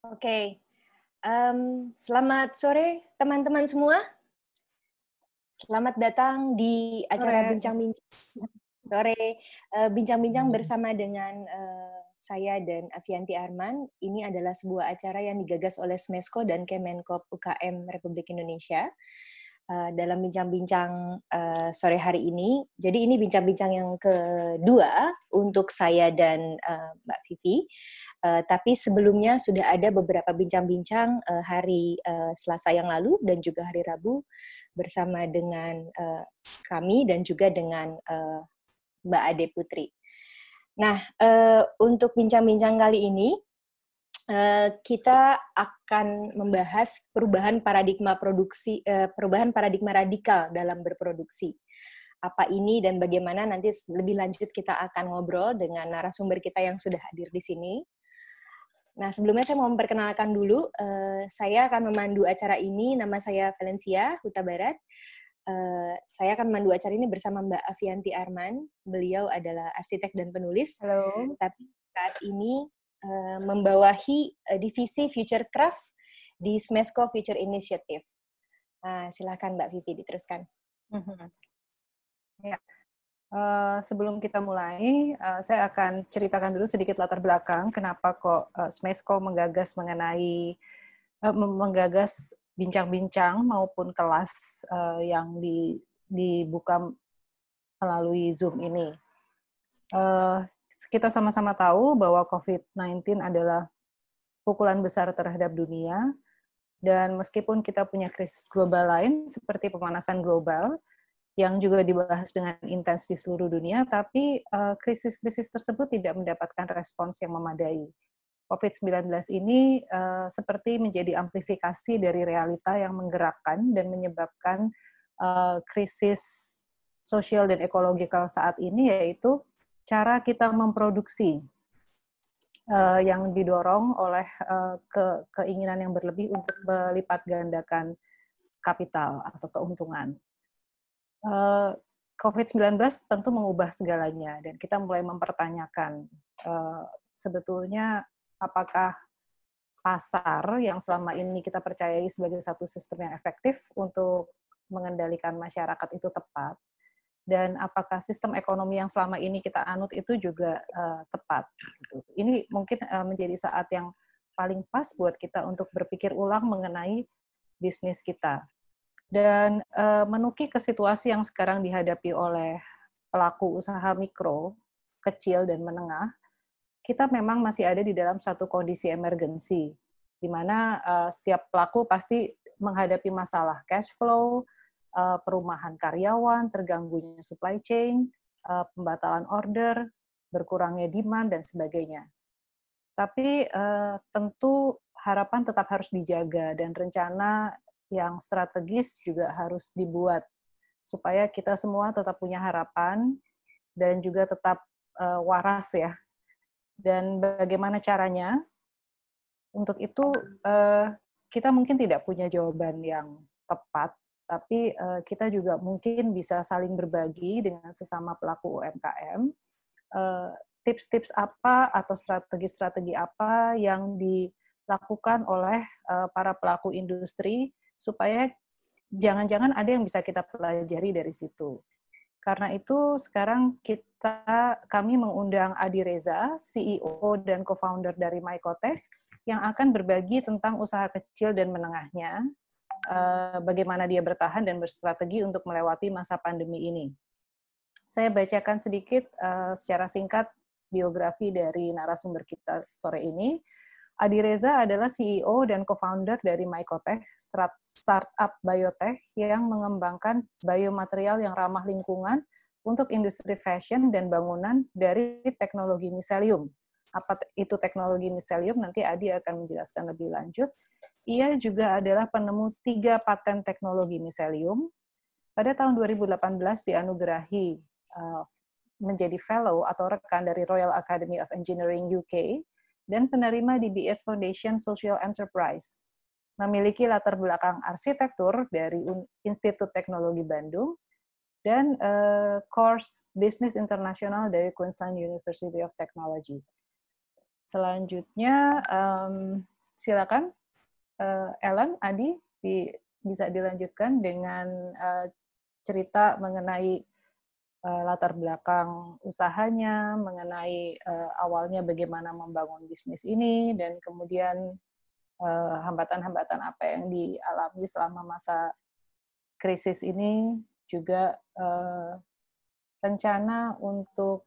Oke, okay. um, selamat sore teman-teman semua. Selamat datang di acara bincang-bincang sore eh, bincang-bincang uh, bersama dengan uh, saya dan Avianti Arman. Ini adalah sebuah acara yang digagas oleh Smesco dan Kemenkop UKM Republik Indonesia. Eh, dalam bincang-bincang uh, sore hari ini. Jadi ini bincang-bincang yang kedua untuk saya dan uh, Mbak Vivi. Uh, tapi sebelumnya sudah ada beberapa bincang-bincang uh, hari uh, Selasa yang lalu dan juga hari Rabu bersama dengan uh, kami dan juga dengan uh, Mbak Ade Putri. Nah, uh, untuk bincang-bincang kali ini Eh, kita akan membahas perubahan paradigma produksi eh, perubahan paradigma radikal dalam berproduksi. Apa ini dan bagaimana nanti lebih lanjut kita akan ngobrol dengan narasumber kita yang sudah hadir di sini. Nah, sebelumnya saya mau memperkenalkan dulu eh, saya akan memandu acara ini. Nama saya Valencia Huta Barat. saya akan memandu acara ini bersama Mbak Avianti Arman. Beliau adalah arsitek dan penulis. Halo. Tapi saat ini Eh, membawahi eh, divisi Future Craft di Smesco Future Initiative. Nah, silakan Mbak Vivi diteruskan. Mhm. Ya. Uh, sebelum kita mulai, uh, saya akan ceritakan dulu sedikit latar belakang kenapa kok uh, Smesco menggagas mengenai uh, menggagas bincang-bincang maupun kelas uh, yang di, dibuka melalui Zoom ini. Uh, kita sama-sama tahu bahwa COVID-19 adalah pukulan besar terhadap dunia, dan meskipun kita punya krisis global lain seperti pemanasan global yang juga dibahas dengan intens di seluruh dunia, tapi eh, krisis-krisis uh, tersebut tidak mendapatkan respons yang memadai. COVID-19 ini uh, seperti menjadi amplifikasi dari realita yang menggerakkan dan menyebabkan uh, krisis sosial dan ekologikal saat ini, yaitu cara kita memproduksi uh, yang didorong oleh uh, ke keinginan yang berlebih untuk melipat gandakan kapital atau keuntungan. Uh, eh, COVID-19 tentu mengubah segalanya dan kita mulai mempertanyakan uh, sebetulnya apakah pasar yang selama ini kita percayai sebagai satu sistem yang efektif untuk mengendalikan masyarakat itu tepat dan apakah sistem ekonomi yang selama ini kita anut itu juga uh, tepat. Gitu. Ini mungkin uh, menjadi saat yang paling pas buat kita untuk berpikir ulang mengenai bisnis kita dan uh, eh, menukik ke situasi yang sekarang dihadapi oleh pelaku usaha mikro, kecil dan menengah. Kita memang masih ada di dalam satu kondisi emergensi di mana uh, setiap pelaku pasti menghadapi masalah cash flow, Eh, perumahan karyawan, terganggunya supply chain, eh, pembatalan order, berkurangnya demand, dan sebagainya. Tapi eh, tentu harapan tetap harus dijaga dan rencana yang strategis juga harus dibuat supaya kita semua tetap punya harapan dan juga tetap waras ya. Dan bagaimana caranya? Untuk itu kita mungkin tidak punya jawaban yang tepat tapi uh, kita juga mungkin bisa saling berbagi dengan sesama pelaku UMKM. Eh, tips-tips uh, apa atau strategi-strategi apa yang dilakukan oleh uh, para pelaku industri supaya jangan-jangan ada yang bisa kita pelajari dari situ. Karena itu sekarang kita kami mengundang Adi Reza, CEO dan co-founder dari Mycotech yang akan berbagi tentang usaha kecil dan menengahnya Eh, bagaimana dia bertahan dan berstrategi untuk melewati masa pandemi ini. Saya bacakan sedikit eh, secara singkat biografi dari narasumber kita sore ini. Adi Reza adalah CEO dan co-founder dari Mycotech, startup biotech yang mengembangkan biomaterial yang ramah lingkungan untuk industri fashion dan bangunan dari teknologi miselium. Apa itu teknologi miselium? Nanti Adi akan menjelaskan lebih lanjut. Ia juga adalah penemu tiga paten teknologi miselium. Pada tahun 2018 dianugerahi uh, menjadi fellow atau rekan dari Royal Academy of Engineering UK dan penerima DBS Foundation Social Enterprise. Memiliki latar belakang arsitektur dari Institut Teknologi Bandung dan uh, course Business International dari Queensland University of Technology. Selanjutnya, um, silakan uh, Ellen, Adi, di, bisa dilanjutkan dengan uh, cerita mengenai uh, latar belakang usahanya, mengenai uh, awalnya bagaimana membangun bisnis ini, dan kemudian hambatan-hambatan uh, apa yang dialami selama masa krisis ini, juga uh, rencana untuk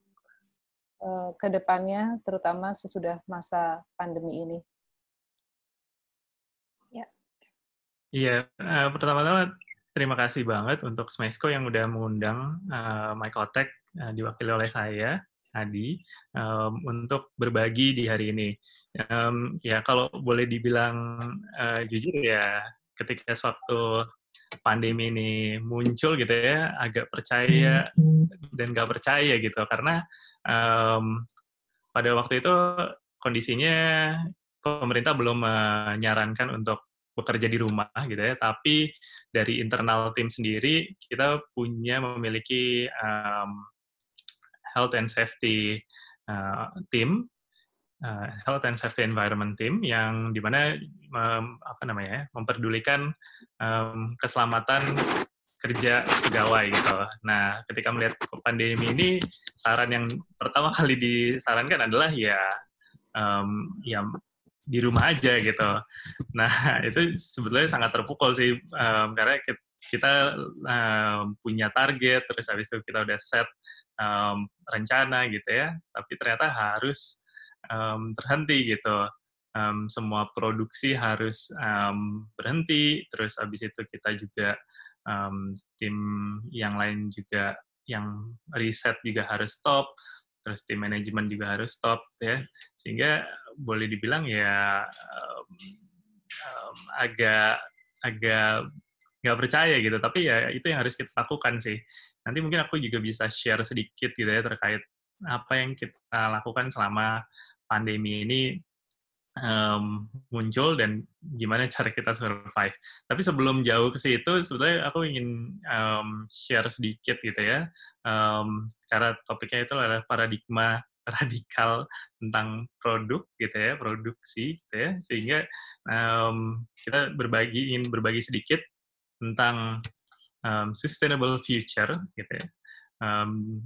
uh, kedepannya, terutama sesudah masa pandemi ini. Iya, uh, pertama-tama terima kasih banget untuk Smesco yang udah mengundang uh, Tech uh, diwakili oleh saya Adi um, untuk berbagi di hari ini. Um, ya kalau boleh dibilang uh, jujur ya, ketika suatu pandemi ini muncul gitu ya, agak percaya hmm. dan nggak percaya gitu karena um, pada waktu itu kondisinya pemerintah belum menyarankan untuk bekerja di rumah gitu ya, tapi dari internal tim sendiri kita punya memiliki um, health and safety uh, team, uh, health and safety environment team yang dimana um, apa namanya ya, memperdulikan um, keselamatan kerja pegawai gitu. Nah, ketika melihat pandemi ini, saran yang pertama kali disarankan adalah ya um, ya di rumah aja gitu. Nah itu sebetulnya sangat terpukul sih um, karena kita, um, punya target terus habis itu kita udah set um, rencana gitu ya, tapi ternyata harus um, terhenti gitu. Um, semua produksi harus um, berhenti terus habis itu kita juga um, tim yang lain juga yang riset juga harus stop terus tim manajemen juga harus stop gitu ya sehingga boleh dibilang ya um, um, agak agak nggak percaya gitu tapi ya itu yang harus kita lakukan sih nanti mungkin aku juga bisa share sedikit gitu ya terkait apa yang kita lakukan selama pandemi ini um, muncul dan gimana cara kita survive tapi sebelum jauh ke situ sebetulnya aku ingin um, share sedikit gitu ya um, karena topiknya itu adalah paradigma radikal tentang produk gitu ya produksi gitu ya sehingga um, kita berbagi ingin berbagi sedikit tentang um, sustainable future gitu ya um,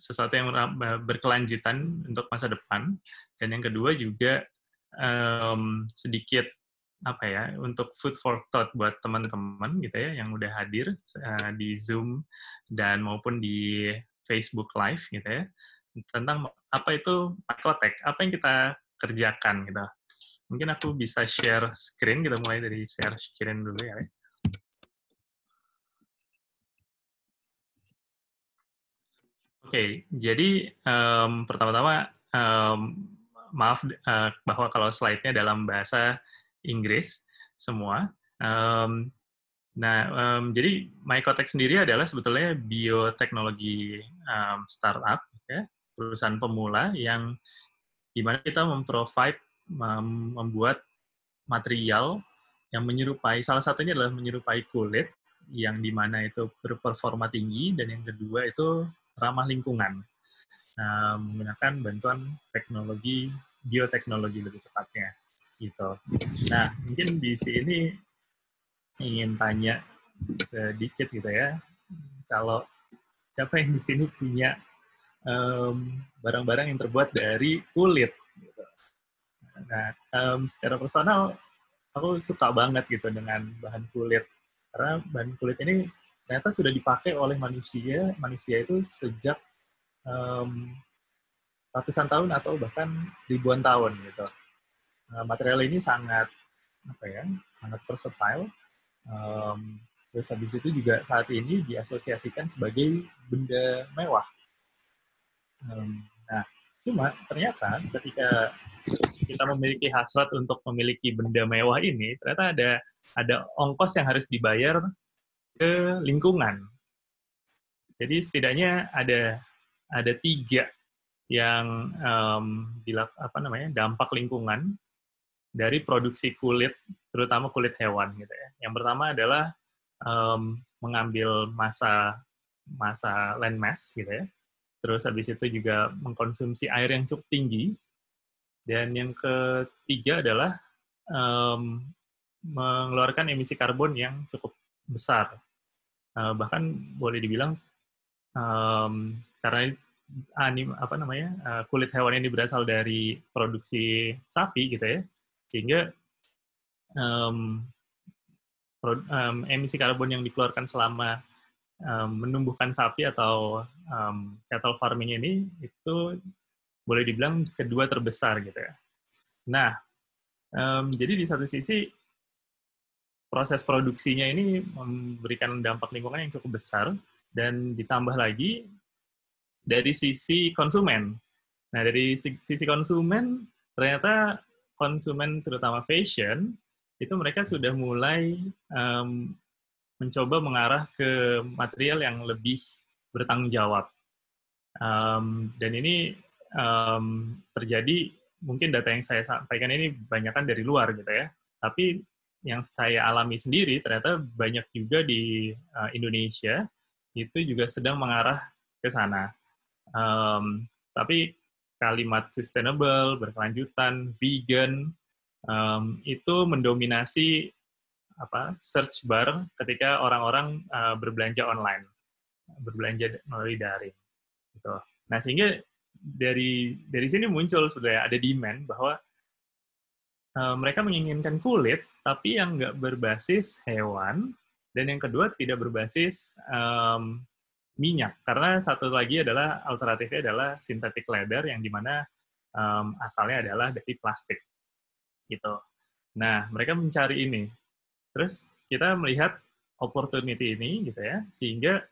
sesuatu yang berkelanjutan untuk masa depan dan yang kedua juga um, sedikit apa ya untuk food for thought buat teman-teman gitu ya yang udah hadir uh, di Zoom dan maupun di Facebook Live gitu ya tentang apa itu Makotek, apa yang kita kerjakan gitu. Mungkin aku bisa share screen, kita mulai dari share screen dulu ya. Oke, okay, jadi um, pertama-tama um, maaf uh, bahwa kalau slide-nya dalam bahasa Inggris semua. Um, nah, um, jadi Mycotech sendiri adalah sebetulnya bioteknologi um, startup. Ya perusahaan pemula yang gimana kita memprovide membuat material yang menyerupai salah satunya adalah menyerupai kulit yang dimana itu berperforma tinggi dan yang kedua itu ramah lingkungan nah, menggunakan bantuan teknologi bioteknologi lebih tepatnya gitu. Nah mungkin di sini ingin tanya sedikit gitu ya kalau siapa yang di sini punya barang barang-barang yang terbuat dari kulit. Gitu. Nah, um, secara personal aku suka banget gitu dengan bahan kulit karena bahan kulit ini ternyata sudah dipakai oleh manusia manusia itu sejak um, ratusan tahun atau bahkan ribuan tahun gitu nah, material ini sangat apa ya sangat versatile um, terus habis itu juga saat ini diasosiasikan sebagai benda mewah Nah, cuma ternyata ketika kita memiliki hasrat untuk memiliki benda mewah ini, ternyata ada ada ongkos yang harus dibayar ke lingkungan. Jadi setidaknya ada ada tiga yang um, apa namanya dampak lingkungan dari produksi kulit, terutama kulit hewan gitu ya. Yang pertama adalah um, mengambil masa masa landmass gitu ya terus habis itu juga mengkonsumsi air yang cukup tinggi. Dan yang ketiga adalah um, mengeluarkan emisi karbon yang cukup besar. Uh, bahkan boleh dibilang um, karena anim apa namanya uh, kulit hewan ini berasal dari produksi sapi gitu ya, sehingga um, pro, um, emisi karbon yang dikeluarkan selama um, menumbuhkan sapi atau um, cattle farming ini itu boleh dibilang kedua terbesar gitu ya. Nah, um, jadi di satu sisi proses produksinya ini memberikan dampak lingkungan yang cukup besar dan ditambah lagi dari sisi konsumen. Nah, dari sisi konsumen ternyata konsumen terutama fashion itu mereka sudah mulai um, mencoba mengarah ke material yang lebih bertanggung jawab. Um, dan ini um, terjadi mungkin data yang saya sampaikan ini banyakkan dari luar gitu ya. Tapi yang saya alami sendiri ternyata banyak juga di uh, Indonesia itu juga sedang mengarah ke sana. Um, tapi kalimat sustainable, berkelanjutan, vegan um, itu mendominasi apa search bar ketika orang-orang uh, berbelanja online, berbelanja melalui daring. Gitu. Nah sehingga dari dari sini muncul sudah ada demand bahwa uh, mereka menginginkan kulit tapi yang nggak berbasis hewan dan yang kedua tidak berbasis um, minyak karena satu lagi adalah alternatifnya adalah synthetic leather yang dimana um, asalnya adalah dari plastik gitu. Nah mereka mencari ini Terus kita melihat opportunity ini gitu ya, sehingga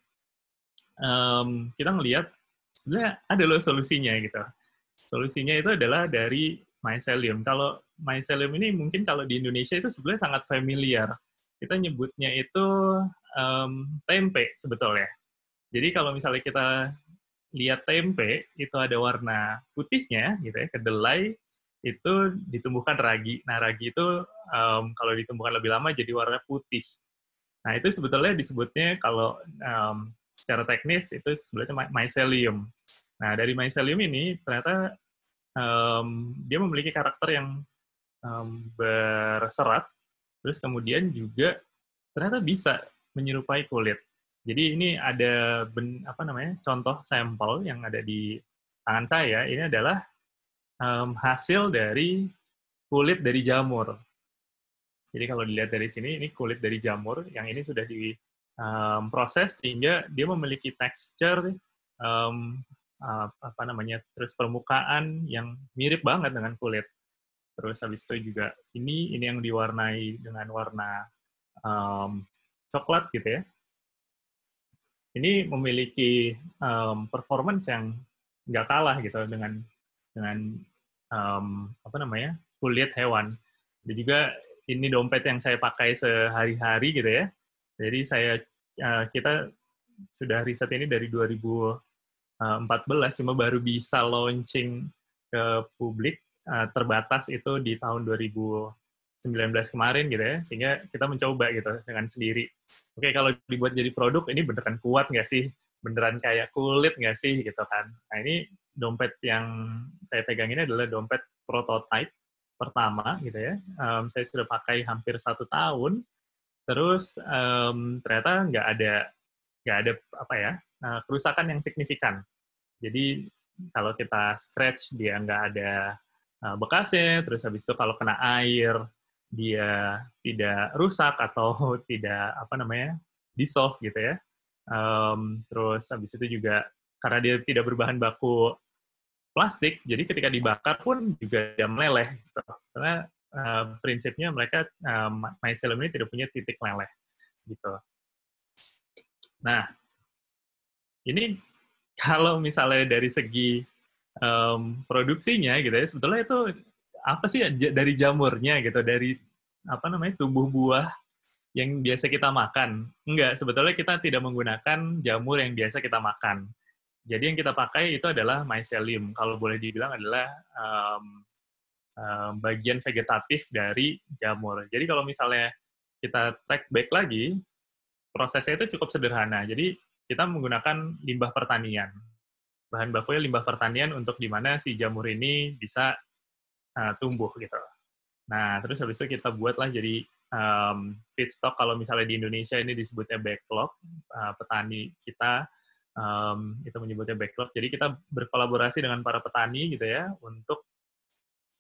um, kita melihat sebenarnya ada loh solusinya gitu. Solusinya itu adalah dari mycelium. Kalau mycelium ini mungkin kalau di Indonesia itu sebenarnya sangat familiar. Kita nyebutnya itu um, tempe sebetulnya. Jadi kalau misalnya kita lihat tempe itu ada warna putihnya gitu ya, kedelai itu ditumbuhkan ragi. Nah, ragi itu um, kalau ditumbuhkan lebih lama jadi warna putih. Nah, itu sebetulnya disebutnya kalau um, secara teknis itu sebetulnya mycelium. Nah, dari mycelium ini ternyata um, dia memiliki karakter yang um, berserat, terus kemudian juga ternyata bisa menyerupai kulit. Jadi ini ada ben, apa namanya contoh sampel yang ada di tangan saya. Ini adalah um, hasil dari kulit dari jamur. Jadi kalau dilihat dari sini, ini kulit dari jamur, yang ini sudah diproses um, sehingga dia memiliki tekstur um, apa namanya, terus permukaan yang mirip banget dengan kulit. Terus habis itu juga ini ini yang diwarnai dengan warna um, coklat gitu ya. Ini memiliki um, performance yang nggak kalah gitu dengan dengan um, apa namanya kulit hewan. Dan juga ini dompet yang saya pakai sehari-hari gitu ya. Jadi saya uh, kita sudah riset ini dari 2014 eh, cuma baru bisa launching ke publik uh, terbatas itu di tahun 2019 kemarin gitu ya sehingga kita mencoba gitu dengan sendiri oke kalau dibuat jadi produk ini beneran kuat nggak sih beneran kayak kulit nggak sih gitu kan nah ini dompet yang saya pegang ini adalah dompet prototype pertama gitu ya. Um, saya sudah pakai hampir satu tahun. Terus um, ternyata nggak ada nggak ada apa ya uh, kerusakan yang signifikan. Jadi kalau kita scratch dia nggak ada uh, bekasnya. Terus habis itu kalau kena air dia tidak rusak atau tidak apa namanya dissolve gitu ya. Um, terus habis itu juga karena dia tidak berbahan baku plastik, jadi ketika dibakar pun juga dia meleleh. Gitu. Karena uh, prinsipnya mereka uh, mycelium ini tidak punya titik meleleh. Gitu. Nah, ini kalau misalnya dari segi um, produksinya gitu ya, sebetulnya itu apa sih dari jamurnya gitu, dari apa namanya tumbuh buah yang biasa kita makan. Enggak, sebetulnya kita tidak menggunakan jamur yang biasa kita makan. Jadi yang kita pakai itu adalah mycelium. Kalau boleh dibilang adalah um, um, bagian vegetatif dari jamur. Jadi kalau misalnya kita track back lagi, prosesnya itu cukup sederhana. Jadi kita menggunakan limbah pertanian. Bahan bakunya limbah pertanian untuk di mana si jamur ini bisa uh, tumbuh gitu. Nah, terus habis itu kita buatlah jadi um, feedstock kalau misalnya di Indonesia ini disebutnya backlog, uh, petani kita um, kita menyebutnya backlog. Jadi kita berkolaborasi dengan para petani gitu ya untuk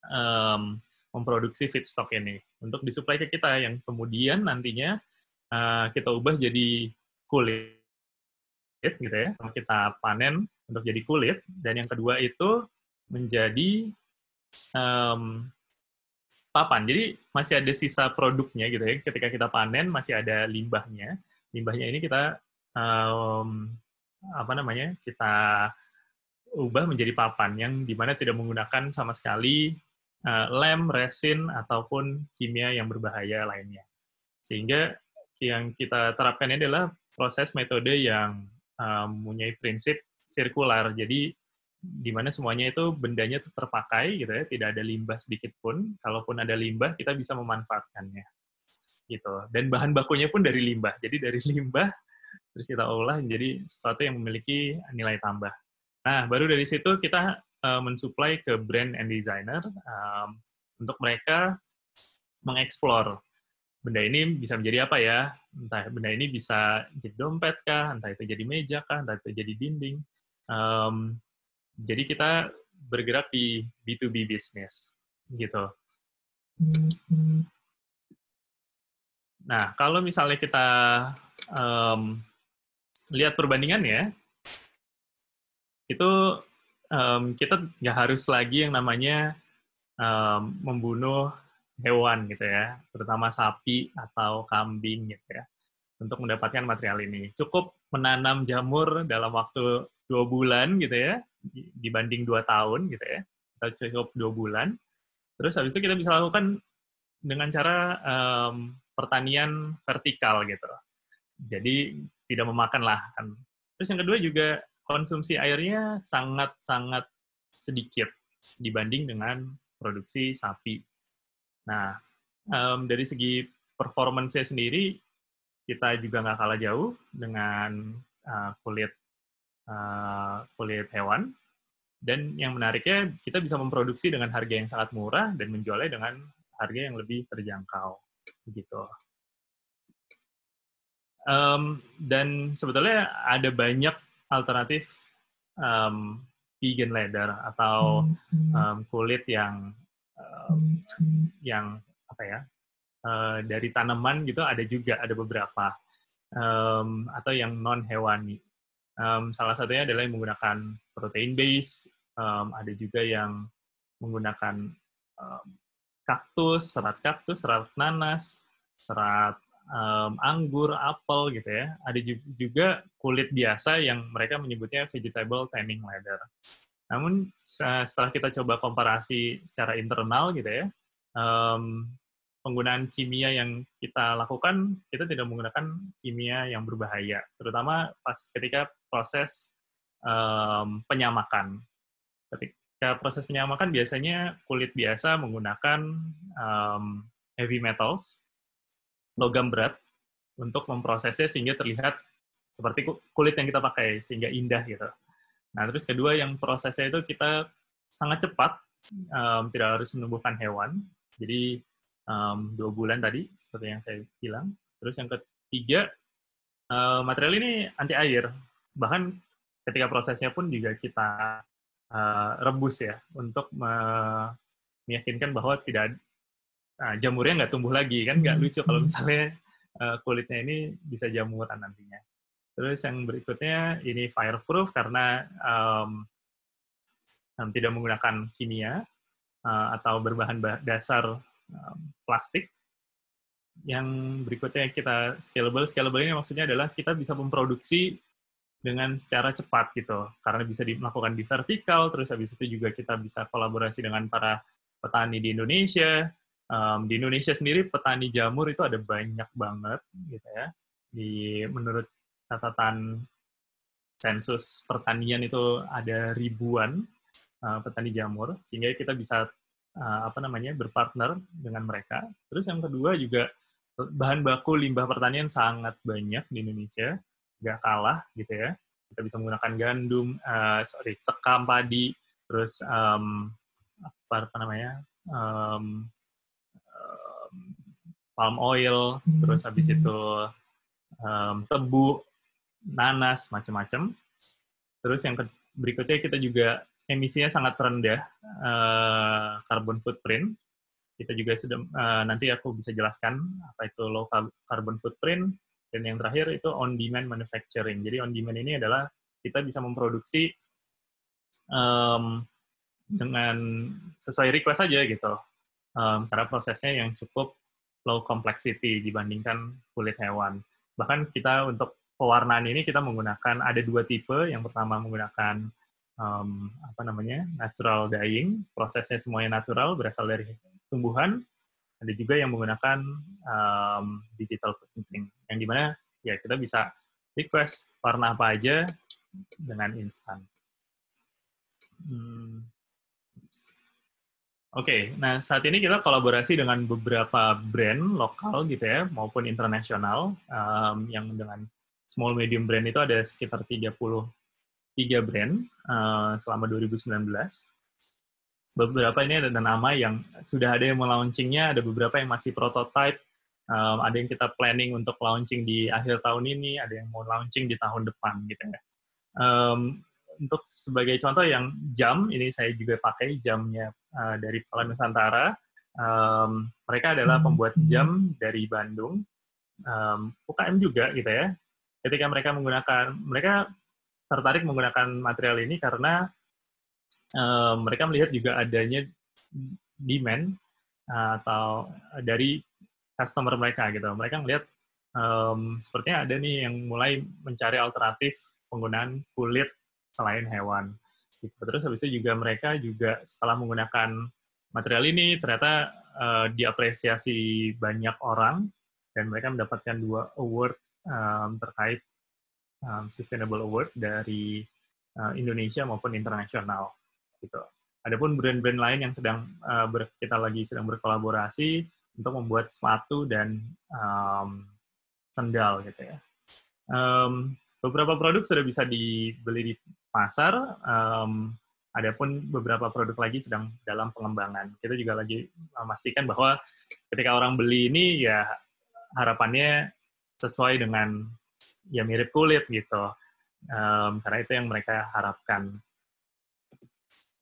um, memproduksi feedstock ini untuk disuplai ke kita yang kemudian nantinya uh, kita ubah jadi kulit gitu ya kita panen untuk jadi kulit dan yang kedua itu menjadi um, papan jadi masih ada sisa produknya gitu ya ketika kita panen masih ada limbahnya limbahnya ini kita um, apa namanya kita ubah menjadi papan yang dimana tidak menggunakan sama sekali uh, lem, resin ataupun kimia yang berbahaya lainnya. Sehingga yang kita terapkan ini adalah proses metode yang mempunyai eh, mempunyai prinsip sirkular. Jadi di mana semuanya itu bendanya terpakai gitu ya, tidak ada limbah sedikit pun. Kalaupun ada limbah, kita bisa memanfaatkannya. Gitu. Dan bahan bakunya pun dari limbah. Jadi dari limbah terus kita olah jadi sesuatu yang memiliki nilai tambah. Nah, baru dari situ kita uh, mensuplai ke brand and designer um, untuk mereka mengeksplor benda ini bisa menjadi apa ya, entah benda ini bisa jadi dompet kah, entah itu jadi meja kah, entah itu jadi dinding. Um, jadi kita bergerak di B2B bisnis gitu. Hmm, hmm. Nah, kalau misalnya kita um, lihat perbandingannya, itu um, kita nggak harus lagi yang namanya um, membunuh hewan gitu ya, terutama sapi atau kambing gitu ya, untuk mendapatkan material ini. Cukup menanam jamur dalam waktu dua bulan gitu ya, dibanding dua tahun gitu ya, kita cukup dua bulan. Terus habis itu kita bisa lakukan dengan cara um, pertanian vertikal gitu. Jadi tidak memakan lah kan. Terus yang kedua juga konsumsi airnya sangat-sangat sedikit dibanding dengan produksi sapi. Nah, um, dari segi performance-nya sendiri, kita juga nggak kalah jauh dengan uh, kulit uh, kulit hewan. Dan yang menariknya, kita bisa memproduksi dengan harga yang sangat murah dan menjualnya dengan harga yang lebih terjangkau. Begitu. Um, dan sebetulnya ada banyak alternatif um, vegan leather atau um, kulit yang um, yang apa ya uh, dari tanaman gitu ada juga ada beberapa um, atau yang non hewani um, salah satunya adalah yang menggunakan protein base um, ada juga yang menggunakan um, kaktus serat kaktus serat nanas serat um, anggur, apel gitu ya. Ada juga kulit biasa yang mereka menyebutnya vegetable tanning leather. Namun setelah kita coba komparasi secara internal gitu ya, um, penggunaan kimia yang kita lakukan, kita tidak menggunakan kimia yang berbahaya, terutama pas ketika proses um, penyamakan. Ketika proses penyamakan biasanya kulit biasa menggunakan um, heavy metals, logam berat untuk memprosesnya sehingga terlihat seperti kulit yang kita pakai sehingga indah gitu. Nah terus kedua yang prosesnya itu kita sangat cepat, um, tidak harus menumbuhkan hewan, jadi um, dua bulan tadi seperti yang saya bilang. Terus yang ketiga uh, material ini anti air, bahkan ketika prosesnya pun juga kita uh, rebus ya untuk meyakinkan bahwa tidak nah, jamurnya nggak tumbuh lagi kan nggak hmm. lucu kalau hmm. misalnya uh, kulitnya ini bisa jamuran nantinya terus yang berikutnya ini fireproof karena um, tidak menggunakan kimia uh, atau berbahan dasar um, plastik yang berikutnya yang kita scalable. Scalable ini maksudnya adalah kita bisa memproduksi dengan secara cepat gitu, karena bisa dilakukan di vertikal, terus habis itu juga kita bisa kolaborasi dengan para petani di Indonesia, um, di Indonesia sendiri petani jamur itu ada banyak banget gitu ya di menurut catatan sensus pertanian itu ada ribuan uh, petani jamur sehingga kita bisa uh, apa namanya berpartner dengan mereka terus yang kedua juga bahan baku limbah pertanian sangat banyak di Indonesia nggak kalah gitu ya kita bisa menggunakan gandum uh, sorry sekam padi terus um, apa, namanya um, palm oil, terus habis hmm. itu um, tebu, nanas, macam-macam. Terus yang berikutnya kita juga emisinya sangat rendah uh, carbon footprint. Kita juga sudah uh, nanti aku bisa jelaskan apa itu low carbon footprint dan yang terakhir itu on demand manufacturing. Jadi on demand ini adalah kita bisa memproduksi um, dengan sesuai request saja gitu. Um, karena prosesnya yang cukup low complexity dibandingkan kulit hewan. Bahkan kita untuk pewarnaan ini kita menggunakan ada dua tipe. Yang pertama menggunakan um, apa namanya natural dyeing, prosesnya semuanya natural berasal dari tumbuhan. Ada juga yang menggunakan um, digital printing, yang dimana ya kita bisa request warna apa aja dengan instan. Hmm. Oke, okay. nah saat ini kita kolaborasi dengan beberapa brand lokal gitu ya, maupun internasional, um, yang dengan small medium brand itu ada sekitar 33 brand uh, selama 2019. Beberapa ini ada nama yang sudah ada yang mau launchingnya ada beberapa yang masih prototype, um, ada yang kita planning untuk launching di akhir tahun ini, ada yang mau launching di tahun depan gitu ya. Um, untuk sebagai contoh yang jam ini saya juga pakai jamnya uh, dari Pala Nusantara. Um, mereka adalah hmm. pembuat hmm. jam dari Bandung, um, UKM juga gitu ya. Ketika mereka menggunakan, mereka tertarik menggunakan material ini karena um, mereka melihat juga adanya demand uh, atau dari customer mereka gitu. Mereka melihat um, sepertinya ada nih yang mulai mencari alternatif penggunaan kulit selain hewan. Gitu. Terus habis itu juga mereka juga setelah menggunakan material ini ternyata uh, diapresiasi banyak orang dan mereka mendapatkan dua award um, terkait um, Sustainable Award dari uh, Indonesia maupun internasional. Gitu. Adapun brand-brand lain yang sedang uh, ber, kita lagi sedang berkolaborasi untuk membuat sepatu dan um, sendal gitu ya. Um, beberapa produk sudah bisa dibeli di pasar. Um, Adapun beberapa produk lagi sedang dalam pengembangan. Kita juga lagi eh, memastikan bahwa ketika orang beli ini ya harapannya sesuai dengan ya mirip kulit gitu. Um, karena itu yang mereka harapkan.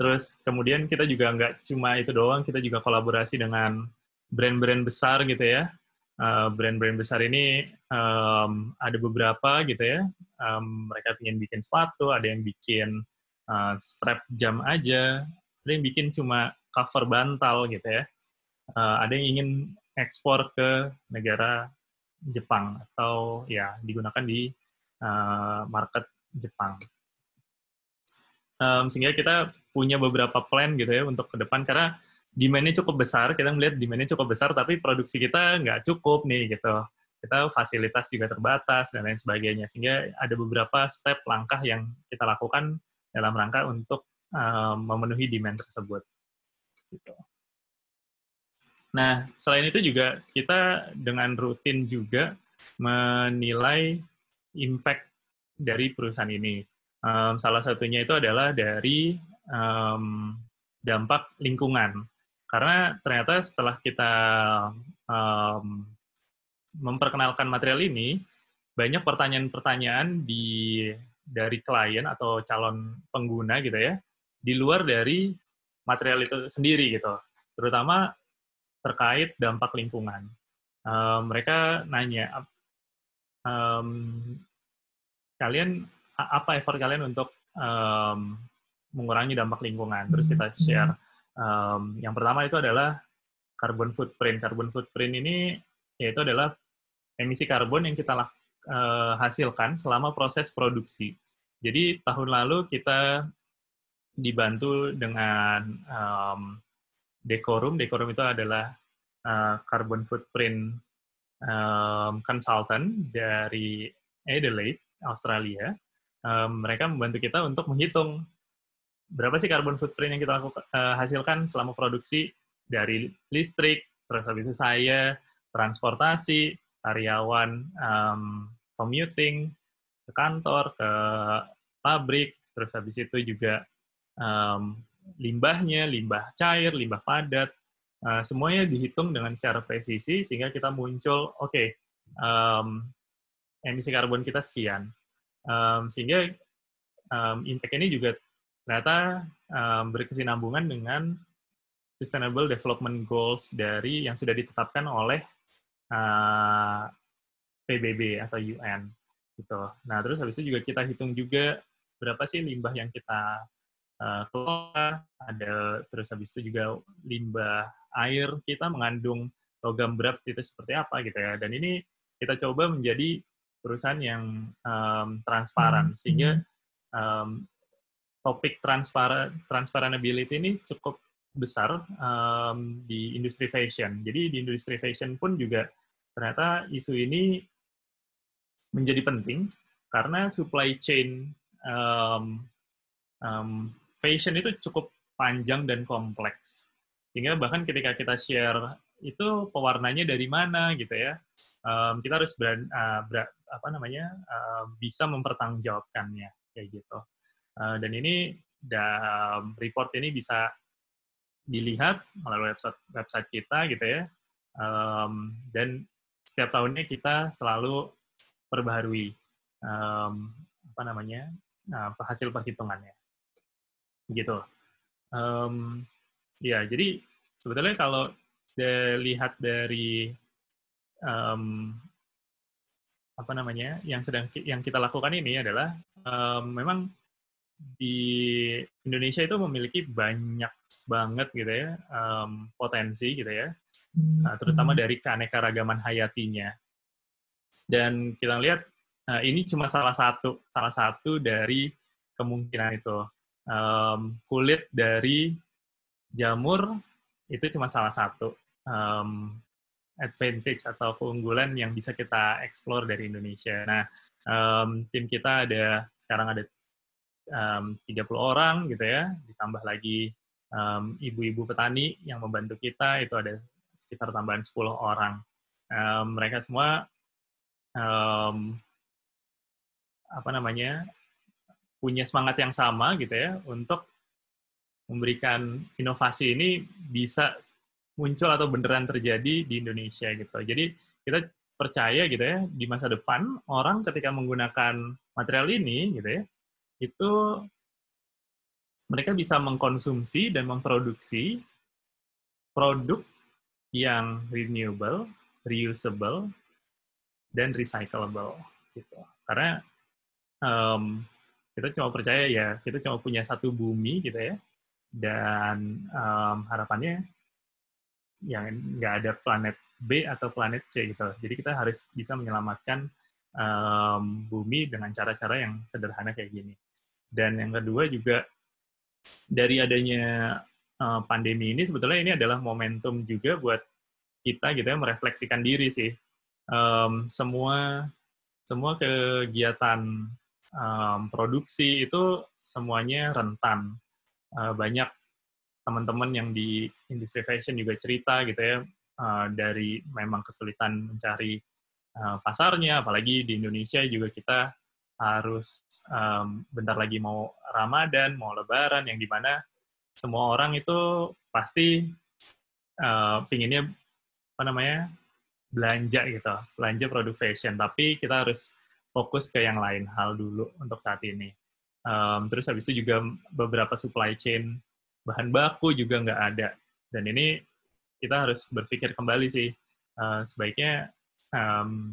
Terus kemudian kita juga nggak cuma itu doang, kita juga kolaborasi dengan brand-brand besar gitu ya. Eh, brand-brand uh, besar ini um, ada beberapa gitu ya. Um, mereka ingin bikin sepatu, ada yang bikin uh, strap jam aja, ada yang bikin cuma cover bantal gitu ya. Uh, ada yang ingin ekspor ke negara Jepang atau ya digunakan di uh, market Jepang. Um, sehingga kita punya beberapa plan gitu ya untuk ke depan karena demand-nya cukup besar, kita melihat demand-nya cukup besar, tapi produksi kita nggak cukup nih gitu. Kita fasilitas juga terbatas dan lain sebagainya. Sehingga ada beberapa step langkah yang kita lakukan dalam rangka untuk um, memenuhi demand tersebut. Gitu. Nah, selain itu juga kita dengan rutin juga menilai impact dari perusahaan ini. Um, salah satunya itu adalah dari um, dampak lingkungan. Karena ternyata setelah kita um, memperkenalkan material ini, banyak pertanyaan-pertanyaan di dari klien atau calon pengguna gitu ya, di luar dari material itu sendiri gitu. Terutama terkait dampak lingkungan. um, mereka nanya, um, kalian apa effort kalian untuk um, mengurangi dampak lingkungan? Terus kita share Um, yang pertama itu adalah carbon footprint. Carbon footprint ini yaitu adalah emisi karbon yang kita uh, hasilkan selama proses produksi. Jadi tahun lalu kita dibantu dengan um, dekorum. Dekorum itu adalah uh, carbon footprint um, consultant dari Adelaide, Australia. Um, mereka membantu kita untuk menghitung berapa sih karbon footprint yang kita lakukan, uh, eh, hasilkan selama produksi dari listrik, terus habis itu saya, transportasi, karyawan, um, commuting, ke kantor, ke pabrik, terus habis itu juga um, limbahnya, limbah cair, limbah padat, uh, semuanya dihitung dengan secara presisi sehingga kita muncul, oke, okay, um, emisi karbon kita sekian. Um, sehingga um, impact ini juga ternyata um, berkesinambungan dengan Sustainable Development Goals dari yang sudah ditetapkan oleh uh, PBB atau UN gitu. Nah terus habis itu juga kita hitung juga berapa sih limbah yang kita uh, kelola, ada terus habis itu juga limbah air kita mengandung logam berat itu seperti apa gitu ya. Dan ini kita coba menjadi perusahaan yang um, transparan hmm, sehingga um, topik transparan transparanability ini cukup besar um, di industri fashion. Jadi di industri fashion pun juga ternyata isu ini menjadi penting karena supply chain um, um, fashion itu cukup panjang dan kompleks. Sehingga bahkan ketika kita share itu pewarnanya dari mana gitu ya, um, kita harus beran, uh, eh, ber, apa namanya uh, bisa mempertanggungjawabkannya kayak gitu. Eh, dan ini da report ini bisa dilihat melalui website website kita gitu ya. Um, dan setiap tahunnya kita selalu perbaharui um, apa namanya uh, hasil perhitungannya. Gitu. Um, ya, jadi sebetulnya kalau dilihat dari um, apa namanya yang sedang yang kita lakukan ini adalah um, memang di Indonesia itu memiliki banyak banget gitu ya um, potensi gitu ya, uh, terutama dari keanekaragaman hayatinya. Dan kita lihat uh, ini cuma salah satu salah satu dari kemungkinan itu um, kulit dari jamur itu cuma salah satu um, advantage atau keunggulan yang bisa kita explore dari Indonesia. Nah, um, tim kita ada sekarang ada um, 30 orang gitu ya, ditambah lagi ibu ibu-ibu petani yang membantu kita itu ada sekitar tambahan 10 orang. Um, mereka semua um, apa namanya punya semangat yang sama gitu ya untuk memberikan inovasi ini bisa muncul atau beneran terjadi di Indonesia gitu. Jadi kita percaya gitu ya di masa depan orang ketika menggunakan material ini gitu ya itu mereka bisa mengkonsumsi dan memproduksi produk yang renewable, reusable, dan recyclable. Gitu. Karena um, kita cuma percaya ya, kita cuma punya satu bumi gitu ya, dan um, harapannya yang nggak ada planet B atau planet C gitu. Jadi kita harus bisa menyelamatkan um, bumi dengan cara-cara yang sederhana kayak gini. Dan yang kedua juga dari adanya uh, pandemi ini sebetulnya ini adalah momentum juga buat kita gitu ya merefleksikan diri sih. Um, semua semua kegiatan um, produksi itu semuanya rentan. Uh, banyak teman-teman yang di industri fashion juga cerita gitu ya uh, dari memang kesulitan mencari uh, pasarnya, apalagi di Indonesia juga kita harus um, bentar lagi mau Ramadan, mau Lebaran, yang dimana semua orang itu pasti uh, pinginnya apa namanya belanja gitu, belanja produk fashion. Tapi kita harus fokus ke yang lain hal dulu untuk saat ini. Um, terus habis itu juga beberapa supply chain bahan baku juga nggak ada. Dan ini kita harus berpikir kembali sih. Uh, sebaiknya um,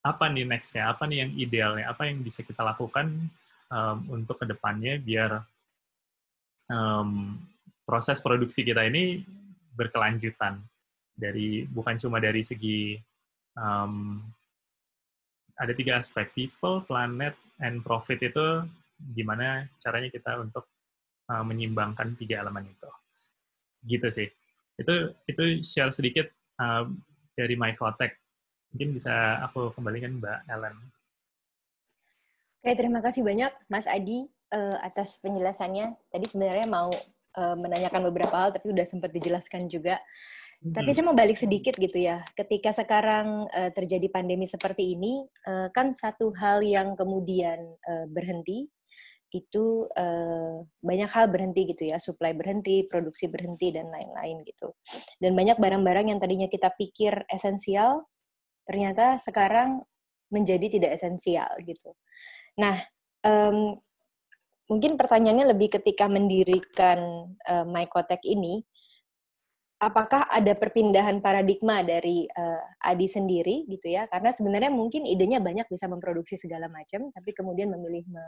apa nih nextnya, apa nih yang idealnya, apa yang bisa kita lakukan um, untuk kedepannya biar um, proses produksi kita ini berkelanjutan dari bukan cuma dari segi um, ada tiga aspek people, planet, and profit itu gimana caranya kita untuk uh, menyimbangkan tiga elemen itu gitu sih itu itu share sedikit uh, dari kotek Mungkin bisa aku kembalikan Mbak Ellen. Oke, terima kasih banyak Mas Adi eh, atas penjelasannya. Tadi sebenarnya mau eh, menanyakan beberapa hal, tapi udah sempat dijelaskan juga. Hmm. Tapi saya mau balik sedikit gitu ya. Ketika sekarang uh, terjadi pandemi seperti ini, uh, kan satu hal yang kemudian uh, berhenti itu uh, banyak hal berhenti gitu ya, supply berhenti, produksi berhenti dan lain-lain gitu. Dan banyak barang-barang yang tadinya kita pikir esensial ternyata sekarang menjadi tidak esensial gitu. Nah, um, mungkin pertanyaannya lebih ketika mendirikan uh, eh, Mycotech ini, apakah ada perpindahan paradigma dari uh, Adi sendiri gitu ya? Karena sebenarnya mungkin idenya banyak bisa memproduksi segala macam, tapi kemudian memilih me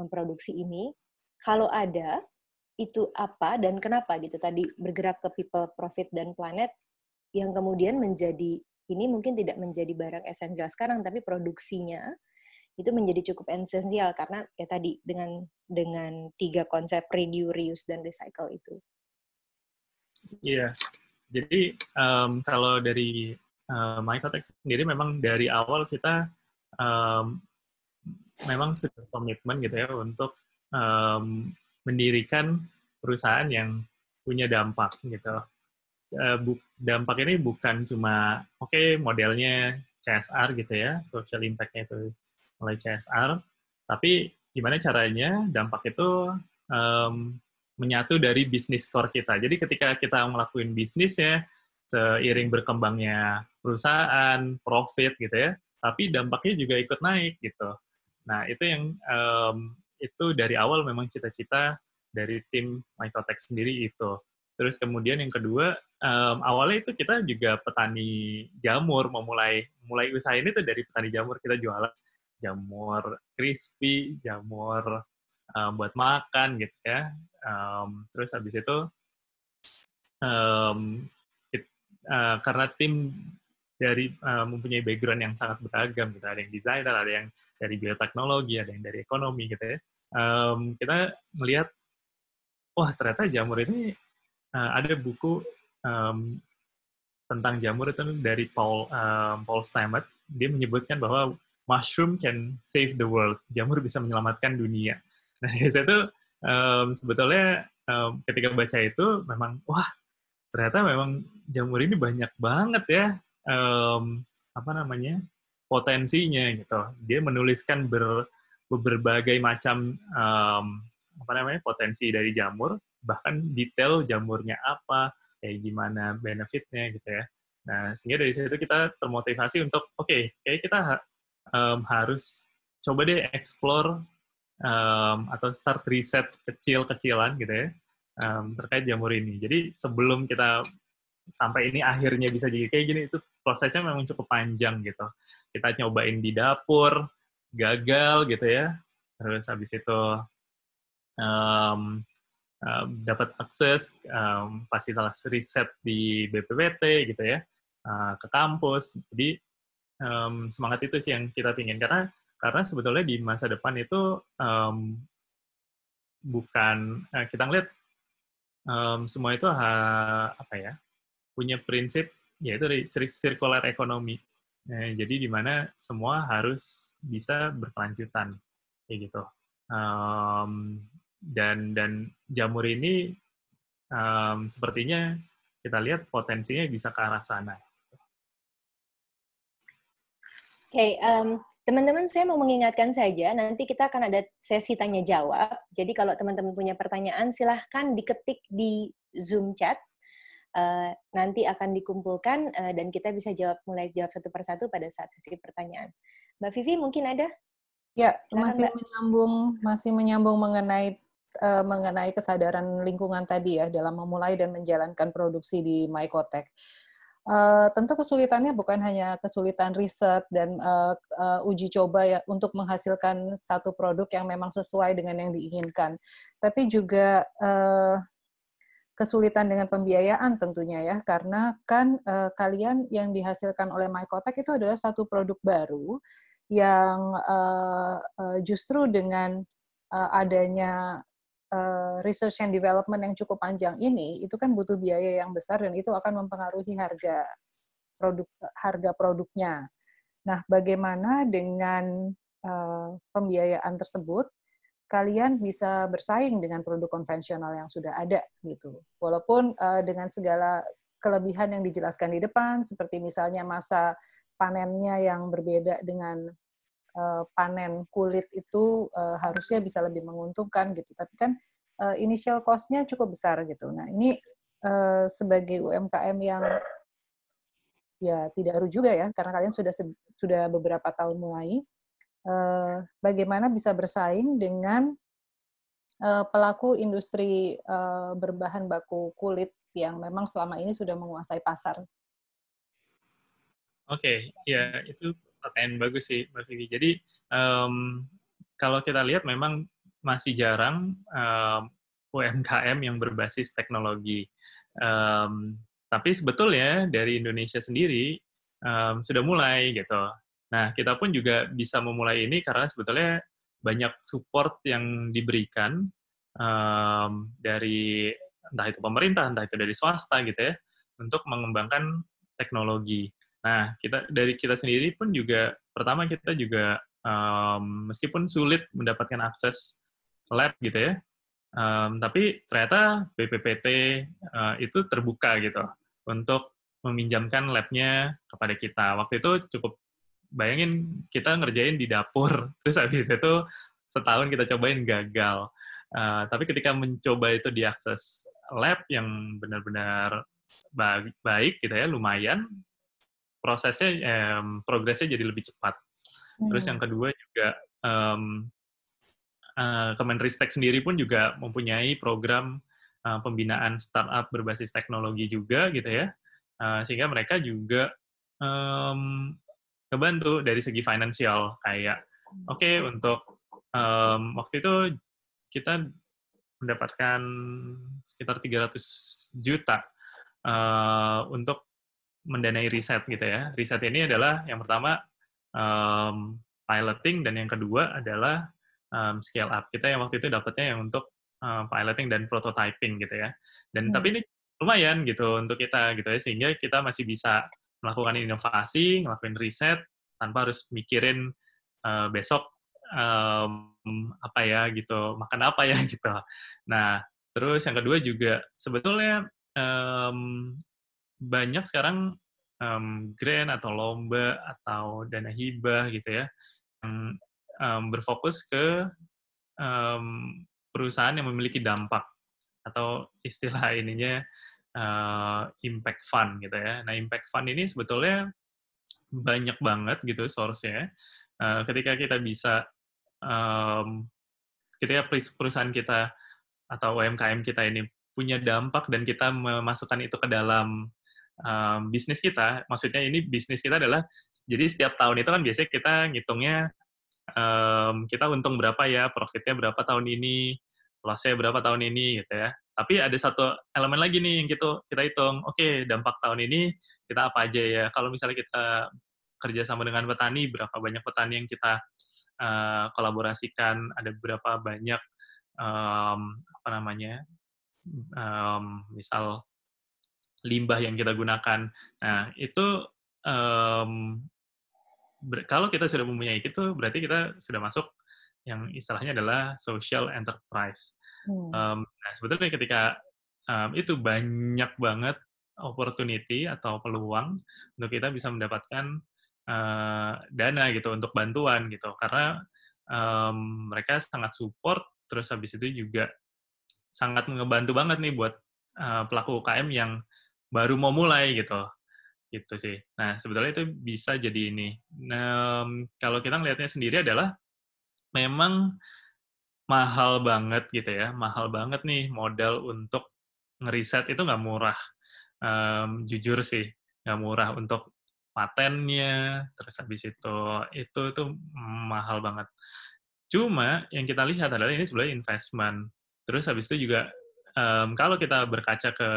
memproduksi ini. Kalau ada, itu apa dan kenapa gitu? Tadi bergerak ke people, profit dan planet yang kemudian menjadi ini mungkin tidak menjadi barang esensial sekarang tapi produksinya itu menjadi cukup esensial karena ya tadi dengan dengan tiga konsep reduce, reuse dan recycle itu. Iya. Yeah. Jadi um, kalau dari uh, Microtech sendiri memang dari awal kita um, memang sudah komitmen gitu ya untuk um, mendirikan perusahaan yang punya dampak gitu. Uh, dampak ini bukan cuma oke okay, modelnya CSR gitu ya, social impact-nya itu mulai CSR, tapi gimana caranya dampak itu um, menyatu dari bisnis core kita. Jadi ketika kita ngelakuin bisnis ya, seiring berkembangnya perusahaan, profit gitu ya, tapi dampaknya juga ikut naik gitu. Nah itu yang um, itu dari awal memang cita-cita dari tim Microtech sendiri itu. Terus kemudian yang kedua um, awalnya itu kita juga petani jamur memulai mulai usaha ini tuh dari petani jamur kita jualan jamur crispy jamur um, buat makan gitu ya um, terus habis itu um, it, uh, karena tim dari uh, mempunyai background yang sangat beragam gitu ada yang desainer ada yang dari bioteknologi ada yang dari ekonomi gitu ya um, kita melihat wah ternyata jamur ini uh, ada buku um, tentang jamur itu dari Paul um, Paul Stamet Dia menyebutkan bahwa mushroom can save the world. Jamur bisa menyelamatkan dunia. Nah, dari situ um, sebetulnya um, ketika baca itu memang wah ternyata memang jamur ini banyak banget ya um, apa namanya potensinya gitu. Dia menuliskan ber, berbagai macam um, apa namanya potensi dari jamur, bahkan detail jamurnya apa, kayak gimana benefitnya gitu ya. Nah, sehingga dari situ kita termotivasi untuk, oke, okay, kayak kita um, harus coba deh explore um, atau start riset kecil-kecilan gitu ya, um, terkait jamur ini. Jadi sebelum kita sampai ini akhirnya bisa jadi kayak gini, itu prosesnya memang cukup panjang gitu. Kita nyobain di dapur, gagal gitu ya, terus habis itu um, um, dapat akses um, fasilitas riset di BPPT gitu ya uh, ke kampus jadi um, semangat itu sih yang kita pingin karena karena sebetulnya di masa depan itu um, bukan uh, kita ngeliat um, semua itu ha, apa ya punya prinsip yaitu sirkular ekonomi eh, jadi di mana semua harus bisa berkelanjutan kayak gitu um, dan dan jamur ini um, sepertinya kita lihat potensinya bisa ke arah sana. Oke, okay, um, teman-teman saya mau mengingatkan saja, nanti kita akan ada sesi tanya jawab. Jadi kalau teman-teman punya pertanyaan, silahkan diketik di Zoom chat. Uh, nanti akan dikumpulkan uh, dan kita bisa jawab mulai jawab satu persatu pada saat sesi pertanyaan. Mbak Vivi mungkin ada? Ya, silahkan, masih Mbak. menyambung masih menyambung mengenai uh, mengenai kesadaran lingkungan tadi ya dalam memulai dan menjalankan produksi di Mycotech. Uh, eh, tentu kesulitannya bukan hanya kesulitan riset dan uh, uh, uji coba ya untuk menghasilkan satu produk yang memang sesuai dengan yang diinginkan, tapi juga uh, kesulitan dengan pembiayaan tentunya ya karena kan uh, kalian yang dihasilkan oleh Mycotek itu adalah satu produk baru yang uh, uh, justru dengan uh, adanya Eh, research and development yang cukup panjang ini itu kan butuh biaya yang besar dan itu akan mempengaruhi harga produk harga produknya. Nah, bagaimana dengan uh, pembiayaan tersebut? Kalian bisa bersaing dengan produk konvensional yang sudah ada gitu. Walaupun uh, dengan segala kelebihan yang dijelaskan di depan seperti misalnya masa panennya yang berbeda dengan Eh, panen kulit itu eh, harusnya bisa lebih menguntungkan gitu. Tapi kan eh, initial cost-nya cukup besar gitu. Nah, ini sebagai UMKM yang ya tidak harus juga ya karena kalian sudah sudah beberapa tahun mulai bagaimana bisa bersaing dengan pelaku industri berbahan baku kulit yang memang selama ini sudah menguasai pasar. Oke, okay, ya itu pertanyaan bagus sih Mbak Vivi. Jadi um, kalau kita lihat memang masih jarang um, UMKM yang berbasis teknologi. Um, tapi sebetulnya dari Indonesia sendiri um, sudah mulai gitu. Nah kita pun juga bisa memulai ini karena sebetulnya banyak support yang diberikan um, dari entah itu pemerintah, entah itu dari swasta gitu ya, untuk mengembangkan teknologi. Nah, kita dari kita sendiri pun juga pertama kita juga um, meskipun sulit mendapatkan akses lab gitu ya, um, tapi ternyata BPPT uh, eh, itu terbuka gitu untuk meminjamkan labnya kepada kita. Waktu itu cukup bayangin kita ngerjain di dapur, terus habis itu setahun kita cobain gagal. Uh, tapi ketika mencoba itu diakses lab yang benar-benar baik gitu ya lumayan prosesnya um, progresnya jadi lebih cepat. Terus hmm. yang kedua juga um, uh, eh, Kemenristek sendiri pun juga mempunyai program uh, pembinaan startup berbasis teknologi juga gitu ya. Uh, sehingga mereka juga um, ngebantu dari segi finansial kayak oke okay, untuk um, waktu itu kita mendapatkan sekitar 300 juta uh, untuk mendanai riset gitu ya. Riset ini adalah yang pertama um, piloting dan yang kedua adalah um, scale up. Kita yang waktu itu dapatnya yang untuk um, piloting dan prototyping gitu ya. Dan hmm. tapi ini lumayan gitu untuk kita gitu ya sehingga kita masih bisa melakukan inovasi, ngelakuin riset tanpa harus mikirin uh, besok um, apa ya gitu, makan apa ya gitu. Nah, terus yang kedua juga sebetulnya um, banyak sekarang um, grant atau lomba atau dana hibah gitu ya yang um, berfokus ke um, perusahaan yang memiliki dampak atau istilah ininya uh, impact fund gitu ya. Nah impact fund ini sebetulnya banyak banget gitu source-nya. Uh, ketika kita bisa um, ketika perusahaan kita atau UMKM kita ini punya dampak dan kita memasukkan itu ke dalam um, bisnis kita. Maksudnya ini bisnis kita adalah jadi setiap tahun itu kan biasanya kita ngitungnya um, kita untung berapa ya, profitnya berapa tahun ini, lossnya berapa tahun ini gitu ya. Tapi ada satu elemen lagi nih yang gitu kita hitung. Oke, okay, dampak tahun ini kita apa aja ya? Kalau misalnya kita kerja sama dengan petani, berapa banyak petani yang kita uh, kolaborasikan, ada berapa banyak um, apa namanya? Um, misal limbah yang kita gunakan. Nah, itu um, kalau kita sudah mempunyai itu, berarti kita sudah masuk yang istilahnya adalah social enterprise. Hmm. Um, nah, sebetulnya ketika um, itu banyak banget opportunity atau peluang untuk kita bisa mendapatkan uh, dana gitu untuk bantuan gitu, karena um, mereka sangat support, terus habis itu juga sangat ngebantu banget nih buat uh, pelaku UKM yang baru mau mulai gitu gitu sih. Nah sebetulnya itu bisa jadi ini. Nah, kalau kita melihatnya sendiri adalah memang mahal banget gitu ya, mahal banget nih modal untuk ngeriset itu nggak murah. Um, jujur sih nggak murah untuk patennya, terus habis itu itu itu mahal banget. Cuma yang kita lihat adalah ini sebenarnya investment. Terus habis itu juga um, kalau kita berkaca ke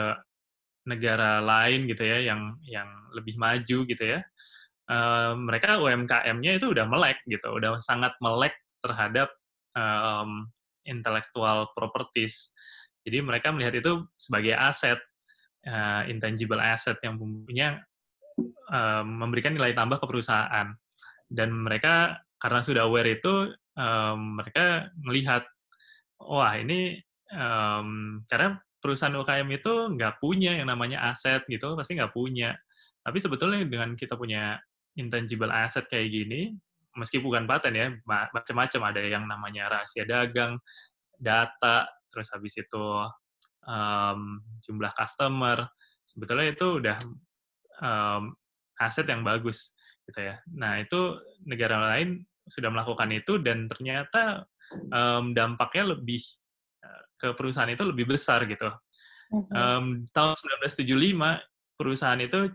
negara lain gitu ya yang yang lebih maju gitu ya uh, mereka UMKM-nya itu udah melek gitu udah sangat melek terhadap um, intellectual properties jadi mereka melihat itu sebagai aset uh, intangible asset yang punya uh, eh, memberikan nilai tambah ke perusahaan dan mereka karena sudah aware itu um, mereka melihat wah ini um, karena perusahaan UKM itu nggak punya yang namanya aset gitu, pasti nggak punya. Tapi sebetulnya dengan kita punya intangible aset kayak gini, meski bukan paten ya, macam-macam ada yang namanya rahasia dagang, data, terus habis itu um, jumlah customer, sebetulnya itu udah um, aset yang bagus gitu ya. Nah itu negara lain sudah melakukan itu dan ternyata um, dampaknya lebih ke perusahaan itu lebih besar gitu. Um, tahun 1975 perusahaan itu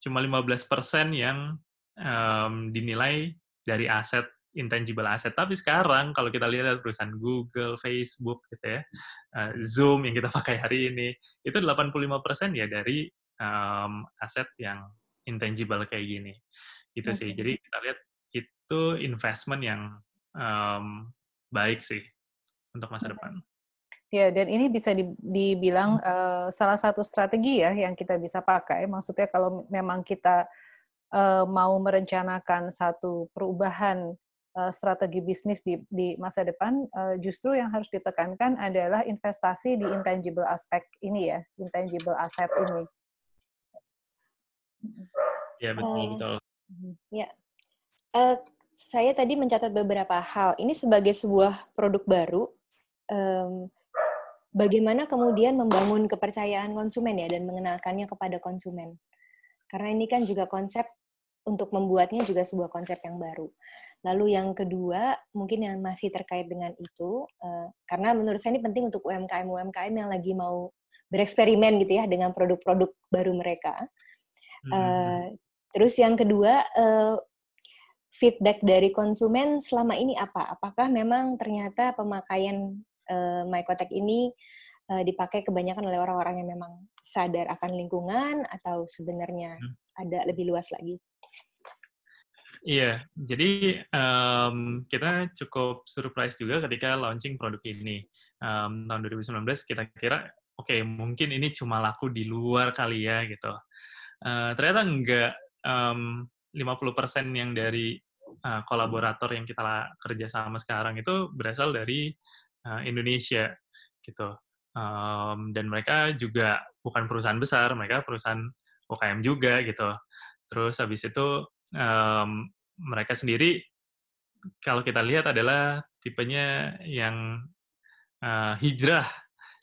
cuma 15% persen yang um, dinilai dari aset intangible aset. Tapi sekarang kalau kita lihat perusahaan Google, Facebook gitu ya, uh, Zoom yang kita pakai hari ini, itu 85% persen ya dari um, aset yang intangible kayak gini. Gitu okay. sih. Jadi kita lihat itu investment yang um, baik sih untuk masa mhm. depan. Ya, dan ini bisa dibilang uh, salah satu strategi ya yang kita bisa pakai. Maksudnya kalau memang kita uh, mau merencanakan satu perubahan uh, strategi bisnis di, di masa depan, uh, justru yang harus ditekankan adalah investasi di intangible aspek ini ya, intangible asset ini. Iya, mhm, ya betul. Uh, ya. Uh, saya tadi mencatat beberapa hal. Ini sebagai sebuah produk baru. Um, bagaimana kemudian membangun kepercayaan konsumen ya dan mengenalkannya kepada konsumen. Karena ini kan juga konsep untuk membuatnya juga sebuah konsep yang baru. Lalu yang kedua, mungkin yang masih terkait dengan itu, eh, karena menurut saya ini penting untuk UMKM-UMKM yang lagi mau bereksperimen gitu ya dengan produk-produk baru mereka. hmm. Eh, hmm, hmm. Terus yang kedua, eh, feedback dari konsumen selama ini apa? Apakah memang ternyata pemakaian uh, eh, mycotech ini uh, dipakai kebanyakan oleh orang-orang yang memang sadar akan lingkungan atau sebenarnya hmm. ada lebih luas lagi? Iya, jadi um, kita cukup surprise juga ketika launching produk ini. Um, tahun 2019 kita kira, oke okay, mungkin ini cuma laku di luar kali ya gitu. Uh, ternyata enggak, um, 50% yang dari uh, kolaborator yang kita kerja sama sekarang itu berasal dari Eh, Indonesia gitu. Um, dan mereka juga bukan perusahaan besar, mereka perusahaan UKM juga gitu. Terus habis itu um, mereka sendiri kalau kita lihat adalah tipenya yang uh, hijrah,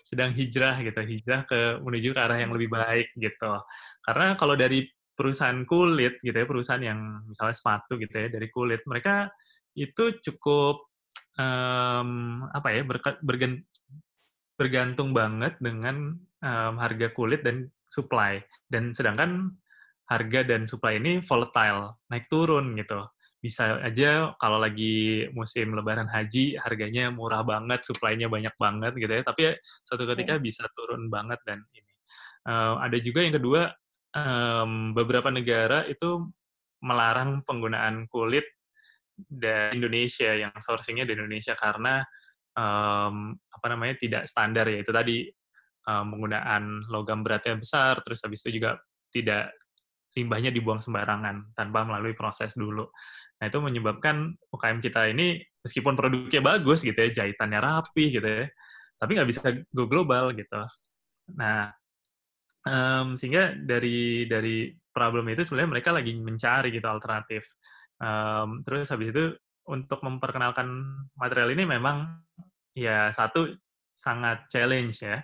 sedang hijrah gitu, hijrah ke menuju ke arah yang lebih baik gitu. Karena kalau dari perusahaan kulit gitu ya, perusahaan yang misalnya sepatu gitu ya dari kulit, mereka itu cukup um, apa ya berka, bergen, bergantung banget dengan um, harga kulit dan supply dan sedangkan harga dan supply ini volatile naik turun gitu bisa aja kalau lagi musim lebaran haji harganya murah banget suplainya banyak banget gitu ya tapi ya, satu iya. ketika bisa turun banget dan ini um, ada juga yang kedua um, beberapa negara itu melarang penggunaan kulit dari Indonesia yang sourcingnya dari Indonesia karena um, apa namanya tidak standar ya itu tadi um, penggunaan logam beratnya besar terus habis itu juga tidak limbahnya dibuang sembarangan tanpa melalui proses dulu. Nah itu menyebabkan UKM kita ini meskipun produknya bagus gitu ya jahitannya rapi gitu ya tapi nggak bisa go global gitu. Nah um, sehingga dari dari problem itu sebenarnya mereka lagi mencari gitu alternatif. Um, terus habis itu untuk memperkenalkan material ini memang ya satu sangat challenge ya.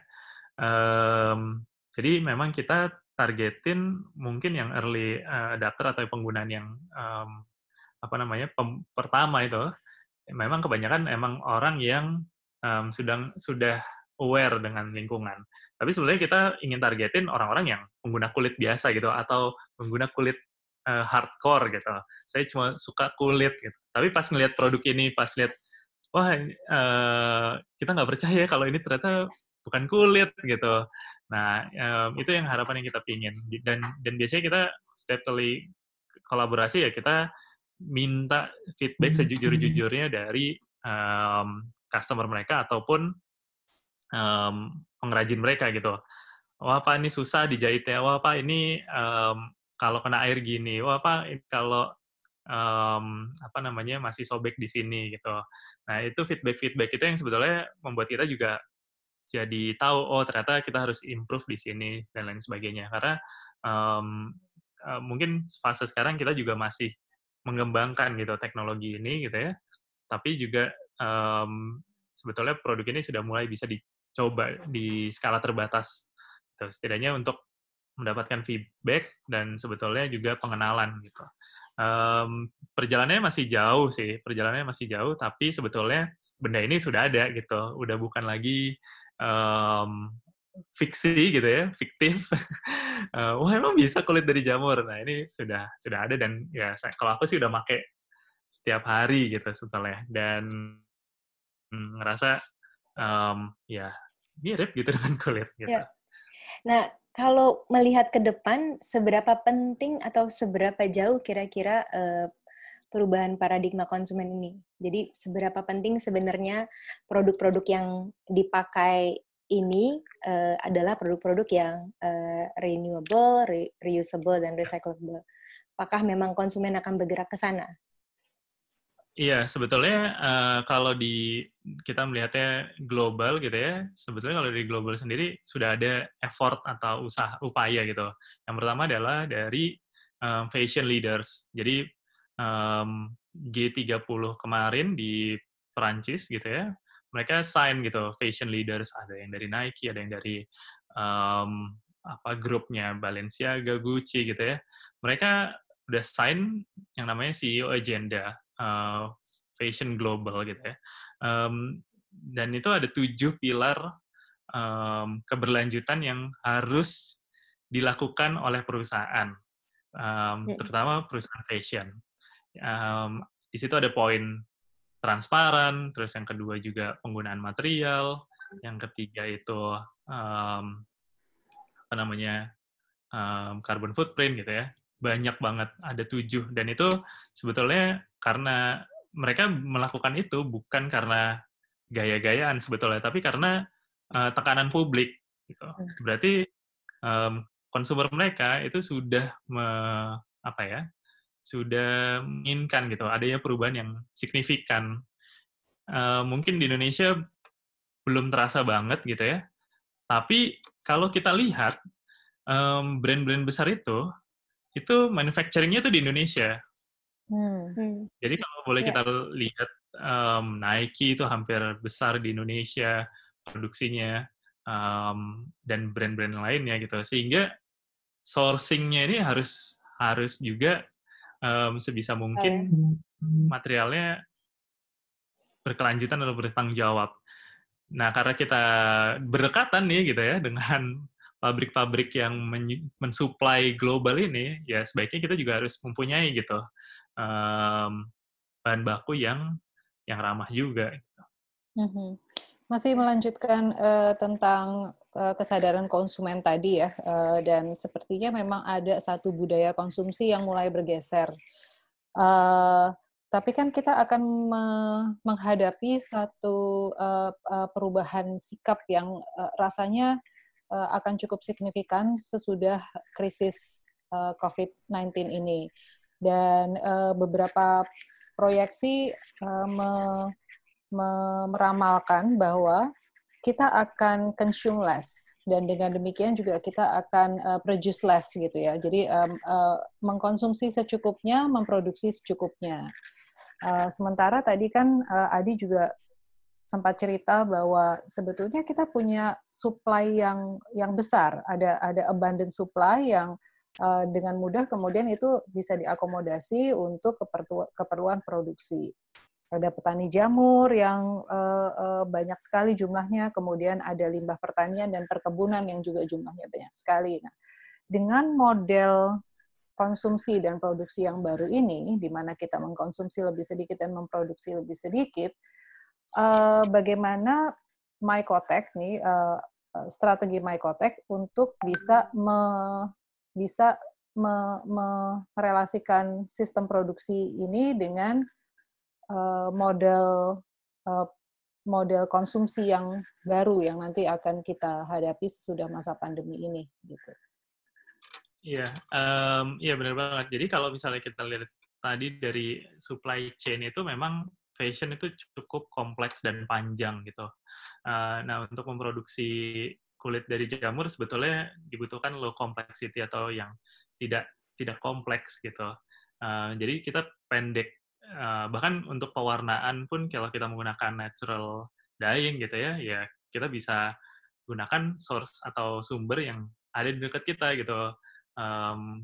Um, jadi memang kita targetin mungkin yang early eh, adapter atau penggunaan yang um, apa namanya pem, pertama itu memang kebanyakan emang orang yang um, sudah sudah aware dengan lingkungan. Tapi sebenarnya kita ingin targetin orang-orang yang pengguna kulit biasa gitu atau pengguna kulit uh, hardcore gitu. Saya cuma suka kulit gitu. Tapi pas ngelihat produk ini, pas lihat wah uh, kita nggak percaya kalau ini ternyata bukan kulit gitu. Nah um, itu yang harapan yang kita pingin dan dan biasanya kita setiap kali kolaborasi ya kita minta feedback hmm. sejujur-jujurnya dari um, customer mereka ataupun um, pengrajin mereka gitu. Wah pak ini susah dijahit ya? wah pak ini um, kalau kena air gini, wah oh, apa kalau um, apa namanya masih sobek di sini gitu. Nah itu feedback-feedback itu yang sebetulnya membuat kita juga jadi tahu oh ternyata kita harus improve di sini dan lain sebagainya. Karena um, uh, mungkin fase sekarang kita juga masih mengembangkan gitu teknologi ini gitu ya. Tapi juga um, sebetulnya produk ini sudah mulai bisa dicoba di skala terbatas. Gitu. Setidaknya untuk mendapatkan feedback dan sebetulnya juga pengenalan gitu. Um, perjalanannya masih jauh sih, perjalanannya masih jauh, tapi sebetulnya benda ini sudah ada gitu, udah bukan lagi um, fiksi gitu ya, fiktif. uh, wah emang bisa kulit dari jamur. Nah ini sudah sudah ada dan ya saya, kalau aku sih udah make setiap hari gitu sebetulnya dan mm, ngerasa um, ya mirip gitu dengan kulit gitu. Yeah. Nah, kalau melihat ke depan, seberapa penting atau seberapa jauh kira-kira eh, perubahan paradigma konsumen ini? Jadi, seberapa penting sebenarnya produk-produk yang dipakai ini uh, adalah produk-produk yang uh, renewable, re reusable, dan recyclable? Apakah memang konsumen akan bergerak ke sana? Iya, sebetulnya uh, kalau di kita melihatnya global gitu ya, sebetulnya kalau di global sendiri sudah ada effort atau usaha upaya gitu. Yang pertama adalah dari um, fashion leaders. Jadi um, G30 kemarin di Perancis gitu ya, mereka sign gitu fashion leaders ada yang dari Nike, ada yang dari um, apa grupnya Balenciaga, Gucci gitu ya. Mereka udah sign yang namanya CEO agenda uh, fashion global gitu ya. Um, dan itu ada tujuh pilar um, keberlanjutan yang harus dilakukan oleh perusahaan, um, terutama perusahaan fashion. Um, di situ ada poin transparan, terus yang kedua juga penggunaan material, yang ketiga itu um, apa namanya um, carbon footprint gitu ya banyak banget ada tujuh dan itu sebetulnya karena mereka melakukan itu bukan karena gaya-gayaan sebetulnya, tapi karena uh, tekanan publik. Gitu. Iya. Berarti um, konsumer mereka itu sudah me, apa ya, sudah menginginkan gitu adanya perubahan yang signifikan. Uh, mungkin di Indonesia belum terasa banget gitu ya, tapi kalau kita lihat mmm, brand-brand um, besar itu, itu manufacturingnya itu di Indonesia Hmm. Hmm. Jadi kalau boleh yeah. kita lihat um, Nike itu hampir besar di Indonesia produksinya um, dan brand-brand lainnya gitu sehingga sourcingnya ini harus harus juga um, sebisa mungkin materialnya berkelanjutan atau bertanggung jawab. Nah karena kita berdekatan nih gitu ya dengan pabrik-pabrik yang mensuplai global ini ya sebaiknya kita juga harus mempunyai gitu um, bahan baku yang yang ramah juga. Gitu. Mhm. Masih melanjutkan uh, tentang uh, kesadaran konsumen tadi ya, uh, dan sepertinya memang ada satu budaya konsumsi yang mulai bergeser. Uh, tapi kan kita akan menghadapi satu perubahan sikap yang e, rasanya e, akan cukup signifikan sesudah krisis e, COVID-19 ini dan uh, beberapa proyeksi uh, me, me, meramalkan bahwa kita akan consume less dan dengan demikian juga kita akan uh, produce less gitu ya. Jadi um, uh, mengkonsumsi secukupnya, memproduksi secukupnya. Uh, sementara tadi kan uh, Adi juga sempat cerita bahwa sebetulnya kita punya supply yang yang besar, ada ada abundant supply yang Eh, dengan mudah kemudian itu bisa diakomodasi untuk keperluan produksi. Ada petani jamur yang eh, eh, banyak sekali jumlahnya, kemudian ada limbah pertanian dan perkebunan yang juga jumlahnya banyak sekali. Nah, dengan model konsumsi dan produksi yang baru ini, di mana kita mengkonsumsi lebih sedikit dan memproduksi lebih sedikit, bagaimana Mycotech nih, strategi Mycotech untuk bisa bisa merelasikan sistem produksi ini dengan eh, model eh, model konsumsi yang baru yang nanti akan kita hadapi sudah masa pandemi ini gitu. Iya, um, iya benar banget. Jadi kalau misalnya kita lihat tadi dari supply chain itu memang fashion itu cukup kompleks dan panjang gitu. Uh, nah untuk memproduksi kulit dari jamur sebetulnya dibutuhkan low complexity atau yang tidak tidak kompleks gitu. Uh, jadi kita pendek uh, bahkan untuk pewarnaan pun kalau kita menggunakan natural dyeing gitu ya, ya kita bisa gunakan source atau sumber yang ada di dekat kita gitu. Um,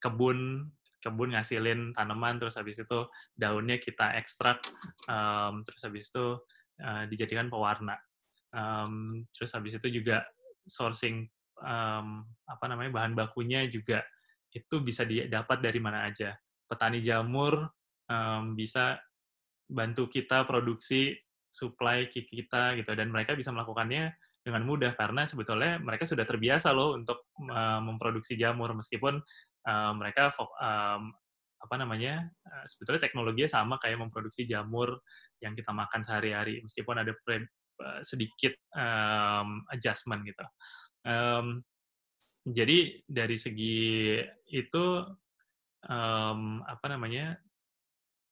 kebun kebun ngasilin tanaman terus habis itu daunnya kita ekstrak um, terus habis itu uh, dijadikan pewarna um, terus habis itu juga sourcing um, apa namanya bahan bakunya juga itu bisa didapat dari mana aja petani jamur um, bisa bantu kita produksi supply kita gitu dan mereka bisa melakukannya dengan mudah karena sebetulnya mereka sudah terbiasa loh untuk eh, memproduksi jamur meskipun eh, mereka apa namanya eh, sebetulnya teknologinya sama kayak memproduksi jamur yang kita makan sehari-hari meskipun ada Eh, sedikit um, adjustment gitu. Um, jadi dari segi itu um, apa namanya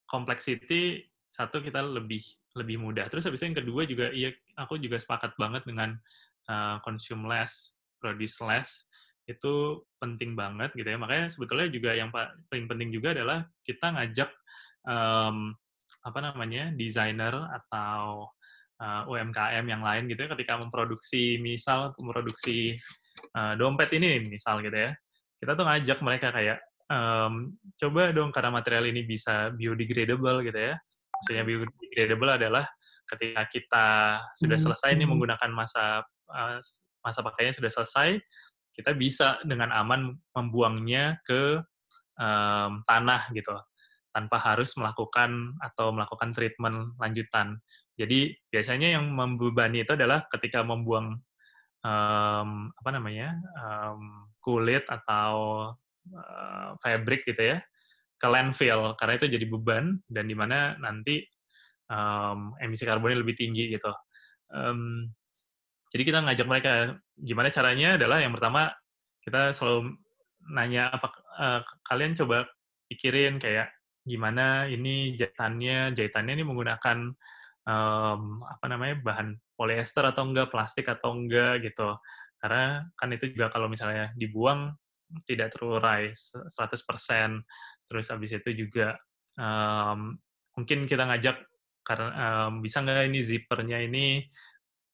complexity satu kita lebih lebih mudah. Terus habis itu yang kedua juga iya aku juga sepakat banget dengan uh, consume less, produce less itu penting banget gitu ya. Makanya sebetulnya juga yang paling penting juga adalah kita ngajak um, apa namanya desainer atau uh, eh, UMKM yang lain gitu ya ketika memproduksi misal memproduksi uh, dompet ini misal gitu ya kita tuh ngajak mereka kayak um, coba dong karena material ini bisa biodegradable gitu ya maksudnya hmm. biodegradable adalah ketika kita sudah hmm, selesai ini hmm. menggunakan masa eh, masa pakainya sudah selesai kita bisa dengan aman membuangnya ke um, tanah gitu tanpa harus melakukan atau melakukan treatment lanjutan jadi biasanya yang membebani itu adalah ketika membuang um, apa namanya um, kulit atau uh, fabric gitu ya ke landfill karena itu jadi beban dan dimana nanti um, emisi karbonnya lebih tinggi gitu. Um, jadi kita ngajak mereka gimana caranya adalah yang pertama kita selalu nanya apa uh, kalian coba pikirin kayak gimana ini jahitannya jahitannya ini menggunakan um, apa namanya bahan polyester atau enggak plastik atau enggak gitu karena kan itu juga kalau misalnya dibuang tidak terurai 100% terus habis itu juga um, mungkin kita ngajak karena um, mmm, bisa nggak ini zippernya ini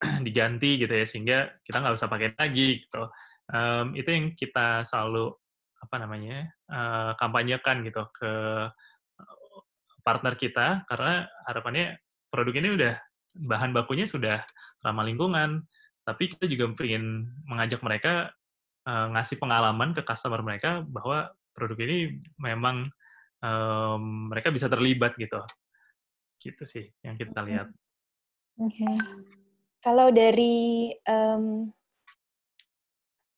diganti gitu ya sehingga kita nggak usah pakai lagi gitu um, itu yang kita selalu apa namanya uh, kampanyekan gitu ke eh, partner kita karena harapannya produk ini udah bahan bakunya sudah ramah lingkungan, tapi kita juga ingin mengajak mereka uh, ngasih pengalaman ke customer mereka bahwa produk ini memang um, mereka bisa terlibat gitu. Gitu sih yang kita hmm. lihat. Oke. Okay. Kalau dari um,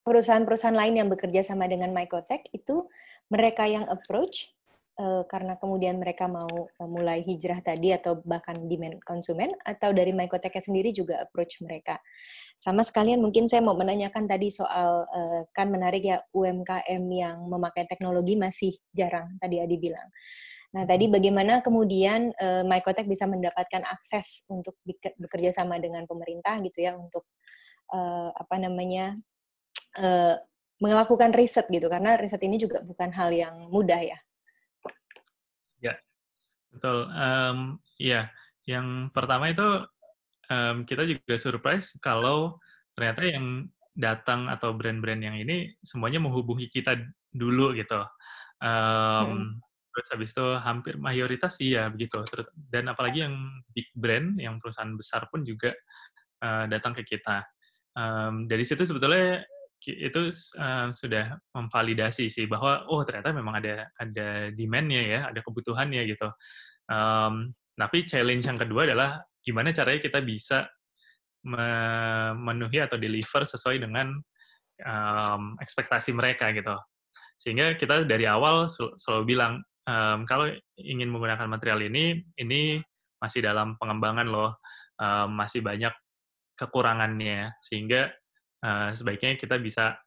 perusahaan-perusahaan lain yang bekerja sama dengan Mycotech itu mereka yang approach Eh, karena kemudian mereka mau uh, mulai hijrah tadi atau bahkan demand konsumen atau dari MycoTech sendiri juga approach mereka. Sama sekalian mungkin saya mau menanyakan tadi soal eh, kan menarik ya UMKM yang memakai teknologi masih jarang tadi Adi bilang. Nah tadi hmm. bagaimana kemudian uh, bisa mendapatkan akses untuk bekerja sama dengan pemerintah gitu ya untuk apa namanya melakukan riset gitu karena riset ini juga bukan hal yang mudah ya Betul. Um, ya, yang pertama itu um, kita juga surprise kalau ternyata yang datang atau brand-brand yang ini semuanya menghubungi kita dulu gitu. Um, hmm. Terus habis itu hampir mayoritas sih ya begitu. Dan apalagi yang big brand, yang perusahaan besar pun juga uh, datang ke kita. Um, dari situ sebetulnya itu um, sudah memvalidasi sih bahwa oh ternyata memang ada ada demandnya ya, ada kebutuhannya gitu. Um, tapi challenge yang kedua adalah gimana caranya kita bisa memenuhi atau deliver sesuai dengan um, ekspektasi mereka gitu. Sehingga kita dari awal sel selalu bilang um, kalau ingin menggunakan material ini, ini masih dalam pengembangan loh, um, masih banyak kekurangannya sehingga Eh, sebaiknya kita bisa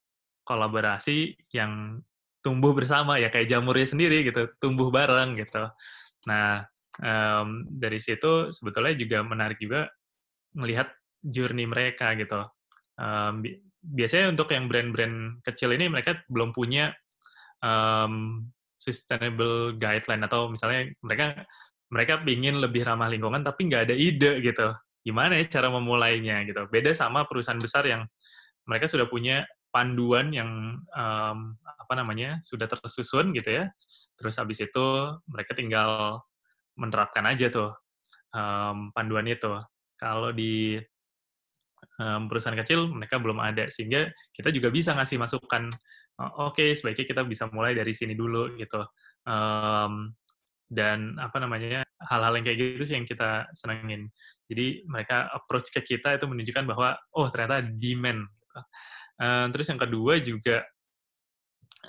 kolaborasi yang tumbuh bersama ya kayak jamurnya sendiri gitu tumbuh bareng gitu nah um, dari situ sebetulnya juga menarik juga melihat journey mereka gitu um, bi biasanya untuk yang brand-brand kecil ini mereka belum punya um, sustainable guideline atau misalnya mereka mereka ingin lebih ramah lingkungan tapi nggak ada ide gitu gimana ya cara memulainya gitu beda sama perusahaan besar yang mereka sudah punya panduan yang um, apa namanya sudah tersusun gitu ya. Terus habis itu mereka tinggal menerapkan aja tuh um, panduan itu. Kalau di um, perusahaan kecil mereka belum ada sehingga kita juga bisa ngasih masukan. Oh, oke, okay, sebaiknya kita bisa mulai dari sini dulu gitu. Um, dan apa namanya hal-hal yang kayak gitu sih yang kita senengin. Jadi mereka approach ke kita itu menunjukkan bahwa oh ternyata demand gitu. Uh, terus yang kedua juga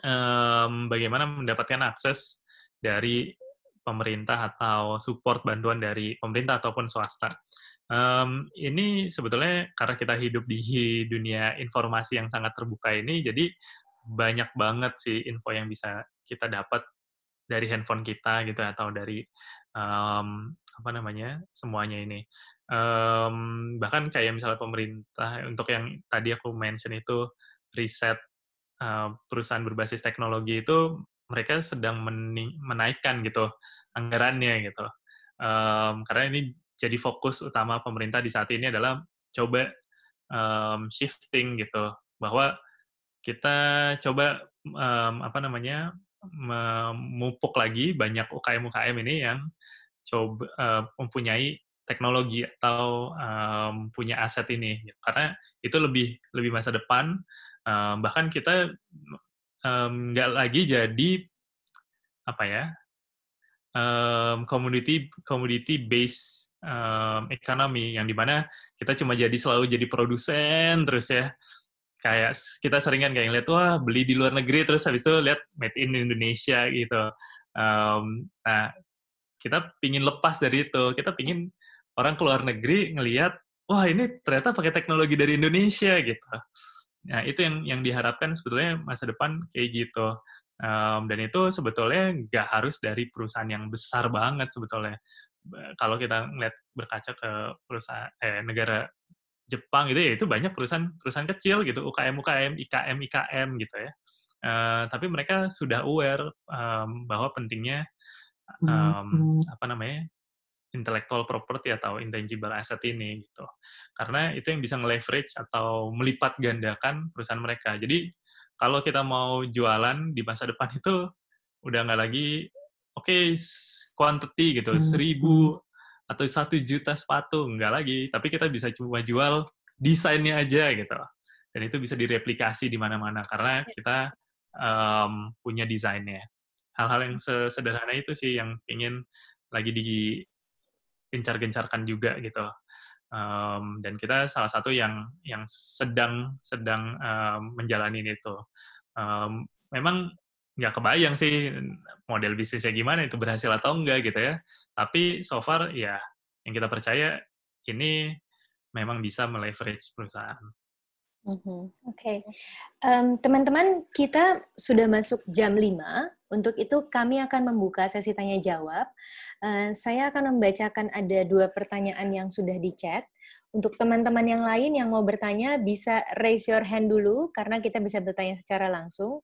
um, bagaimana mendapatkan akses dari pemerintah atau support bantuan dari pemerintah ataupun swasta. Um, ini sebetulnya karena kita hidup di dunia informasi yang sangat terbuka ini, jadi banyak banget sih info yang bisa kita dapat dari handphone kita gitu atau dari um, apa namanya semuanya ini um, bahkan kayak misalnya pemerintah untuk yang tadi aku mention itu riset uh, perusahaan berbasis teknologi itu mereka sedang menaikkan gitu anggarannya gitu um, karena ini jadi fokus utama pemerintah di saat ini adalah coba um, shifting gitu bahwa kita coba um, apa namanya memupuk lagi banyak UKM-UKM ini yang coba uh, mempunyai teknologi atau um, punya aset ini karena itu lebih lebih masa depan um, bahkan kita nggak um, lagi jadi apa ya um, community community based um, economy yang dimana kita cuma jadi selalu jadi produsen terus ya kayak kita seringan kayak lihat wah beli di luar negeri terus habis itu lihat made in Indonesia gitu um, nah kita pingin lepas dari itu kita pingin orang ke luar negeri ngelihat wah ini ternyata pakai teknologi dari Indonesia gitu. Nah itu yang yang diharapkan sebetulnya masa depan kayak gitu. Um, dan itu sebetulnya nggak harus dari perusahaan yang besar banget sebetulnya. Kalau kita ngeliat berkaca ke perusahaan eh, negara Jepang gitu ya itu banyak perusahaan perusahaan kecil gitu UKM UKM IKM IKM gitu ya. Uh, tapi mereka sudah aware um, bahwa pentingnya um, hmm. apa namanya intellectual property atau intangible asset ini gitu. Karena itu yang bisa nge-leverage atau melipat gandakan perusahaan mereka. Jadi kalau kita mau jualan di masa depan itu udah nggak lagi oke okay, quantity gitu, hmm. seribu hmm. atau satu juta sepatu nggak lagi, tapi kita bisa cuma jual desainnya aja gitu. Dan itu bisa direplikasi di mana-mana karena ya. kita um, punya desainnya. Hal-hal yang sederhana itu sih yang ingin lagi di gencar-gencarkan juga gitu. Um, dan kita salah satu yang yang sedang sedang um, menjalani itu. Um, memang nggak kebayang sih model bisnisnya gimana itu berhasil atau enggak gitu ya. Tapi so far ya yang kita percaya ini memang bisa meleverage perusahaan. Mm-hmm. Oke, okay. um, teman-teman kita sudah masuk jam 5. Untuk itu kami akan membuka sesi tanya jawab. Uh, saya akan membacakan ada dua pertanyaan yang sudah di chat. Untuk teman-teman yang lain yang mau bertanya bisa raise your hand dulu karena kita bisa bertanya secara langsung.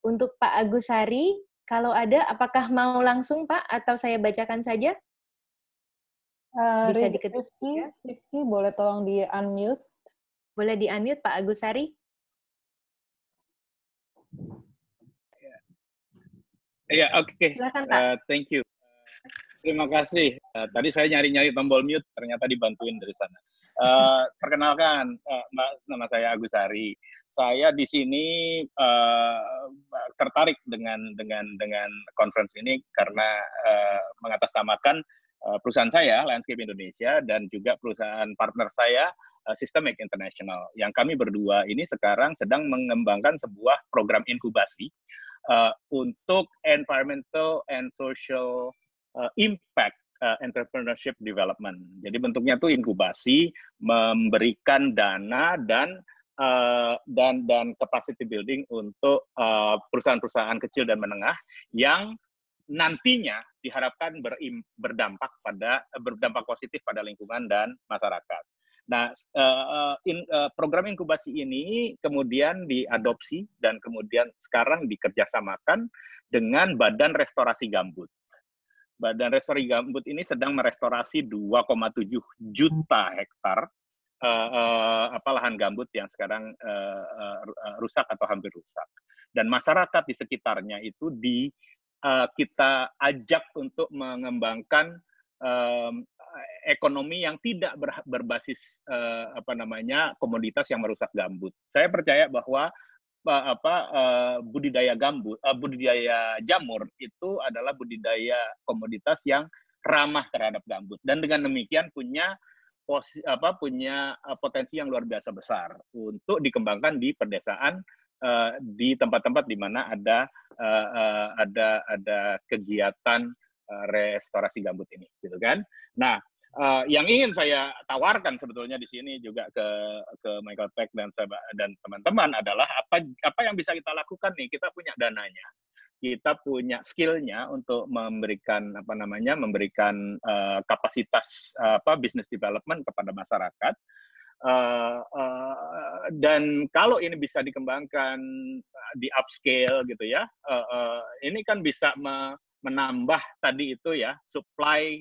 Untuk Pak Agus Hari, kalau ada apakah mau langsung Pak atau saya bacakan saja? Uh, bisa diketik. ya? boleh tolong di unmute. Boleh di-unmute Pak Agus Sari? Iya, yeah, oke. Okay. Silakan Pak. Uh, thank you. Terima kasih. Uh, tadi saya nyari-nyari tombol mute, ternyata dibantuin dari sana. Uh, perkenalkan, uh, nama saya Agus Sari. Saya di sini uh, tertarik dengan dengan dengan conference ini karena uh, mengatasnamakan uh, perusahaan saya, Landscape Indonesia, dan juga perusahaan partner saya, Eh, sistemik internasional. Yang kami berdua ini sekarang sedang mengembangkan sebuah program inkubasi uh, untuk environmental and social uh, impact uh, entrepreneurship development. Jadi bentuknya tuh inkubasi memberikan dana dan uh, dan dan capacity building untuk perusahaan-perusahaan kecil dan menengah yang nantinya diharapkan berim, berdampak pada berdampak positif pada lingkungan dan masyarakat. Nah, eh, eh, eh, program inkubasi ini kemudian diadopsi dan kemudian sekarang dikerjasamakan dengan Badan Restorasi Gambut. Badan Restorasi Gambut ini sedang merestorasi 2,7 juta hektar apa lahan gambut yang sekarang rusak atau hampir rusak. Dan masyarakat di sekitarnya itu di kita ajak untuk mengembangkan um, ekonomi yang tidak ber, berbasis uh, apa namanya komoditas yang merusak gambut. Saya percaya bahwa uh, apa uh, budidaya gambut, uh, budidaya jamur itu adalah budidaya komoditas yang ramah terhadap gambut dan dengan demikian punya posi, apa punya potensi yang luar biasa besar untuk dikembangkan di pedesaan uh, di tempat-tempat di mana ada uh, uh, ada ada kegiatan Eh, restorasi gambut ini, gitu kan? Nah, uh, yang ingin saya tawarkan sebetulnya di sini juga ke ke Michael Tech dan dan teman-teman adalah apa apa yang bisa kita lakukan nih? Kita punya dananya, kita punya skillnya untuk memberikan apa namanya memberikan uh, kapasitas uh, apa business development kepada masyarakat. Uh, uh, dan kalau ini bisa dikembangkan di upscale gitu ya, uh, uh, ini kan bisa me, menambah tadi itu ya supply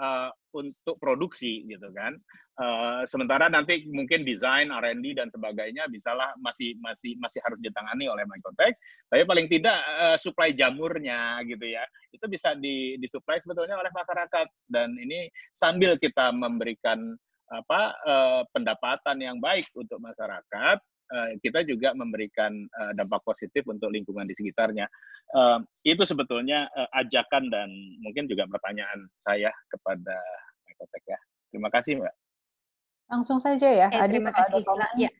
uh, untuk produksi gitu kan. Uh, sementara nanti mungkin desain, R&D dan sebagainya bisalah masih masih masih harus ditangani oleh Microtech. tapi paling tidak uh, supply jamurnya gitu ya. Itu bisa di disuplai sebetulnya oleh masyarakat dan ini sambil kita memberikan apa uh, pendapatan yang baik untuk masyarakat Eh, kita juga memberikan eh, dampak positif untuk lingkungan di sekitarnya. Eh, itu sebetulnya ajakan dan mungkin juga pertanyaan saya kepada Ekotek ya. Terima kasih Mbak. Langsung saja ya, eh, Adi kasih, ada ya.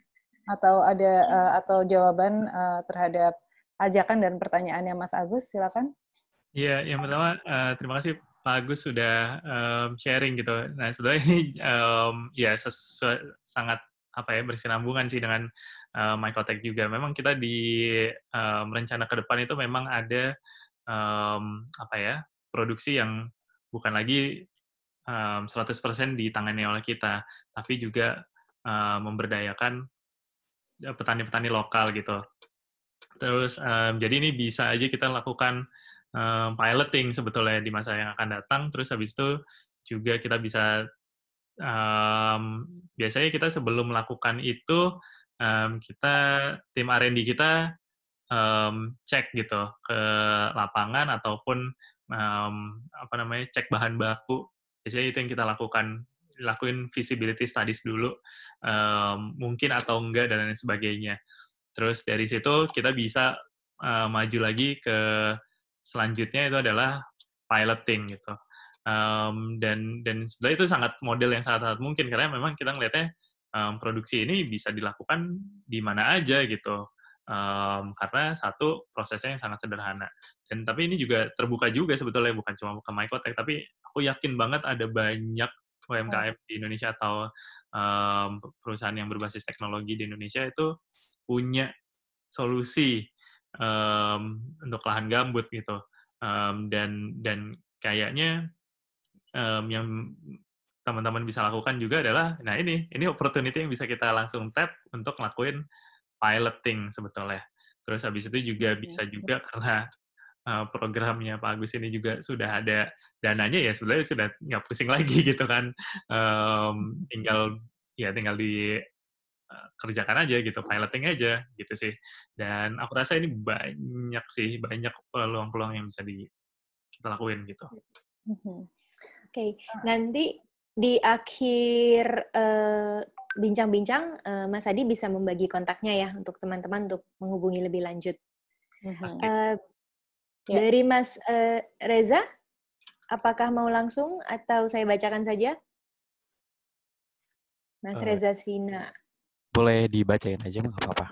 atau ada iya. atau jawaban terhadap ajakan dan pertanyaannya Mas Agus, silakan. Iya, yang pertama terima kasih Pak Agus sudah um, sharing gitu. Nah, sudah ini um, ya sangat apa ya bersinambungan sih dengan uh, eh, Mycotech juga. Memang kita di um, rencana ke depan itu memang ada um, apa ya produksi yang bukan lagi um, 100% ditangani oleh kita, tapi juga uh, memberdayakan e, petani-petani lokal gitu. Terus um, jadi ini bisa aja kita lakukan um, piloting sebetulnya di masa yang akan datang. Terus habis itu juga kita bisa um, biasanya kita sebelum melakukan itu um, kita tim R&D kita um, cek gitu ke lapangan ataupun um, apa namanya cek bahan baku biasanya itu yang kita lakukan lakuin visibility studies dulu um, mungkin atau enggak dan lain sebagainya terus dari situ kita bisa uh, maju lagi ke selanjutnya itu adalah piloting gitu um, dan dan sebenarnya itu sangat model yang sangat sangat mungkin karena memang kita ngelihatnya um, produksi ini bisa dilakukan di mana aja gitu um, karena satu prosesnya yang sangat sederhana dan tapi ini juga terbuka juga sebetulnya bukan cuma ke Mycotech tapi aku yakin banget ada banyak UMKM di Indonesia atau um, perusahaan yang berbasis teknologi di Indonesia itu punya solusi um, untuk lahan gambut gitu um, dan dan kayaknya um, yang teman-teman bisa lakukan juga adalah, nah ini, ini opportunity yang bisa kita langsung tap untuk ngelakuin piloting sebetulnya. Terus habis itu juga bisa juga karena eh, programnya Pak Agus ini juga sudah ada dananya ya sebenarnya sudah nggak pusing lagi gitu kan, um, tinggal ya tinggal di eh, kerjakan aja gitu, piloting aja gitu sih. Dan aku rasa ini banyak sih, banyak peluang-peluang yang bisa di, kita lakuin gitu. Hmm. Oke, okay. Nah. nanti di akhir eh, bincang-bincang, uh, uh, Mas Adi bisa membagi kontaknya ya untuk teman-teman untuk menghubungi lebih lanjut. Uh, mm-hmm. eh, yeah. Dari Mas uh, Reza, apakah mau langsung atau saya bacakan saja? Mas uh, Reza Sina. Boleh dibacain aja, nggak apa-apa.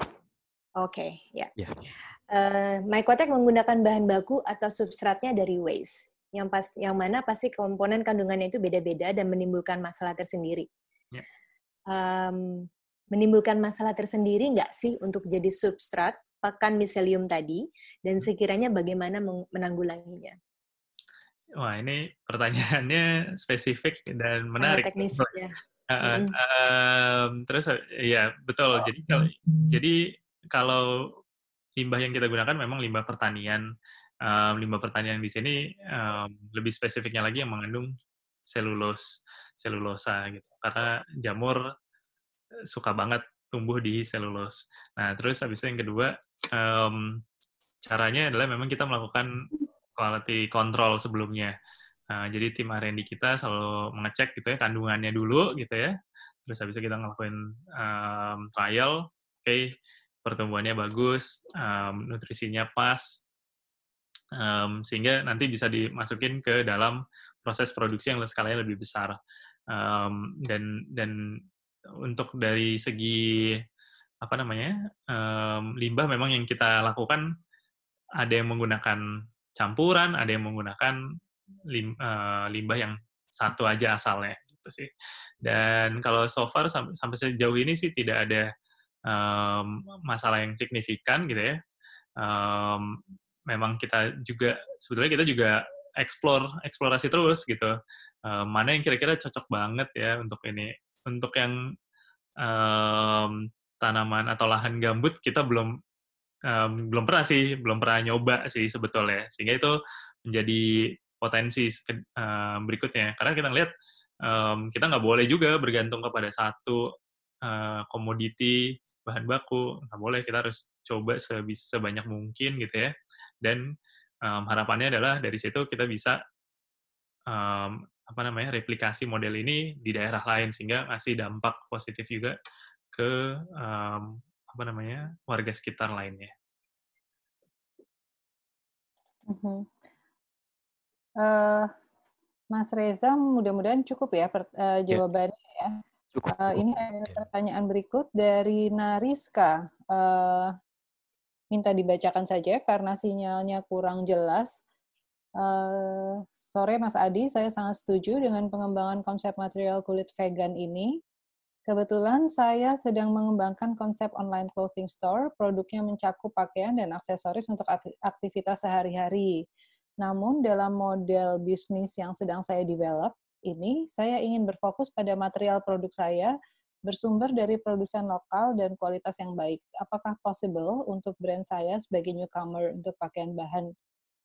Oke, okay, ya. Yeah. Ya. yeah. Uh, Mycotech menggunakan bahan baku atau substratnya dari waste yang pas yang mana pasti komponen kandungannya itu beda-beda dan menimbulkan masalah tersendiri. Yeah. Ya. Um, menimbulkan masalah tersendiri nggak sih untuk jadi substrat pakan miselium tadi dan hmm. sekiranya bagaimana menanggulanginya? Wah ini pertanyaannya spesifik dan Sangat menarik. teknis ya. Uh, um, terus ya betul. Oh. Jadi kalau jadi kalau limbah yang kita gunakan memang limbah pertanian um, limbah pertanian di sini um, lebih spesifiknya lagi yang mengandung selulos selulosa gitu karena jamur suka banget tumbuh di selulos. Nah terus habis itu yang kedua um, caranya adalah memang kita melakukan quality control sebelumnya. Uh, jadi tim R&D kita selalu mengecek gitu ya kandungannya dulu gitu ya. Terus habis itu kita ngelakuin um, trial, oke okay, pertumbuhannya bagus, um, nutrisinya pas, um, sehingga nanti bisa dimasukin ke dalam proses produksi yang skalanya lebih besar um, dan dan untuk dari segi apa namanya um, limbah memang yang kita lakukan ada yang menggunakan campuran ada yang menggunakan lim, uh, limbah yang satu aja asalnya gitu sih dan kalau so far sampai, sampai sejauh ini sih tidak ada um, masalah yang signifikan gitu ya um, memang kita juga sebetulnya kita juga explore eksplorasi terus gitu uh, mana yang kira-kira cocok banget ya untuk ini untuk yang um, tanaman atau lahan gambut kita belum um, belum pernah sih belum pernah nyoba sih sebetulnya sehingga itu menjadi potensi um, berikutnya karena kita lihat um, kita nggak boleh juga bergantung kepada satu eh, komoditi uh, bahan baku nggak boleh kita harus coba sebisa sebanyak mungkin gitu ya dan um, harapannya adalah dari situ kita bisa um, apa namanya replikasi model ini di daerah lain sehingga masih dampak positif juga ke um, apa namanya warga sekitar lainnya. uh Mas Reza, mudah-mudahan cukup ya, eh, ya. jawabannya yeah. ya. Cukup. Uh, ini ada ya. pertanyaan berikut dari Nariska. Uh, minta dibacakan saja karena sinyalnya kurang jelas. Uh, sore Mas Adi, saya sangat setuju dengan pengembangan konsep material kulit vegan ini. Kebetulan saya sedang mengembangkan konsep online clothing store, produknya mencakup pakaian dan aksesoris untuk aktivitas sehari-hari. Namun dalam model bisnis yang sedang saya develop ini, saya ingin berfokus pada material produk saya bersumber dari produsen lokal dan kualitas yang baik. Apakah possible untuk brand saya sebagai newcomer untuk pakaian bahan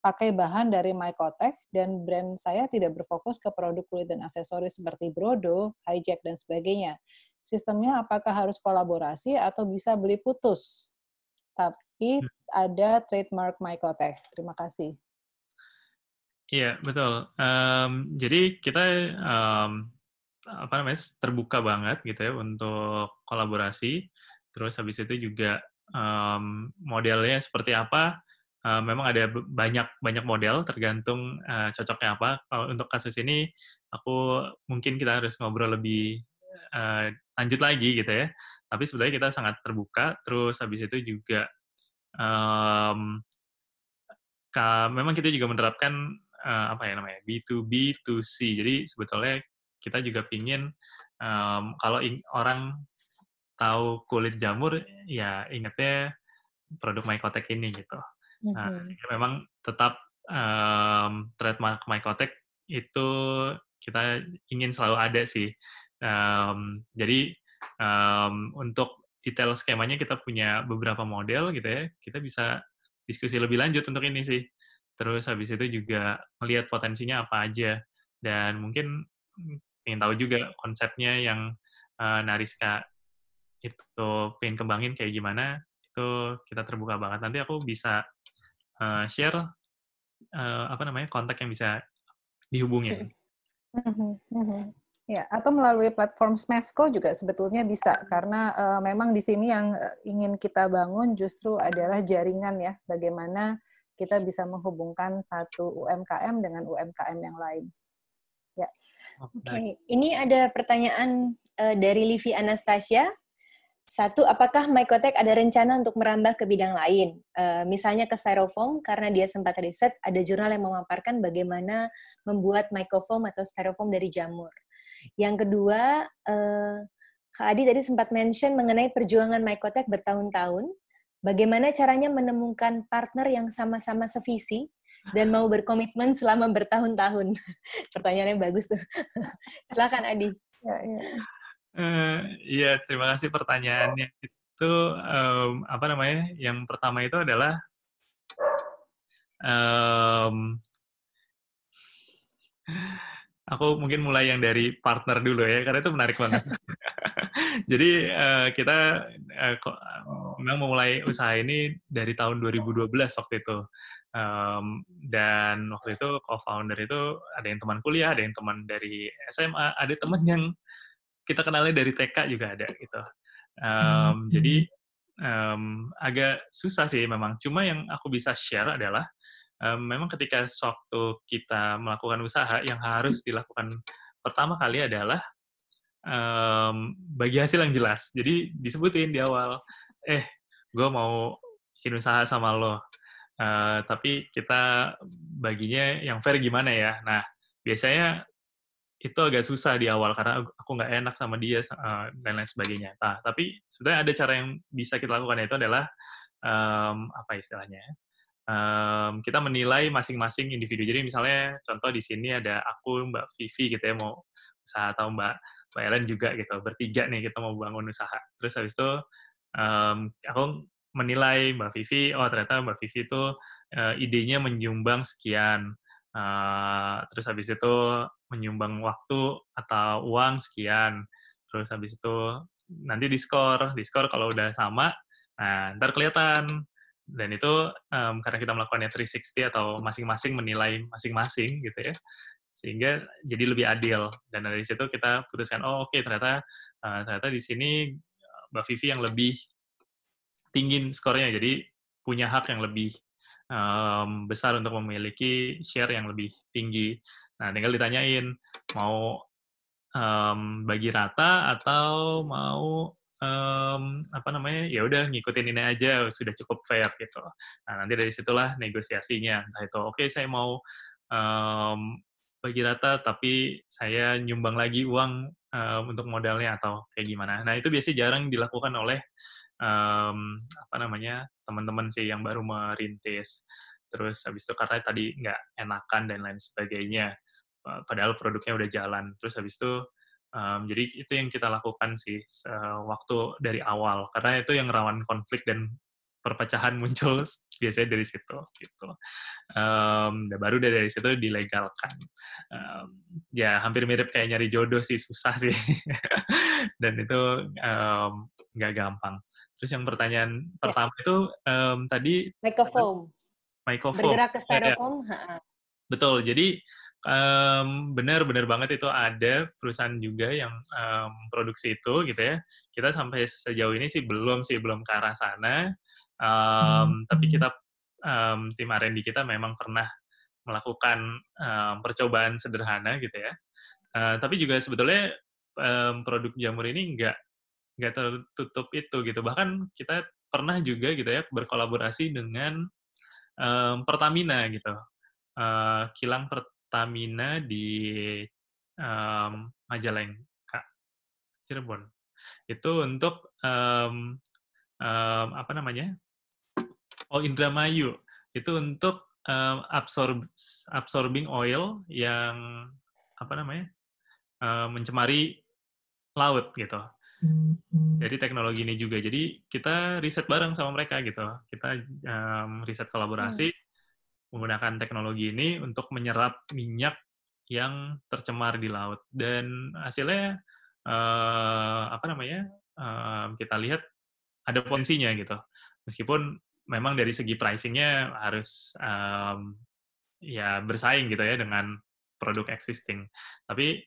pakai bahan dari Mycotech dan brand saya tidak berfokus ke produk kulit dan aksesoris seperti Brodo, Hijack, dan sebagainya. Sistemnya apakah harus kolaborasi atau bisa beli putus? Tapi hmm. ada trademark Mycotech. Terima kasih. Iya, betul. Um, jadi kita um, apa namanya terbuka banget gitu ya untuk kolaborasi. Terus habis itu juga um, modelnya seperti apa? Uh, memang ada banyak banyak model tergantung uh, cocoknya apa. Kalau untuk kasus ini aku mungkin kita harus ngobrol lebih uh, lanjut lagi gitu ya. Tapi sebenarnya kita sangat terbuka. Terus habis itu juga um, memang kita juga menerapkan uh, apa ya namanya B2B2C. Jadi sebetulnya kita juga pingin um, kalau orang tahu kulit jamur ya ingetnya produk Mycotech ini gitu. Mm -hmm. memang tetap um, trademark Mycotech itu kita ingin selalu ada sih. Um, jadi um, untuk detail skemanya kita punya beberapa model gitu ya. Kita bisa diskusi lebih lanjut untuk ini sih. Terus habis itu juga melihat potensinya apa aja dan mungkin pengen tahu juga konsepnya yang uh, Nariska itu pengen kembangin kayak gimana itu kita terbuka banget nanti aku bisa uh, share uh, apa namanya kontak yang bisa dihubungi mm -hmm. Mm -hmm. ya atau melalui platform Smesco juga sebetulnya bisa karena uh, memang di sini yang ingin kita bangun justru adalah jaringan ya bagaimana kita bisa menghubungkan satu UMKM dengan UMKM yang lain. Ya. Oke, okay. ini ada pertanyaan uh, dari Livi Anastasia. Satu, apakah Mycotech ada rencana untuk merambah ke bidang lain? Uh, misalnya ke styrofoam, karena dia sempat riset, ada jurnal yang memaparkan bagaimana membuat microfoam atau styrofoam dari jamur. Yang kedua, uh, Kak Adi tadi sempat mention mengenai perjuangan Mycotech bertahun-tahun Bagaimana caranya menemukan partner yang sama-sama sevisi dan mau berkomitmen selama bertahun-tahun? Pertanyaannya bagus tuh. Silakan Adi. Ya, ya. Eh, iya, ya, terima kasih pertanyaannya. Oh. Itu um, apa namanya? Yang pertama itu adalah um, aku mungkin mulai yang dari partner dulu ya, karena itu menarik banget. Jadi uh, kita uh, memang memulai usaha ini dari tahun 2012 waktu itu. Um, dan waktu itu co-founder itu ada yang teman kuliah, ada yang teman dari SMA, ada teman yang kita kenalnya dari TK juga ada gitu. Um, hmm. Jadi um, agak susah sih memang. Cuma yang aku bisa share adalah um, memang ketika waktu kita melakukan usaha yang harus dilakukan pertama kali adalah um, bagi hasil yang jelas. Jadi disebutin di awal, eh, gue mau bikin usaha sama lo, uh, tapi kita baginya yang fair gimana ya? Nah, biasanya itu agak susah di awal karena aku nggak enak sama dia uh, dan lain sebagainya. Nah, tapi sebenarnya ada cara yang bisa kita lakukan yaitu adalah um, apa istilahnya? Um, kita menilai masing-masing individu. Jadi misalnya contoh di sini ada aku Mbak Vivi gitu ya mau usaha atau Mbak Mbak Ellen juga gitu bertiga nih kita mau bangun usaha terus habis itu um, aku menilai Mbak Vivi oh ternyata Mbak Vivi itu uh, idenya menyumbang sekian uh, terus habis itu menyumbang waktu atau uang sekian terus habis itu nanti diskor diskor kalau udah sama nah ntar kelihatan dan itu um, karena kita melakukannya 360 atau masing-masing menilai masing-masing gitu ya sehingga jadi lebih adil dan dari situ kita putuskan oh oke okay, ternyata uh, ternyata di sini eh, Mbak Vivi yang lebih tinggi skornya jadi punya hak yang lebih um, besar untuk memiliki share yang lebih tinggi nah tinggal ditanyain mau um, bagi rata atau mau um, apa namanya ya udah ngikutin ini aja sudah cukup fair gitu nah nanti dari situlah negosiasinya entah itu oke okay, saya mau um, bagi rata tapi saya nyumbang lagi uang um, untuk modalnya atau kayak gimana. Nah itu biasanya jarang dilakukan oleh um, apa namanya teman-teman sih yang baru merintis. Terus habis itu karena tadi nggak enakan dan lain sebagainya. Padahal produknya udah jalan. Terus habis itu Um, jadi itu yang kita lakukan sih waktu dari awal karena itu yang rawan konflik dan perpecahan muncul biasanya dari situ gitu um, baru dari situ dilegalkan um, ya hampir mirip kayak nyari jodoh sih susah sih dan itu nggak um, gampang terus yang pertanyaan ya. pertama itu um, tadi microphone microphone bergerak ke styrofoam ya, ya. betul jadi um, benar benar banget itu ada perusahaan juga yang um, produksi itu gitu ya kita sampai sejauh ini sih belum sih belum ke arah sana Um, tapi kita um, tim R&D kita memang pernah melakukan um, percobaan sederhana gitu ya. Uh, tapi juga sebetulnya um, produk jamur ini nggak nggak tertutup itu gitu. Bahkan kita pernah juga gitu ya berkolaborasi dengan um, Pertamina gitu. Uh, kilang Pertamina di um, Majalengka, Cirebon. Itu untuk um, um, apa namanya Oh Indramayu itu untuk um, absorb absorbing oil yang apa namanya uh, mencemari laut gitu. Hmm. Jadi teknologi ini juga. Jadi kita riset bareng sama mereka gitu. Kita um, riset kolaborasi hmm menggunakan teknologi ini untuk menyerap minyak yang tercemar di laut dan hasilnya uh, apa namanya uh, kita lihat ada potensinya gitu meskipun memang dari segi pricingnya harus um, ya bersaing gitu ya dengan produk existing. Tapi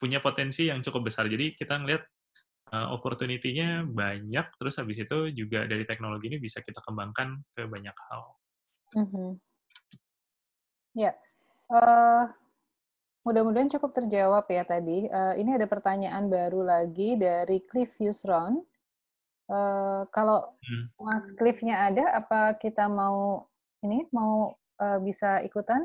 punya potensi yang cukup besar. Jadi kita ngelihat uh, opportunity-nya banyak, terus habis itu juga dari teknologi ini bisa kita kembangkan ke banyak hal. Mm -hmm. Ya, yeah. uh, mudah-mudahan cukup terjawab ya tadi. Uh, ini ada pertanyaan baru lagi dari Cliff Yusron. Eh, kalau hmm. Mas Cliff-nya ada, apa kita mau ini mau uh, bisa ikutan?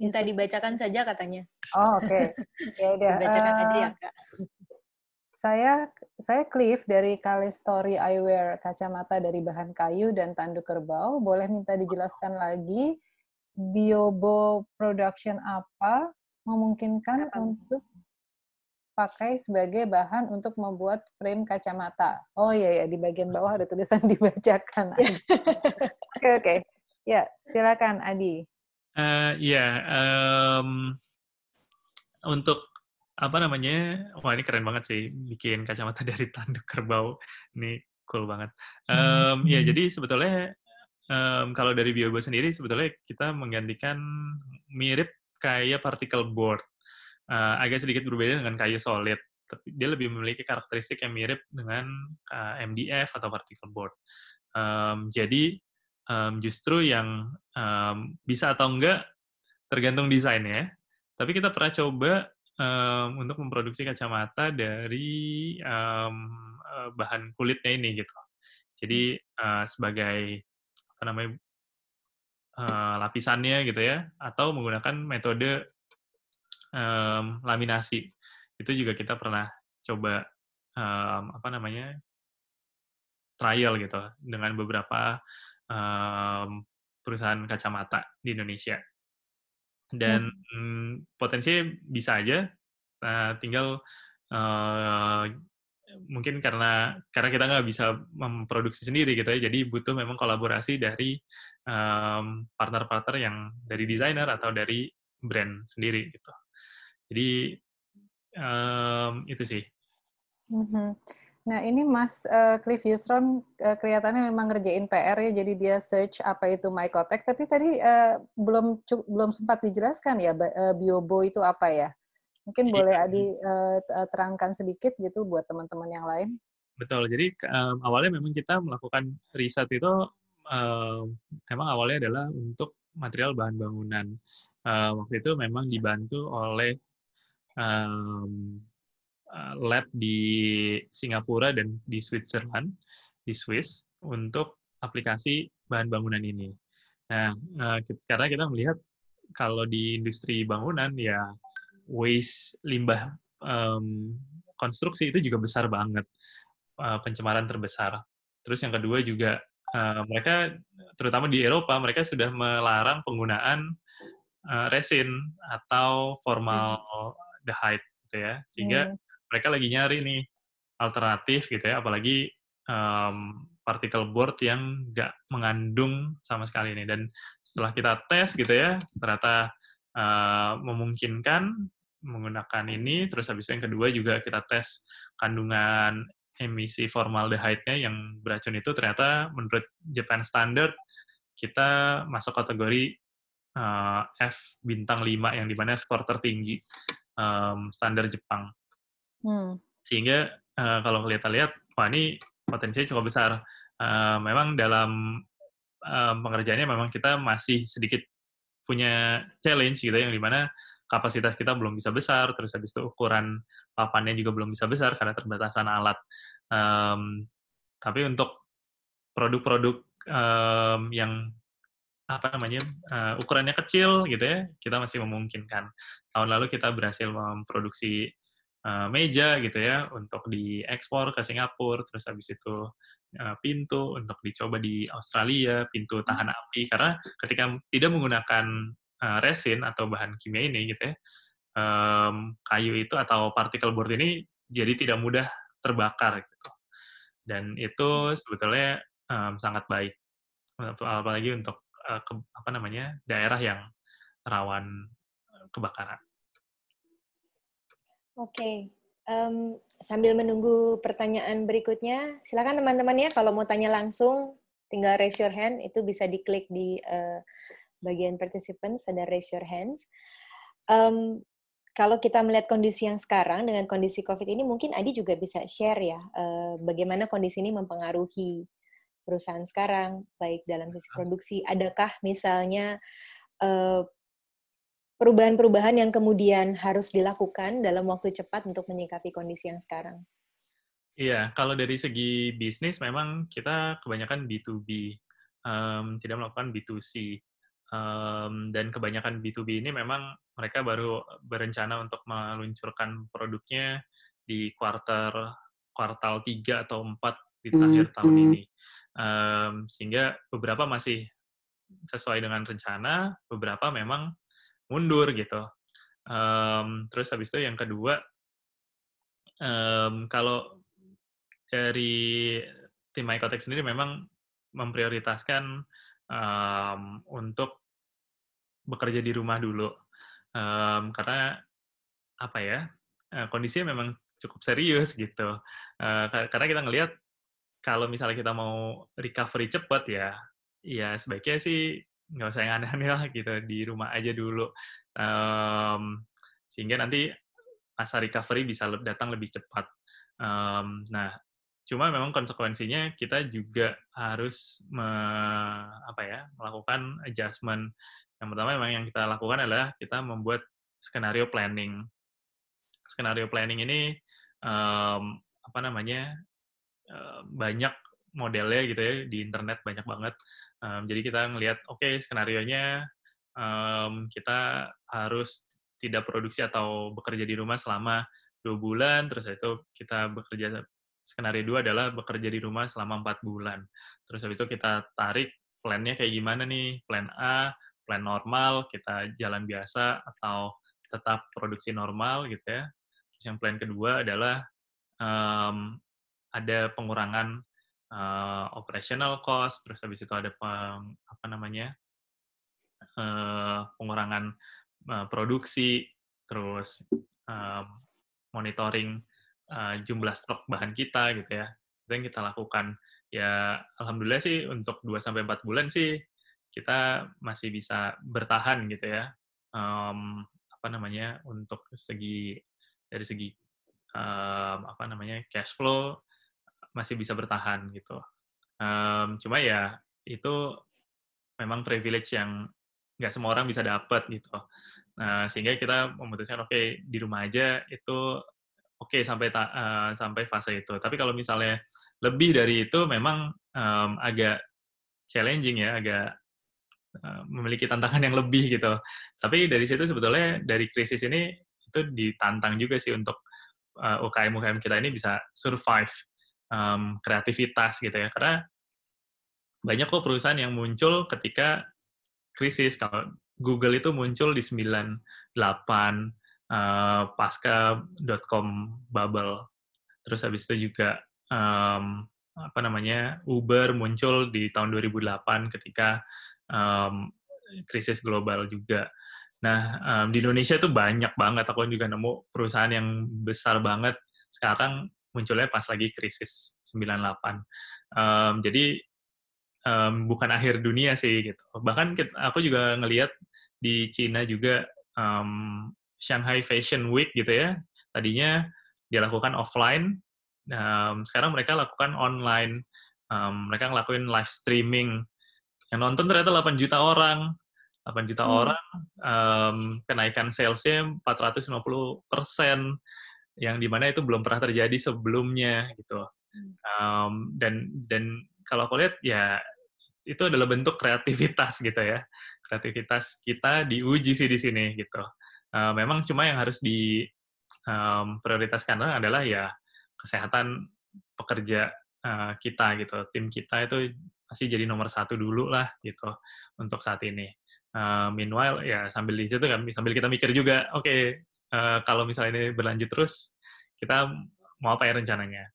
Bisa dibacakan saja katanya. Oh oke, okay. ya udah. dibacakan uh, aja ya eh, kak. Saya saya Cliff dari Kali Story Eyewear, kacamata dari bahan kayu dan tanduk kerbau. Boleh minta dijelaskan lagi biobo production apa memungkinkan apa? untuk pakai sebagai bahan untuk membuat frame kacamata. Oh iya ya di bagian bawah ada tulisan dibacakan. Oke oke. Okay, okay. Ya, silakan Adi. Uh, eh, ya, yeah, um, untuk apa namanya? Wah ini keren banget sih bikin kacamata dari tanduk kerbau. Ini cool banget. Um, Ya jadi sebetulnya um, kalau dari Biobo sendiri sebetulnya kita menggantikan mirip kayak particle board uh, agak sedikit berbeda dengan kayu solid. Tapi dia lebih memiliki karakteristik yang mirip dengan uh, eh, MDF atau particle board. Um, jadi um, justru yang um, bisa atau enggak tergantung desainnya. Ya. Tapi kita pernah coba um, untuk memproduksi kacamata dari um, bahan kulitnya ini gitu. Jadi uh, sebagai apa namanya uh, lapisannya gitu ya, atau menggunakan metode um, laminasi itu juga kita pernah coba um, apa namanya trial gitu dengan beberapa um, perusahaan kacamata di Indonesia dan hmm. Mm, potensi bisa aja nah, tinggal uh, mungkin karena karena kita nggak bisa memproduksi sendiri gitu ya jadi butuh memang kolaborasi dari partner-partner um, yang dari desainer atau dari brand sendiri gitu jadi um, itu sih. Mhm. Nah ini Mas eh, Cliff Yusron eh, kelihatannya memang ngerjain PR ya, jadi dia search apa itu Mycotech, tapi tadi uh, belum belum sempat dijelaskan ya Biobo itu apa ya? Mungkin boleh Adi uh, terangkan sedikit gitu buat teman-teman yang lain. Betul, jadi um, awalnya memang kita melakukan riset itu um, mmm, memang awalnya adalah untuk material bahan bangunan. Uh, waktu itu memang dibantu oleh um, lab di Singapura dan di Switzerland, di Swiss, untuk aplikasi bahan bangunan ini. Nah, eh, karena kita melihat kalau di industri bangunan ya waste limbah um, konstruksi itu juga besar banget uh, pencemaran terbesar. Terus yang kedua juga uh, mereka terutama di Eropa mereka sudah melarang penggunaan resin atau formal hmm the hype gitu ya sehingga hmm. mereka lagi nyari nih alternatif gitu ya apalagi um, partikel board yang nggak mengandung sama sekali ini dan setelah kita tes gitu ya ternyata uh, memungkinkan menggunakan ini terus habis yang kedua juga kita tes kandungan emisi formaldehyde-nya yang beracun itu ternyata menurut Japan Standard kita masuk kategori F bintang 5 yang dimana skor tertinggi um, standar Jepang. Hmm. Sehingga uh, kalau kita lihat, wah ini potensinya cukup besar. Uh, memang dalam uh, pengerjaannya memang kita masih sedikit punya challenge gitu yang dimana kapasitas kita belum bisa besar, terus habis itu ukuran papannya juga belum bisa besar karena terbatasan alat. Um, tapi untuk produk-produk um, yang apa namanya uh, ukurannya kecil gitu ya kita masih memungkinkan tahun lalu kita berhasil memproduksi uh, meja gitu ya untuk diekspor ke Singapura terus habis itu uh, pintu untuk dicoba di Australia pintu hmm. tahan api karena ketika tidak menggunakan uh, resin atau bahan kimia ini gitu ya um, kayu itu atau partikel board ini jadi tidak mudah terbakar gitu dan itu hmm. sebetulnya um, sangat baik apalagi untuk Eh, ke, apa namanya daerah yang rawan eh, kebakaran. Oke, okay. um, sambil menunggu pertanyaan berikutnya, silakan teman-teman ya kalau mau tanya langsung, tinggal raise your hand itu bisa diklik di uh, bagian participants ada raise your hands. Um, kalau kita melihat kondisi yang sekarang dengan kondisi COVID ini, mungkin Adi juga bisa share ya, bagaimana kondisi ini mempengaruhi perusahaan sekarang, baik dalam sisi produksi, adakah misalnya perubahan-perubahan yang kemudian harus dilakukan dalam waktu cepat untuk menyikapi kondisi yang sekarang? Iya, kalau dari segi bisnis memang kita kebanyakan B2B, um, mmm, tidak melakukan B2C. Um, mmm, dan kebanyakan B2B ini memang mereka baru berencana untuk meluncurkan produknya di quarter kuartal 3 atau 4 di hmm, akhir tahun hmm. ini um, sehingga beberapa masih sesuai dengan rencana, beberapa memang mundur gitu. Um, terus habis itu yang kedua, um, kalau dari tim Mycotech sendiri memang memprioritaskan um, untuk bekerja di rumah dulu, um, karena apa ya eh, kondisinya memang cukup serius gitu, uh, karena kita ngelihat kalau misalnya kita mau recovery cepat ya, ya sebaiknya sih nggak usah yang aneh-aneh lah gitu di rumah aja dulu, um, sehingga nanti masa recovery bisa datang lebih cepat. Um, nah, cuma memang konsekuensinya kita juga harus me, apa ya melakukan adjustment. Yang pertama memang yang kita lakukan adalah kita membuat skenario planning. Skenario planning ini um, apa namanya Eh, banyak modelnya gitu ya di internet banyak banget. Um, jadi kita ngelihat oke okay, skenario nya um, kita harus tidak produksi atau bekerja di rumah selama dua bulan, terus itu kita bekerja skenario dua adalah bekerja di rumah selama empat bulan. Terus habis itu kita tarik plannya kayak gimana nih, plan A, plan normal, kita jalan biasa atau tetap produksi normal gitu ya. Terus yang plan kedua adalah um, ada pengurangan uh, operational cost, terus habis itu ada peng, apa namanya uh, pengurangan uh, produksi, terus uh, monitoring uh, jumlah stok bahan kita gitu ya. Itu yang kita lakukan. Ya alhamdulillah sih untuk 2 sampai 4 bulan sih kita masih bisa bertahan gitu ya. Um, apa namanya untuk segi dari segi um, apa namanya cash flow masih bisa bertahan gitu. Um, cuma ya itu memang privilege yang nggak semua orang bisa dapat gitu. Nah, sehingga kita memutuskan oke okay, di rumah aja itu oke okay, sampai ta, uh, sampai fase itu. Tapi kalau misalnya lebih dari itu memang um, agak challenging ya, agak eh, memiliki tantangan yang lebih gitu. Tapi dari situ sebetulnya dari krisis ini itu ditantang juga sih untuk eh, UKM UKM kita ini bisa survive um, kreativitas gitu ya karena banyak kok perusahaan yang muncul ketika krisis kalau Google itu muncul di 98 uh, eh, pasca com bubble terus habis itu juga um, apa namanya Uber muncul di tahun 2008 ketika um, krisis global juga. Nah um, di Indonesia itu banyak banget aku juga nemu perusahaan yang besar banget sekarang munculnya pas lagi krisis 98. Um, jadi um, bukan akhir dunia sih gitu. Bahkan kita, aku juga ngelihat di Cina juga um, Shanghai Fashion Week gitu ya. Tadinya dilakukan offline, um, sekarang mereka lakukan online. Um, mereka ngelakuin live streaming. Yang nonton ternyata 8 juta orang. 8 juta hmm. orang, um, kenaikan salesnya 450 persen yang dimana itu belum pernah terjadi sebelumnya gitu um, dan dan kalau aku lihat ya itu adalah bentuk kreativitas gitu ya kreativitas kita diuji sih di sini gitu uh, memang cuma yang harus di um, prioritaskan adalah ya kesehatan pekerja uh, kita gitu tim kita itu masih jadi nomor satu dulu lah gitu untuk saat ini uh, meanwhile ya sambil di situ kan sambil kita mikir juga oke okay, Eh, kalau misalnya ini berlanjut terus kita mau apa ya rencananya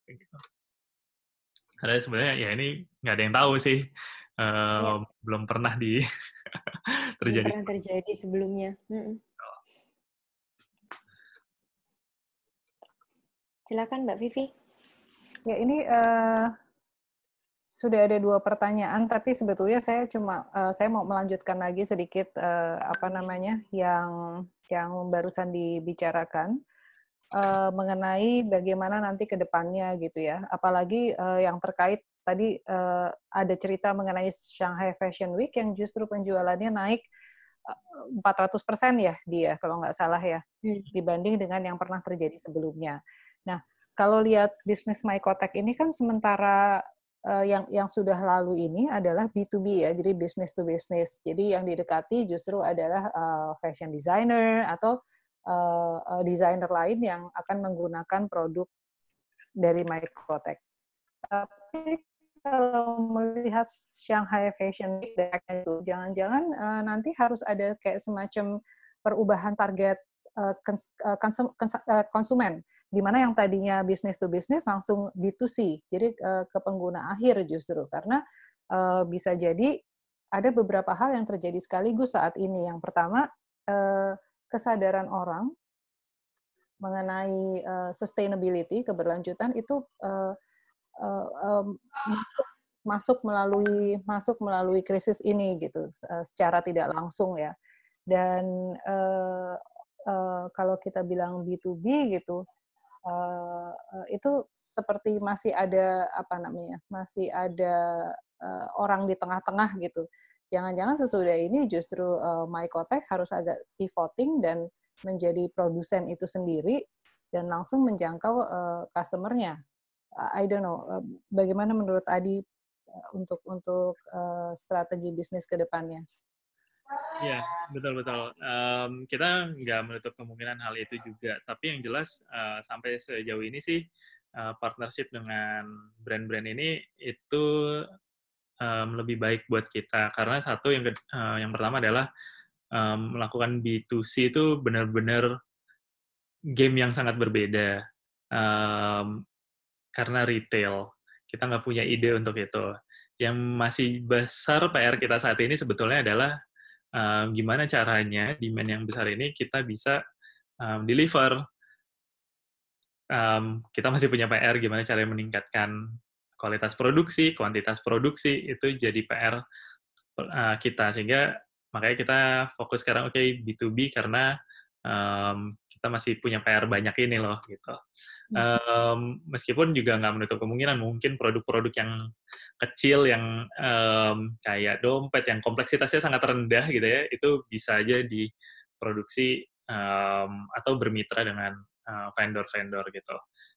Ada gitu. sebenarnya ya ini nggak ada yang tahu sih uh, ya. belum pernah di terjadi terjadi sebelumnya. Hmm. Silakan Mbak Vivi. Ya ini uh, sudah ada dua pertanyaan, tapi sebetulnya saya cuma uh, saya mau melanjutkan lagi sedikit uh, apa namanya yang yang barusan dibicarakan uh, mengenai bagaimana nanti ke depannya gitu ya. Apalagi uh, yang terkait tadi uh, ada cerita mengenai Shanghai Fashion Week yang justru penjualannya naik 400 persen ya dia kalau nggak salah ya hmm. dibanding dengan yang pernah terjadi sebelumnya. Nah kalau lihat bisnis mycotech ini kan sementara uh, yang yang sudah lalu ini adalah B2B ya, jadi business to business. Jadi yang didekati justru adalah uh, fashion designer atau uh, uh, desainer lain yang akan menggunakan produk dari Microtech. Tapi kalau melihat Shanghai Fashion Week itu, jangan-jangan uh, nanti harus ada kayak semacam perubahan target uh, uh, konsumen di mana yang tadinya bisnis to bisnis langsung B2C, jadi eh, ke pengguna akhir justru karena eh, bisa jadi ada beberapa hal yang terjadi sekaligus saat ini. Yang pertama eh, kesadaran orang mengenai sustainability keberlanjutan itu masuk melalui masuk melalui krisis ini gitu secara tidak langsung ya. Dan kalau kita bilang B2B gitu uh, itu seperti masih ada apa namanya masih ada uh, orang di tengah-tengah gitu jangan-jangan sesudah ini justru uh, Mycotech harus agak pivoting dan menjadi produsen itu sendiri dan langsung menjangkau uh, customernya I don't know uh, bagaimana menurut Adi untuk untuk uh, strategi bisnis kedepannya Iya, betul betul. Um, kita nggak menutup kemungkinan hal itu juga. Tapi yang jelas uh, sampai sejauh ini sih uh, partnership dengan brand-brand ini itu um, lebih baik buat kita karena satu yang uh, yang pertama adalah um, melakukan B2C itu benar-benar game yang sangat berbeda um, karena retail. Kita nggak punya ide untuk itu. Yang masih besar PR kita saat ini sebetulnya adalah um, gimana caranya demand yang besar ini kita bisa um, deliver. Um, kita masih punya PR gimana cara meningkatkan kualitas produksi, kuantitas produksi itu jadi PR uh, eh, kita sehingga makanya kita fokus sekarang oke okay, B2B karena um, kita masih punya PR banyak ini loh gitu. Um, meskipun juga nggak menutup kemungkinan mungkin produk-produk yang kecil yang um, kayak dompet yang kompleksitasnya sangat rendah gitu ya itu bisa aja diproduksi um, atau bermitra dengan eh, vendor-vendor uh, gitu.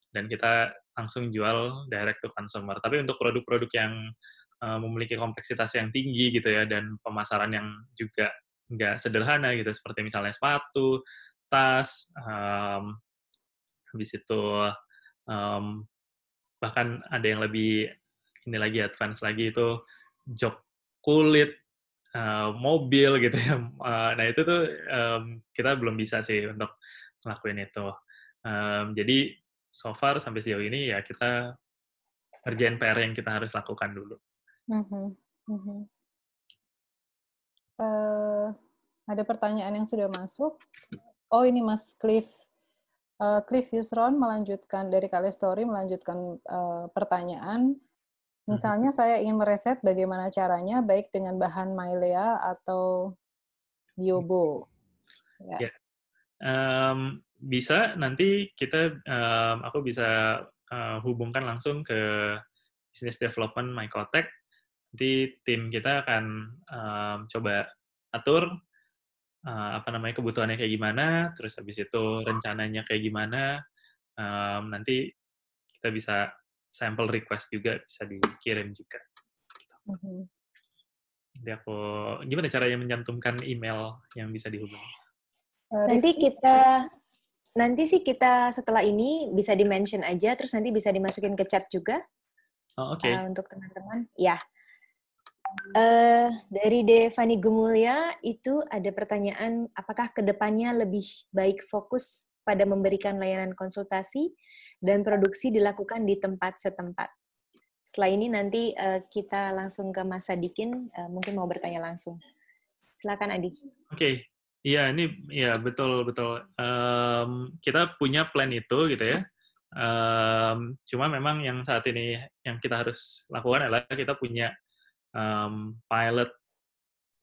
Dan kita langsung jual direct to consumer. Tapi untuk produk-produk yang uh, memiliki kompleksitas yang tinggi gitu ya dan pemasaran yang juga nggak sederhana gitu seperti misalnya sepatu komunitas, um, mmm, habis itu um, bahkan ada yang lebih ini lagi advance lagi itu jok kulit, uh, mobil gitu ya. Uh, nah itu tuh um, kita belum bisa sih untuk ngelakuin itu. Um, jadi so far sampai sejauh ini ya kita kerjain PR yang kita harus lakukan dulu. Mm -hmm. Mm -hmm. Uh, ada pertanyaan yang sudah masuk oh ini Mas Cliff uh, Cliff Yusron melanjutkan dari kali story melanjutkan uh, pertanyaan Misalnya hmm. saya ingin mereset bagaimana caranya baik dengan bahan mylea atau Biobo. Ya. Yeah. Ya. Um, bisa nanti kita um, aku bisa uh, hubungkan langsung ke business development MyCotech. Nanti tim kita akan um, coba atur uh, apa namanya kebutuhannya kayak gimana, terus habis itu rencananya kayak gimana. Um, nanti kita bisa sampel request juga bisa dikirim juga. Jadi mm-hmm. aku gimana caranya mencantumkan email yang bisa dihubungi? Eh, nanti kita nanti sih kita setelah ini bisa di mention aja, terus nanti bisa dimasukin ke chat juga. Oh, Oke. Okay. Uh, eh, untuk teman-teman, ya. Uh, dari Devani Gumulya itu ada pertanyaan, apakah kedepannya lebih baik fokus pada memberikan layanan konsultasi dan produksi dilakukan di tempat setempat? Setelah ini nanti uh, kita langsung ke Mas Adikin uh, eh, mungkin mau bertanya langsung. Silakan Adi. Oke, okay. iya ini ya betul betul. Um, kita punya plan itu gitu ya. Um, cuma memang yang saat ini yang kita harus lakukan adalah kita punya um, pilot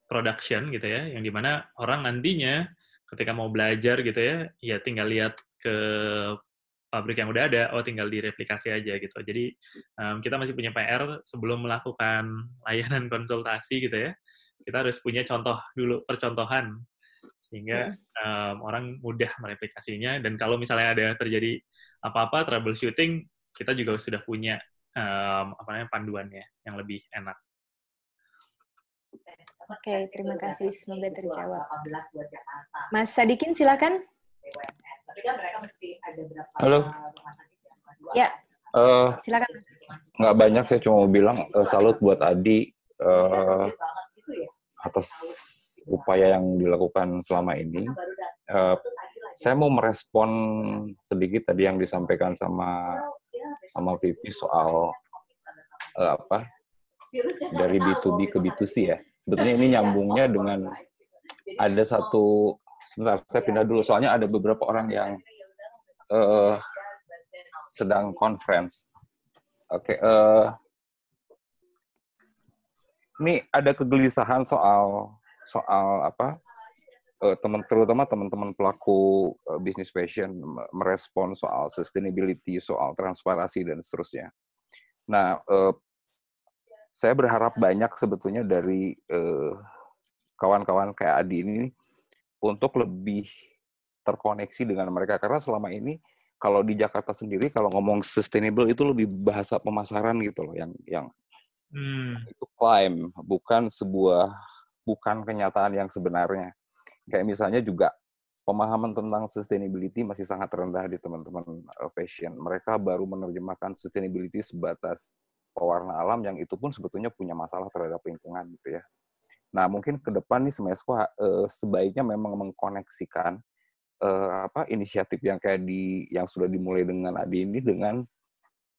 production gitu ya, yang dimana orang nantinya ketika mau belajar gitu ya, ya tinggal lihat ke pabrik yang udah ada, oh tinggal direplikasi aja gitu. Jadi um, kita masih punya PR sebelum melakukan layanan konsultasi gitu ya, kita harus punya contoh dulu percontohan sehingga um, orang mudah mereplikasinya dan kalau misalnya ada terjadi apa-apa troubleshooting kita juga sudah punya um, apa namanya panduannya yang lebih enak Oke, okay, terima kasih. Semoga terjawab. Mas Sadikin, silakan. Kan Halo. Ya. Uh, silakan. Nggak banyak, saya cuma mau bilang uh, salut buat Adi uh, atas upaya yang dilakukan selama ini. Uh, saya mau merespon sedikit tadi yang disampaikan sama sama Vivi soal uh, apa kan dari B2B ke B2C ya sebetulnya ini iya, nyambungnya dengan ada satu sebentar saya iya, pindah dulu iya. soalnya ada beberapa orang yang uh, sedang conference. Oke, okay, uh, eh, ini ada kegelisahan soal soal apa? Uh, eh, teman terutama teman-teman pelaku uh, bisnis fashion merespon soal sustainability, soal transparansi dan seterusnya. Nah, uh, saya berharap banyak sebetulnya dari eh, kawan-kawan uh, kayak Adi ini untuk lebih terkoneksi dengan mereka karena selama ini kalau di Jakarta sendiri kalau ngomong sustainable itu lebih bahasa pemasaran gitu loh yang yang hmm. itu klaim bukan sebuah bukan kenyataan yang sebenarnya kayak misalnya juga pemahaman tentang sustainability masih sangat rendah di teman-teman eh, fashion mereka baru menerjemahkan sustainability sebatas pewarna alam yang itu pun sebetulnya punya masalah terhadap lingkungan gitu ya. Nah, mungkin ke depan nih Semesco uh, eh, sebaiknya memang mengkoneksikan uh, apa inisiatif yang kayak di yang sudah dimulai dengan Adi ini dengan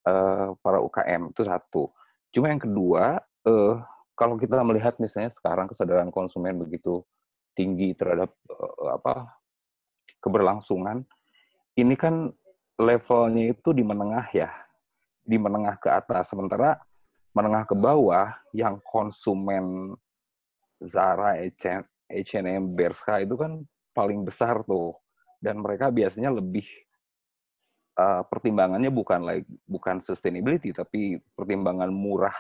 uh, para UKM itu satu. Cuma yang kedua, uh, kalau kita melihat misalnya sekarang kesadaran konsumen begitu tinggi terhadap uh, apa keberlangsungan, ini kan levelnya itu di menengah ya di menengah ke atas. Sementara menengah ke bawah yang konsumen Zara, H&M, Bershka itu kan paling besar tuh. Dan mereka biasanya lebih uh, pertimbangannya bukan like bukan sustainability tapi pertimbangan murah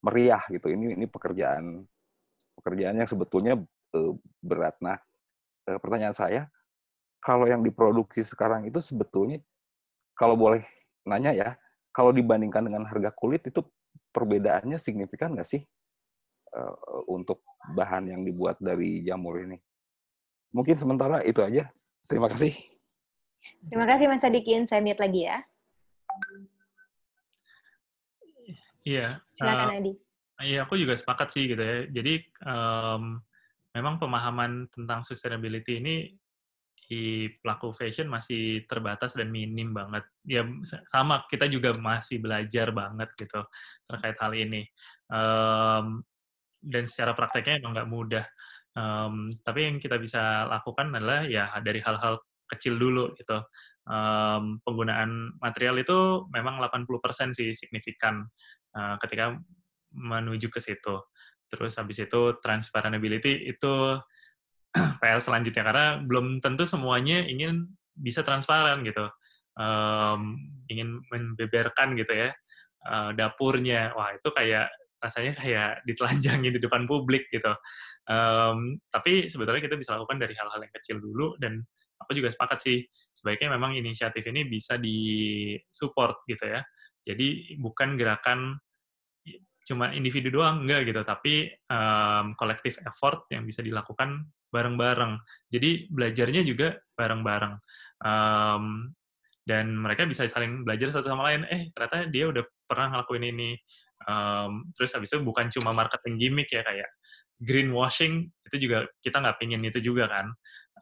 meriah gitu. Ini ini pekerjaan pekerjaan yang sebetulnya uh, berat. Nah, uh, pertanyaan saya kalau yang diproduksi sekarang itu sebetulnya kalau boleh nanya ya, kalau dibandingkan dengan harga kulit itu perbedaannya signifikan nggak sih uh, untuk bahan yang dibuat dari jamur ini? Mungkin sementara itu aja. Terima kasih. Terima kasih Mas Sadikin. Saya mute lagi ya. Iya. Silakan uh, Adi. Iya, aku juga sepakat sih gitu ya. Jadi um, memang pemahaman tentang sustainability ini di pelaku fashion masih terbatas dan minim banget. Ya sama kita juga masih belajar banget gitu terkait hal ini. Um, dan secara prakteknya emang nggak mudah. Um, tapi yang kita bisa lakukan adalah ya dari hal-hal kecil dulu gitu. Um, penggunaan material itu memang 80% sih signifikan uh, ketika menuju ke situ. Terus habis itu transparability itu PR selanjutnya karena belum tentu semuanya ingin bisa transparan gitu um, ingin membeberkan gitu ya uh, dapurnya wah itu kayak rasanya kayak ditelanjangi di depan publik gitu um, tapi sebetulnya kita bisa lakukan dari hal-hal yang kecil dulu dan aku juga sepakat sih sebaiknya memang inisiatif ini bisa disupport gitu ya jadi bukan gerakan cuma individu doang enggak gitu tapi um, effort yang bisa dilakukan bareng-bareng jadi belajarnya juga bareng-bareng um, dan mereka bisa saling belajar satu sama lain eh ternyata dia udah pernah ngelakuin ini um, terus habis itu bukan cuma marketing gimmick ya kayak greenwashing itu juga kita nggak pingin itu juga kan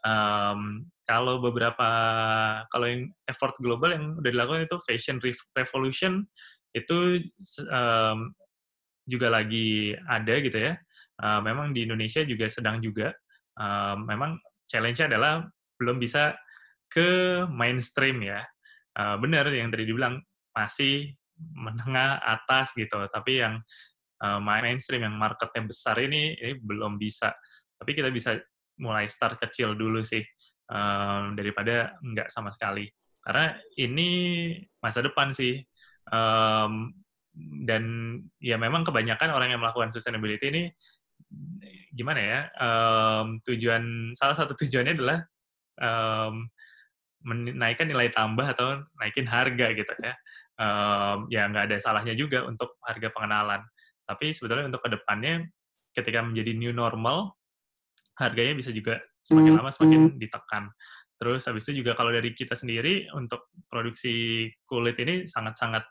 um, kalau beberapa kalau yang effort global yang udah dilakukan itu fashion revolution itu um, juga lagi ada gitu ya. Uh, memang di Indonesia juga sedang juga. Uh, memang challenge-nya adalah belum bisa ke mainstream ya. Uh, benar yang tadi dibilang masih menengah atas gitu. Tapi yang uh, mainstream yang market yang besar ini ini belum bisa. Tapi kita bisa mulai start kecil dulu sih um, daripada nggak sama sekali. Karena ini masa depan sih. Um, dan ya memang kebanyakan orang yang melakukan sustainability ini gimana ya um, tujuan salah satu tujuannya adalah um, menaikkan nilai tambah atau naikin harga gitu ya um, ya nggak ada salahnya juga untuk harga pengenalan tapi sebetulnya untuk kedepannya ketika menjadi new normal harganya bisa juga semakin lama semakin ditekan terus habis itu juga kalau dari kita sendiri untuk produksi kulit ini sangat-sangat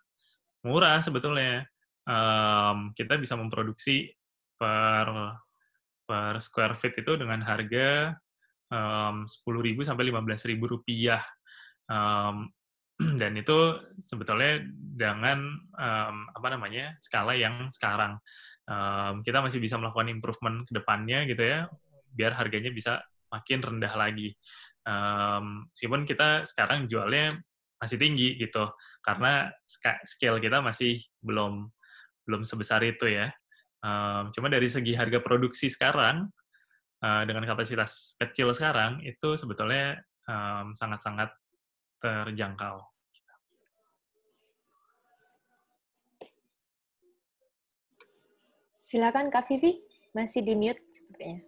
murah sebetulnya. Um, kita bisa memproduksi per per square feet itu dengan harga um, 10.000 sampai 15.000 rupiah. Um, dan itu sebetulnya dengan um, apa namanya skala yang sekarang um, kita masih bisa melakukan improvement ke depannya gitu ya biar harganya bisa makin rendah lagi. Um, meskipun kita sekarang jualnya masih tinggi gitu karena scale kita masih belum belum sebesar itu ya. Um, cuma dari segi harga produksi sekarang uh, dengan kapasitas kecil sekarang itu sebetulnya sangat sangat-sangat terjangkau. Silakan Kak Vivi, masih di mute sepertinya.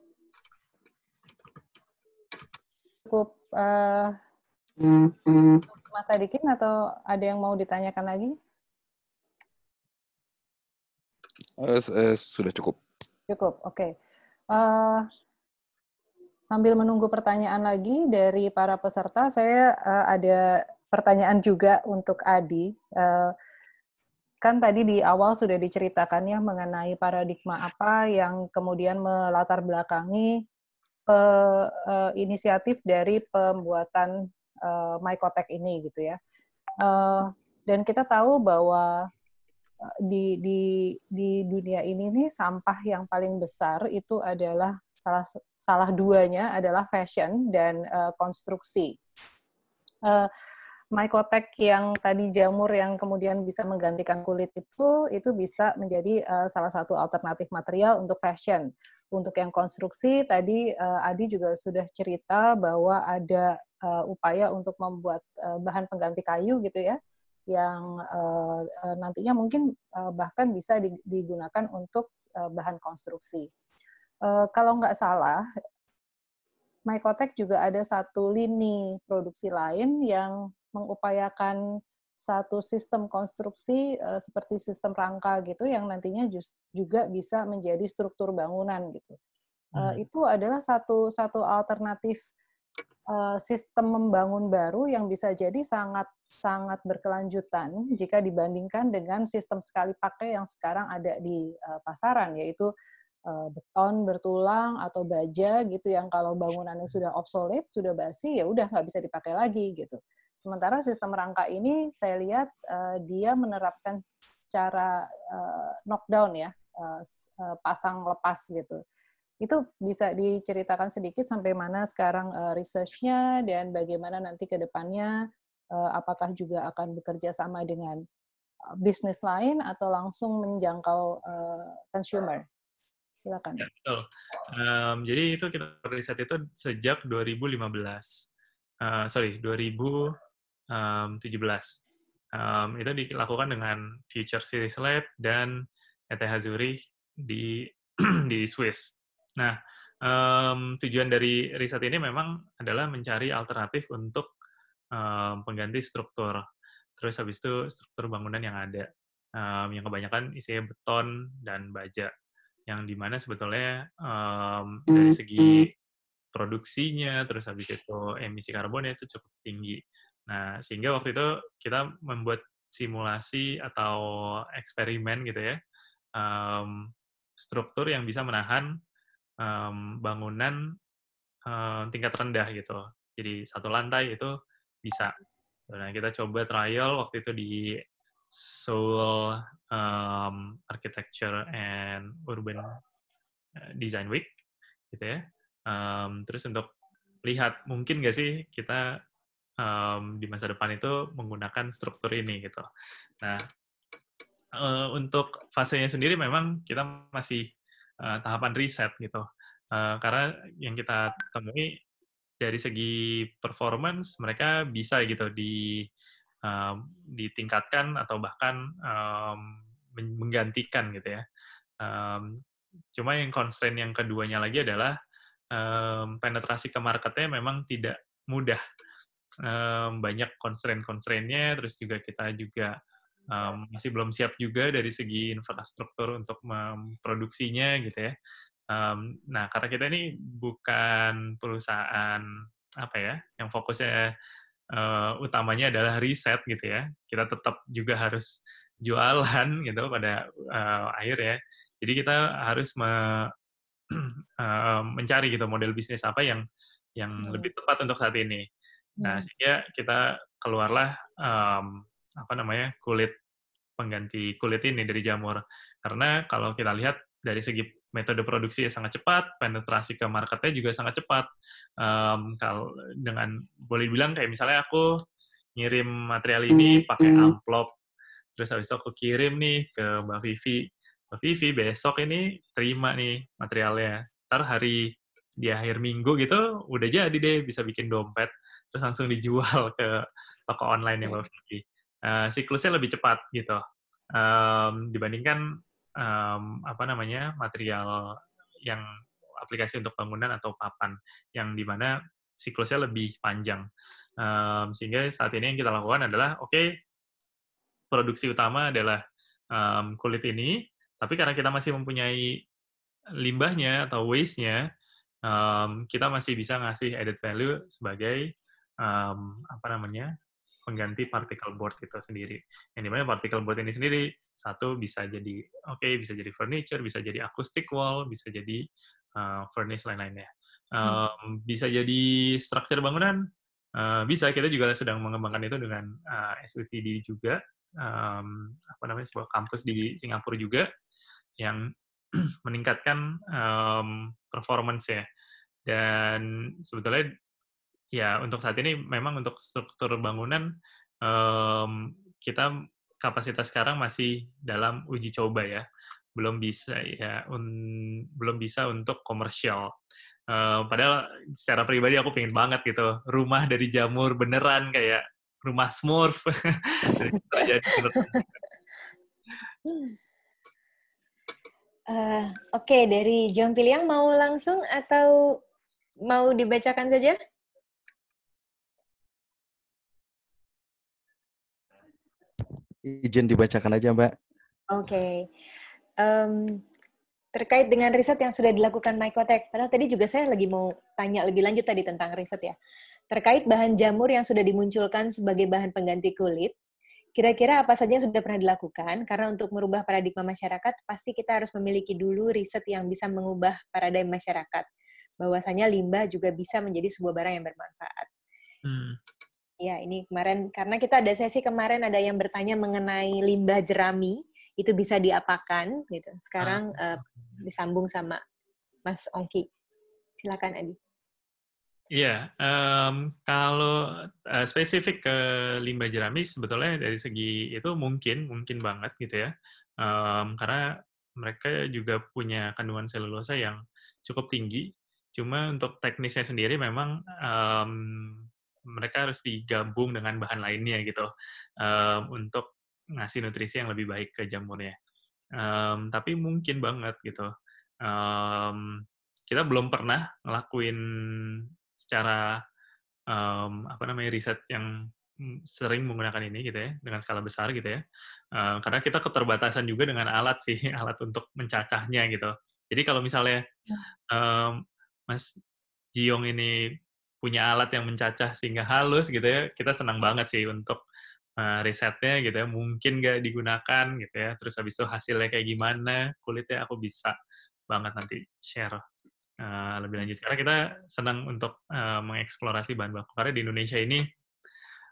Cukup uh, Mas Adikin atau ada yang mau ditanyakan lagi? Uh, uh, sudah cukup. Cukup, oke. Okay. Uh, eh, sambil menunggu pertanyaan lagi dari para peserta, saya uh, ada pertanyaan juga untuk Adi. Uh, kan tadi di awal sudah diceritakan ya mengenai paradigma apa yang kemudian melatar belakangi pe, uh, inisiatif dari pembuatan uh, MyCotec ini gitu ya. Uh, dan kita tahu bahwa eh, di di di dunia ini nih sampah yang paling besar itu adalah salah salah duanya adalah fashion dan uh, konstruksi. Uh, Mycotech yang tadi jamur yang kemudian bisa menggantikan kulit itu itu bisa menjadi uh, salah satu alternatif material untuk fashion. Untuk yang konstruksi tadi uh, Adi juga sudah cerita bahwa ada uh, upaya untuk membuat uh, bahan pengganti kayu gitu ya yang uh, nantinya mungkin uh, bahkan bisa digunakan untuk uh, bahan konstruksi. Uh, kalau nggak salah, Mycotech juga ada satu lini produksi lain yang mengupayakan satu sistem konstruksi uh, seperti sistem rangka gitu yang nantinya juga bisa menjadi struktur bangunan gitu. Uh, hmm. Itu adalah satu satu alternatif uh, sistem membangun baru yang bisa jadi sangat sangat berkelanjutan jika dibandingkan dengan sistem sekali pakai yang sekarang ada di uh, pasaran yaitu uh, beton bertulang atau baja gitu yang kalau bangunannya sudah obsolete sudah basi ya udah nggak bisa dipakai lagi gitu. Sementara sistem rangka ini saya lihat uh, dia menerapkan cara uh, knockdown ya, uh, pasang lepas gitu. Itu bisa diceritakan sedikit sampai mana sekarang uh, researchnya dan bagaimana nanti ke depannya uh, apakah juga akan bekerja sama dengan bisnis lain atau langsung menjangkau uh, consumer? Silakan. Ya, betul. Um, jadi itu kita riset itu sejak 2015. Eh, sorry 2017 um, itu dilakukan dengan Future Series Lab dan ETH Zurich di di Swiss. Nah, um, tujuan dari riset ini memang adalah mencari alternatif untuk um, pengganti struktur. Terus habis itu struktur bangunan yang ada, um, yang kebanyakan isinya beton dan baja, yang dimana sebetulnya um, dari segi produksinya, terus habis itu emisi karbonnya itu cukup tinggi. Nah, sehingga waktu itu kita membuat simulasi atau eksperimen gitu ya, um, struktur yang bisa menahan um, bangunan um, tingkat rendah gitu. Jadi satu lantai itu bisa. Nah, kita coba trial waktu itu di Seoul um, Architecture and Urban eh, Design Week gitu ya um, terus untuk lihat mungkin nggak sih kita um, di masa depan itu menggunakan struktur ini gitu. Nah uh, untuk fasenya sendiri memang kita masih uh, tahapan riset gitu uh, karena yang kita temui dari segi performance mereka bisa gitu di um, ditingkatkan atau bahkan um, menggantikan gitu ya. Um, cuma yang constraint yang keduanya lagi adalah um, penetrasi ke marketnya memang tidak mudah. Um, banyak constraint-constraintnya, terus juga kita juga um, masih belum siap juga dari segi infrastruktur untuk memproduksinya gitu ya. Um, nah, karena kita ini bukan perusahaan apa ya, yang fokusnya uh, utamanya adalah riset gitu ya. Kita tetap juga harus jualan gitu pada uh, akhir ya. Jadi kita harus me Eh, mencari gitu model bisnis apa yang yang hmm. lebih tepat untuk saat ini. Nah, hmm. sehingga kita keluarlah um, apa namanya kulit pengganti kulit ini dari jamur. Karena kalau kita lihat dari segi metode produksi ya sangat cepat, penetrasi ke marketnya juga sangat cepat. Um, kalau dengan boleh bilang kayak misalnya aku ngirim material ini hmm, pakai hmm. amplop, terus habis itu aku kirim nih ke Mbak Vivi Vivi besok ini terima nih materialnya. Ntar hari di akhir minggu gitu udah jadi deh bisa bikin dompet terus langsung dijual ke toko online yang lo Vivi. Uh, siklusnya lebih cepat gitu um, dibandingkan um, apa namanya material yang aplikasi untuk bangunan atau papan yang dimana siklusnya lebih panjang. Um, sehingga saat ini yang kita lakukan adalah oke okay, produksi utama adalah um, kulit ini tapi karena kita masih mempunyai limbahnya atau waste-nya, um, kita masih bisa ngasih added value sebagai um, apa namanya pengganti particle board itu sendiri. Yang dimana particle board ini sendiri satu bisa jadi oke okay, bisa jadi furniture, bisa jadi acoustic wall, bisa jadi uh, eh, furnish lain-lainnya. Um, Bisa jadi struktur bangunan, uh, bisa kita juga sedang mengembangkan itu dengan uh, eh, SUTD juga, um, apa namanya sebuah kampus di Singapura juga yang meningkatkan um, performance ya. Dan sebetulnya ya untuk saat ini memang untuk struktur bangunan um, kita kapasitas sekarang masih dalam uji coba ya. Belum bisa ya un, belum bisa untuk komersial. Uh, padahal secara pribadi aku pengen banget gitu rumah dari jamur beneran kayak rumah smurf. Eh, oke, okay, dari John Piliang mau langsung atau mau dibacakan saja? Izin dibacakan aja, Mbak. Oke. Okay. Um, terkait dengan riset yang sudah dilakukan Mycotech, padahal tadi juga saya lagi mau tanya lebih lanjut tadi tentang riset ya. Terkait bahan jamur yang sudah dimunculkan sebagai bahan pengganti kulit, Kira-kira apa saja yang sudah pernah dilakukan? Karena untuk merubah paradigma masyarakat, pasti kita harus memiliki dulu riset yang bisa mengubah paradigma masyarakat. Bahwasanya limbah juga bisa menjadi sebuah barang yang bermanfaat. Hmm. Ya, ini kemarin, karena kita ada sesi kemarin ada yang bertanya mengenai limbah jerami, itu bisa diapakan, gitu. Sekarang ah. uh, disambung sama Mas Ongki. Silakan, Adi. Iya, um, kalau uh, spesifik ke limbah jerami sebetulnya dari segi itu mungkin, mungkin banget gitu ya, um, karena mereka juga punya kandungan selulosa yang cukup tinggi. Cuma untuk teknisnya sendiri memang um, mereka harus digabung dengan bahan lainnya gitu um, untuk ngasih nutrisi yang lebih baik ke jamurnya. Um, tapi mungkin banget gitu. Um, kita belum pernah ngelakuin secara um, apa namanya riset yang mmm, sering menggunakan ini gitu ya dengan skala besar gitu ya uh, karena kita keterbatasan juga dengan alat sih alat untuk mencacahnya gitu jadi kalau misalnya um, Mas Jiong ini punya alat yang mencacah sehingga halus gitu ya kita senang banget sih untuk uh, risetnya gitu ya mungkin nggak digunakan gitu ya terus habis itu hasilnya kayak gimana kulitnya aku bisa banget nanti share Eh, lebih lanjut. Karena kita senang untuk eh, mengeksplorasi bahan baku. Karena di Indonesia ini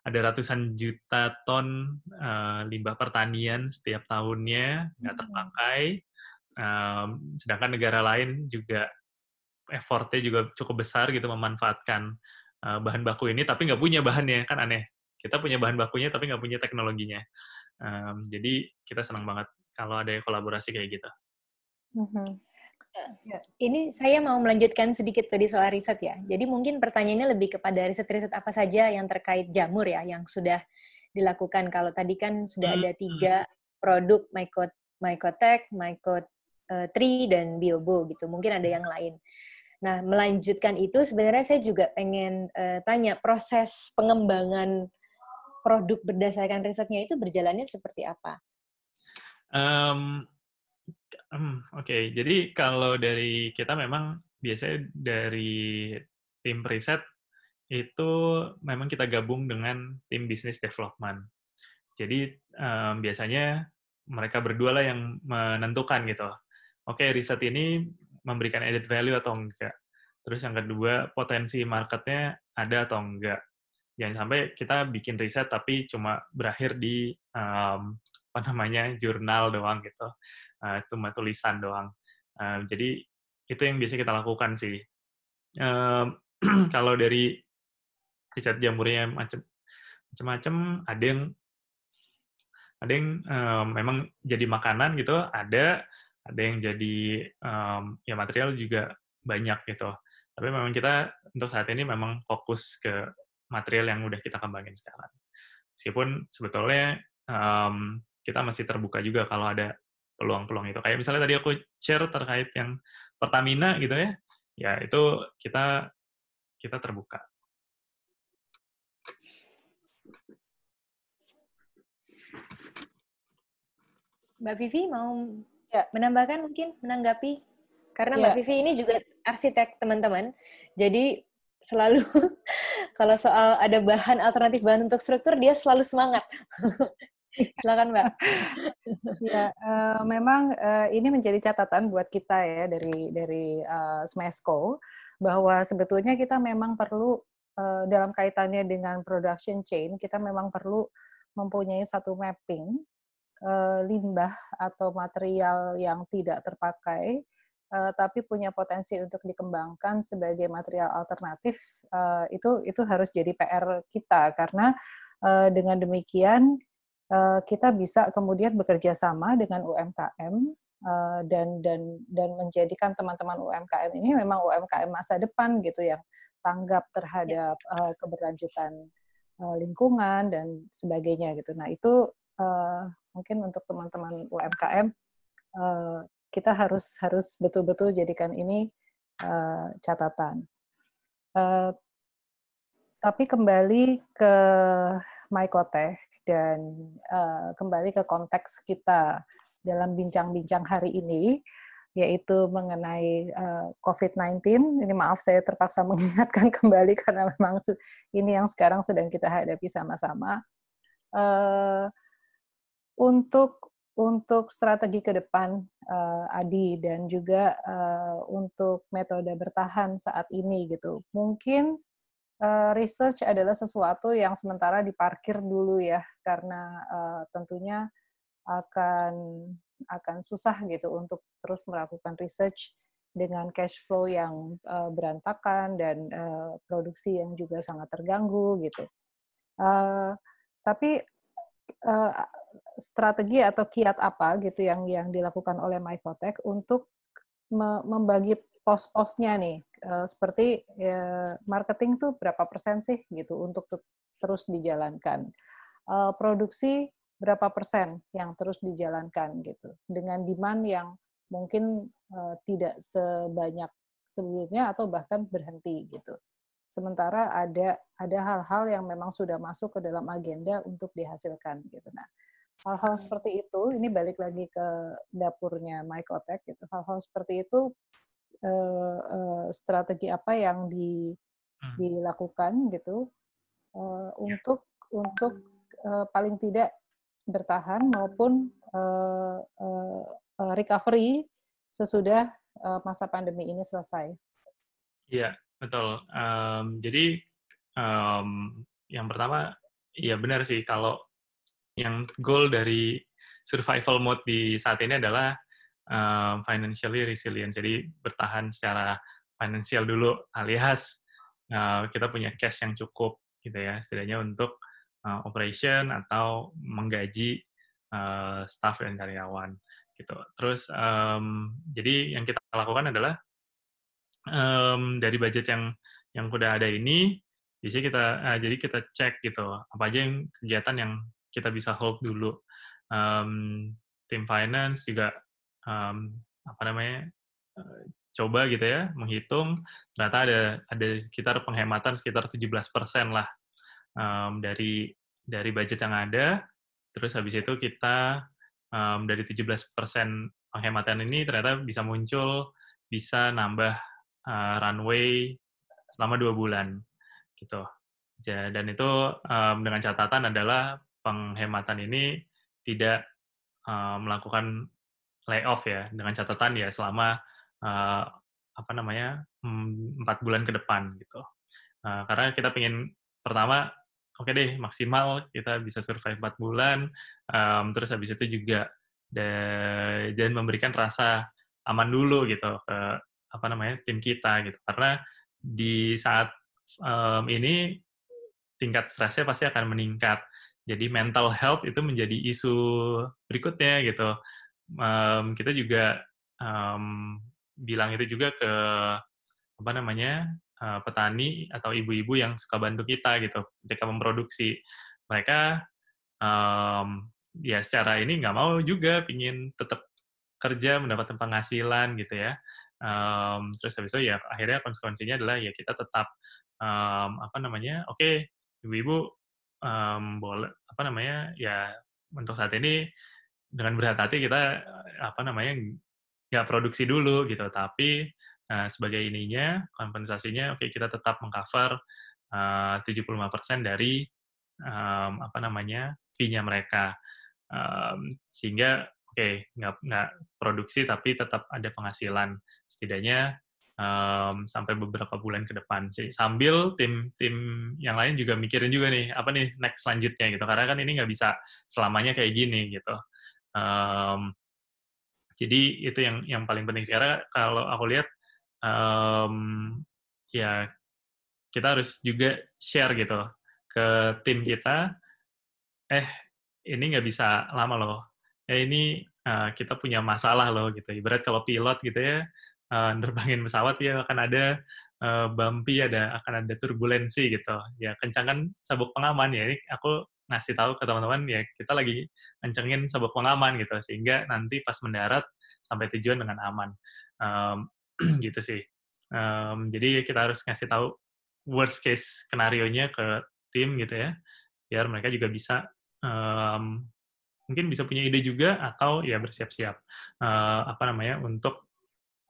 ada ratusan juta ton eh, limbah pertanian setiap tahunnya nggak hmm. terpakai. Um, sedangkan negara lain juga effortnya juga cukup besar gitu memanfaatkan bahan baku ini, tapi nggak punya bahannya kan aneh. Kita punya bahan bakunya tapi nggak punya teknologinya. jadi kita senang banget kalau ada kolaborasi kayak gitu. Hmm. Iya. Ini saya mau melanjutkan sedikit tadi soal riset ya. Jadi mungkin pertanyaannya lebih kepada riset-riset apa saja yang terkait jamur ya, yang sudah dilakukan. Kalau tadi kan sudah hmm, ada hmm. tiga produk Mycot Mycotech, Mycot dan Biobo gitu. Mungkin ada yang lain. Nah, melanjutkan itu sebenarnya saya juga pengen uh, tanya proses pengembangan produk berdasarkan risetnya itu berjalannya seperti apa? Um, Hmm, oke, okay. jadi kalau dari kita memang biasanya dari tim riset itu memang kita gabung dengan tim bisnis development. Jadi um, biasanya mereka berdua lah yang menentukan gitu. Oke, okay, riset ini memberikan added value atau enggak. Terus yang kedua, potensi marketnya ada atau enggak. Jangan sampai kita bikin riset tapi cuma berakhir di um, apa namanya jurnal doang gitu uh, cuma tulisan doang uh, jadi itu yang biasa kita lakukan sih uh, kalau dari riset jamurnya macam macam ada yang ada yang um, memang jadi makanan gitu ada ada yang jadi um, ya material juga banyak gitu tapi memang kita untuk saat ini memang fokus ke material yang udah kita kembangin sekarang meskipun sebetulnya um, kita masih terbuka juga kalau ada peluang-peluang itu. Kayak misalnya tadi aku share terkait yang Pertamina gitu ya, ya itu kita kita terbuka. Mbak Vivi mau ya. menambahkan mungkin menanggapi karena ya. Mbak Vivi ini juga arsitek teman-teman, jadi selalu kalau soal ada bahan alternatif bahan untuk struktur dia selalu semangat Silakan Mbak. ya, uh, memang uh, ini menjadi catatan buat kita ya dari dari uh, Smesco bahwa sebetulnya kita memang perlu uh, dalam kaitannya dengan production chain kita memang perlu mempunyai satu mapping uh, limbah atau material yang tidak terpakai uh, tapi punya potensi untuk dikembangkan sebagai material alternatif uh, itu itu harus jadi PR kita karena uh, dengan demikian Eh, kita bisa kemudian bekerja sama dengan UMKM eh, dan dan dan menjadikan teman-teman UMKM ini memang UMKM masa depan gitu yang tanggap terhadap ya. eh, keberlanjutan lingkungan dan sebagainya gitu. Nah itu mungkin untuk teman-teman UMKM kita harus harus betul-betul jadikan ini catatan. tapi kembali ke Maikoteh, dan uh, kembali ke konteks kita dalam bincang-bincang hari ini yaitu mengenai uh, eh, COVID-19. Ini maaf saya terpaksa mengingatkan kembali karena memang ini yang sekarang sedang kita hadapi sama-sama. Uh, untuk untuk strategi ke depan uh, Adi dan juga uh, untuk metode bertahan saat ini gitu. Mungkin Eh, research adalah sesuatu yang sementara diparkir dulu ya karena uh, tentunya akan akan susah gitu untuk terus melakukan research dengan cash flow yang uh, berantakan dan uh, produksi yang juga sangat terganggu gitu. Uh, tapi uh, strategi atau kiat apa gitu yang yang dilakukan oleh Myfotech untuk me membagi pos-posnya nih Eh, seperti ya, marketing tuh berapa persen sih gitu untuk terus dijalankan. Uh, produksi berapa persen yang terus dijalankan gitu. Dengan demand yang mungkin uh, tidak sebanyak sebelumnya atau bahkan berhenti gitu. Sementara ada ada hal-hal yang memang sudah masuk ke dalam agenda untuk dihasilkan gitu. Nah, hal-hal seperti itu ini balik lagi ke dapurnya Otek gitu. Hal-hal seperti itu uh, uh, strategi apa yang di, hmm. dilakukan gitu uh, ya. untuk untuk uh, paling tidak bertahan maupun uh, uh, recovery sesudah uh, masa pandemi ini selesai. Iya betul. Um, jadi um, yang pertama ya benar sih kalau yang goal dari survival mode di saat ini adalah um, financially resilient. Jadi bertahan secara finansial dulu alias uh, kita punya cash yang cukup gitu ya setidaknya untuk uh, operation atau menggaji uh, staff dan karyawan gitu. Terus um, jadi yang kita lakukan adalah um, dari budget yang yang udah ada ini biasanya kita uh, jadi kita cek gitu apa aja yang kegiatan yang kita bisa hold dulu. Um, tim finance juga um, apa namanya uh, coba gitu ya menghitung ternyata ada ada sekitar penghematan sekitar 17 persen lah um, dari dari budget yang ada terus habis itu kita um, dari 17 persen penghematan ini ternyata bisa muncul bisa nambah uh, runway selama dua bulan gitu dan itu um, dengan catatan adalah penghematan ini tidak um, melakukan layoff ya dengan catatan ya selama uh, apa namanya mmm, empat bulan ke depan gitu uh, karena kita pengen pertama oke okay deh maksimal kita bisa survive empat bulan um, terus habis itu juga dan memberikan rasa aman dulu gitu ke apa namanya tim kita gitu karena di saat um, ini tingkat stresnya pasti akan meningkat jadi mental health itu menjadi isu berikutnya gitu um, kita juga um, bilang itu juga ke apa namanya uh, petani atau ibu-ibu yang suka bantu kita gitu ketika memproduksi mereka um, ya secara ini nggak mau juga pingin tetap kerja mendapatkan penghasilan gitu ya um, terus habis itu ya akhirnya konsekuensinya adalah ya kita tetap um, apa namanya oke okay, ibu-ibu um, boleh apa namanya ya untuk saat ini dengan berat hati kita eh, apa namanya nggak produksi dulu gitu tapi uh, sebagai ininya kompensasinya oke okay, kita tetap mengcover eh, uh, 75% dari um, apa namanya fee-nya mereka um, sehingga oke okay, nggak nggak produksi tapi tetap ada penghasilan setidaknya um, sampai beberapa bulan ke depan sih sambil tim tim yang lain juga mikirin juga nih apa nih next selanjutnya gitu karena kan ini nggak bisa selamanya kayak gini gitu Um, jadi itu yang yang paling penting sekarang kalau aku lihat um, ya kita harus juga share gitu ke tim kita eh ini nggak bisa lama loh eh ini uh, kita punya masalah loh gitu ibarat kalau pilot gitu ya uh, nerbangin pesawat ya akan ada uh, bumpy ada akan ada turbulensi gitu ya kencangkan sabuk pengaman ya ini aku ngasih tahu ke teman-teman ya kita lagi ngencengin sabuk pengaman gitu sehingga nanti pas mendarat sampai tujuan dengan aman um, gitu sih um, jadi kita harus ngasih tahu worst case skenario-nya ke tim gitu ya biar mereka juga bisa um, mungkin bisa punya ide juga atau ya bersiap-siap uh, apa namanya untuk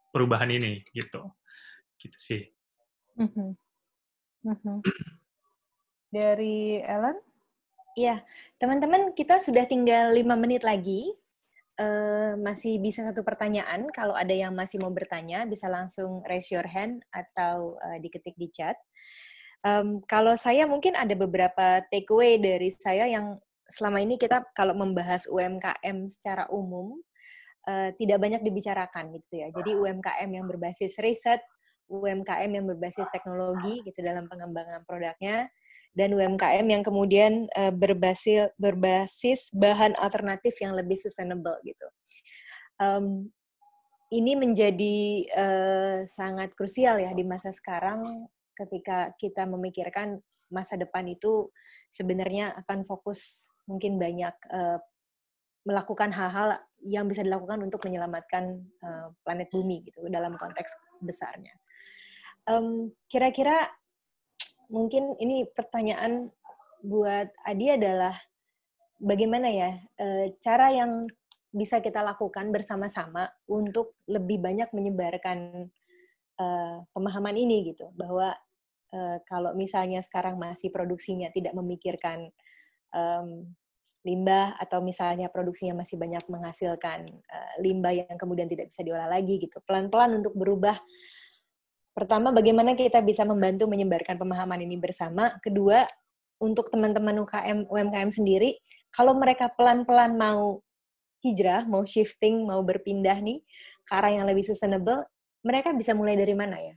perubahan ini gitu gitu sih mm -hmm. Mm -hmm. dari Ellen Iya, teman-teman kita sudah tinggal lima menit lagi. Uh, masih bisa satu pertanyaan. Kalau ada yang masih mau bertanya, bisa langsung raise your hand atau uh, diketik di chat. Um, kalau saya mungkin ada beberapa takeaway dari saya yang selama ini kita kalau membahas UMKM secara umum uh, tidak banyak dibicarakan gitu ya. Jadi UMKM yang berbasis riset, UMKM yang berbasis teknologi gitu dalam pengembangan produknya dan UMKM yang kemudian uh, eh, berbasis berbasis bahan alternatif yang lebih sustainable gitu. Um, ini menjadi uh, sangat krusial ya di masa sekarang ketika kita memikirkan masa depan itu sebenarnya akan fokus mungkin banyak uh, melakukan hal-hal yang bisa dilakukan untuk menyelamatkan uh, planet bumi gitu dalam konteks besarnya. Um, kira-kira mungkin ini pertanyaan buat Adi adalah bagaimana ya e, cara yang bisa kita lakukan bersama-sama untuk lebih banyak menyebarkan e, pemahaman ini gitu bahwa e, kalau misalnya sekarang masih produksinya tidak memikirkan limbah atau misalnya produksinya masih banyak menghasilkan limbah yang kemudian tidak bisa diolah lagi gitu pelan-pelan untuk berubah Pertama, bagaimana kita bisa membantu menyebarkan pemahaman ini bersama. Kedua, untuk teman-teman UKM, UMKM sendiri, kalau mereka pelan-pelan mau hijrah, mau shifting, mau berpindah nih ke arah yang lebih sustainable, mereka bisa mulai dari mana ya?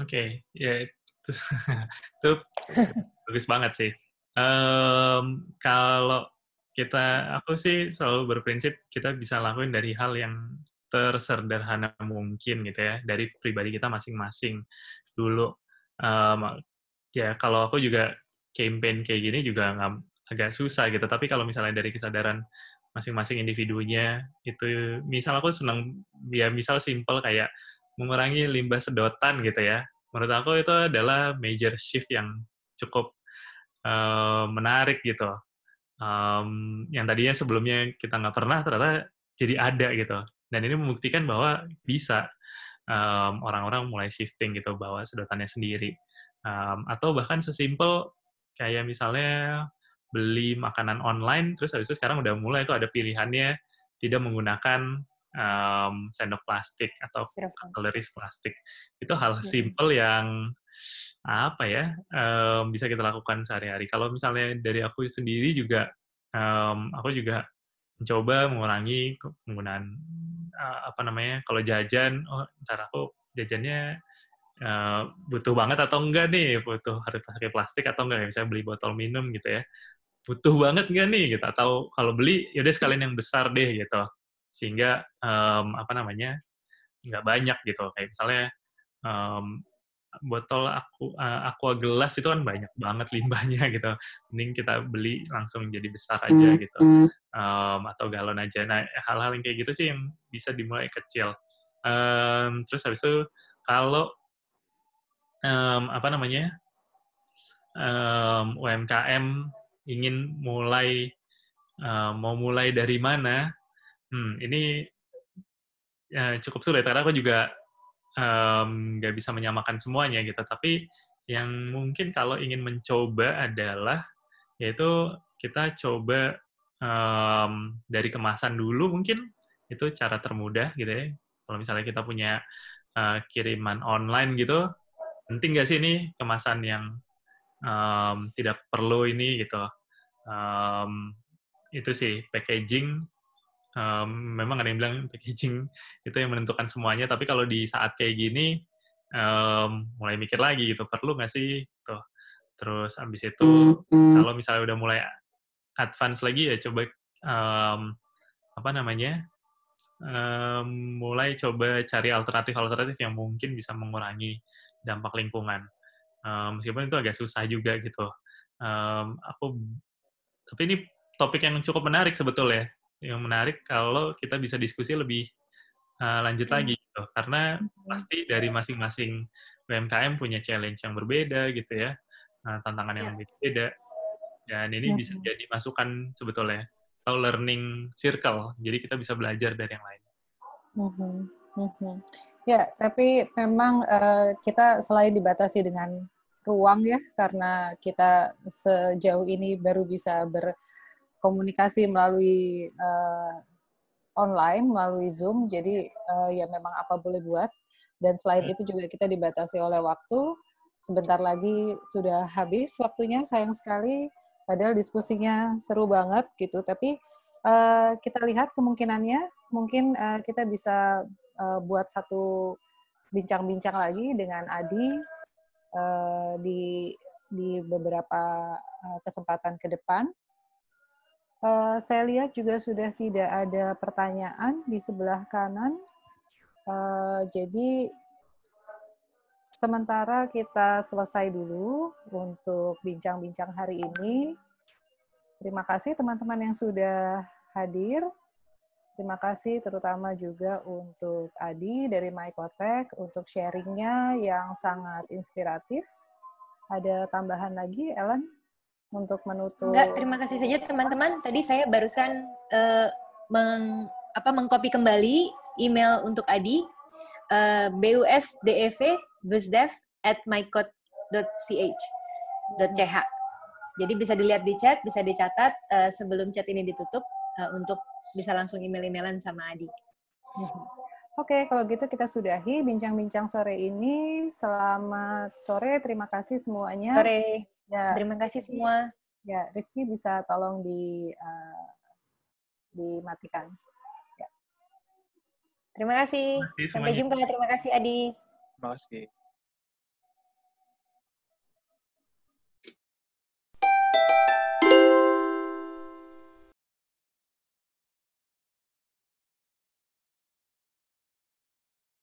Oke, okay. ya itu, itu bagus banget sih. Um, kalau kita, aku sih selalu berprinsip kita bisa lakuin dari hal yang tersederhana mungkin gitu ya dari pribadi kita masing-masing dulu um, ya kalau aku juga campaign kayak gini juga nggak agak susah gitu tapi kalau misalnya dari kesadaran masing-masing individunya itu misal aku senang ya misal simple kayak mengurangi limbah sedotan gitu ya menurut aku itu adalah major shift yang cukup uh, menarik gitu um, yang tadinya sebelumnya kita nggak pernah ternyata jadi ada gitu dan ini membuktikan bahwa bisa um, orang-orang um, mulai shifting gitu bawa sedotannya sendiri. Um, atau bahkan sesimpel kayak misalnya beli makanan online, terus habis itu sekarang udah mulai itu ada pilihannya tidak menggunakan um, sendok plastik atau cutleries plastik. Itu hal iya. simple yang apa ya um, bisa kita lakukan sehari-hari. Kalau misalnya dari aku sendiri juga, um, aku juga mencoba mengurangi penggunaan eh, apa namanya kalau jajan oh ntar aku jajannya uh, butuh banget atau enggak nih butuh harus pakai plastik atau enggak misalnya beli botol minum gitu ya butuh banget enggak nih gitu atau kalau beli ya yaudah sekalian yang besar deh gitu sehingga um, apa namanya nggak banyak gitu kayak misalnya um, botol aku aku eh, aqua gelas itu kan banyak banget limbahnya gitu mending kita beli langsung jadi besar aja hmm. gitu um, atau galon aja. Nah, hal-hal yang kayak gitu sih yang bisa dimulai kecil. Um, terus habis itu kalau um, apa namanya um, UMKM ingin mulai um, mau mulai dari mana, hmm, ini ya, cukup sulit karena aku juga nggak um, bisa menyamakan semuanya gitu. Tapi yang mungkin kalau ingin mencoba adalah yaitu kita coba um, dari kemasan dulu mungkin itu cara termudah gitu ya. Kalau misalnya kita punya uh, kiriman online gitu, penting nggak sih ini kemasan yang um, tidak perlu ini gitu. Um, itu sih packaging. Um, memang ada yang bilang packaging itu yang menentukan semuanya. Tapi kalau di saat kayak gini, um, mulai mikir lagi gitu, perlu nggak sih? Tuh. Gitu? Terus abis itu, kalau misalnya udah mulai advance lagi ya coba um, apa namanya um, mulai coba cari alternatif-alternatif yang mungkin bisa mengurangi dampak lingkungan um, meskipun itu agak susah juga gitu um, aku tapi ini topik yang cukup menarik sebetulnya yang menarik kalau kita bisa diskusi lebih uh, lanjut lagi hmm. gitu karena hmm. pasti dari masing-masing UMKM punya challenge yang berbeda gitu ya eh, tantangan yang yang berbeda dan ini iya bisa jadi masukan sebetulnya atau learning circle. Jadi kita bisa belajar dari yang lain. Mm-hmm. Ya, tapi memang uh, kita selain dibatasi dengan ruang ya, karena kita sejauh ini baru bisa berkomunikasi melalui uh, online, melalui Zoom. Jadi uh, ya memang apa boleh buat. Dan selain hmm. itu juga kita dibatasi oleh waktu. Sebentar lagi sudah habis waktunya, sayang sekali. Padahal diskusinya seru banget gitu, tapi uh, kita lihat kemungkinannya mungkin uh, kita bisa uh, buat satu bincang-bincang lagi dengan Adi uh, di di beberapa uh, kesempatan ke depan. Uh, saya lihat juga sudah tidak ada pertanyaan di sebelah kanan. Uh, jadi Sementara kita selesai dulu untuk bincang-bincang hari ini. Terima kasih teman-teman yang sudah hadir. Terima kasih terutama juga untuk Adi dari MyCotek untuk sharingnya yang sangat inspiratif. Ada tambahan lagi, Ellen, untuk menutup? Enggak, terima kasih saja teman-teman. Tadi saya barusan uh, meng, apa, mengcopy kembali email untuk Adi, uh, eh, busdev gusdev at mycode.ch .ch. Jadi bisa dilihat di chat, bisa dicatat uh, sebelum chat ini ditutup uh, untuk bisa langsung email-emailan sama Adi. Oke, okay, kalau gitu kita sudahi bincang-bincang sore ini. Selamat sore, terima kasih semuanya. Sore, ya, terima kasih semua. Ya, Rifki bisa tolong di uh, dimatikan. Ya. Terima kasih. Terima kasih Sampai jumpa. Terima kasih Adi. Terima kasih.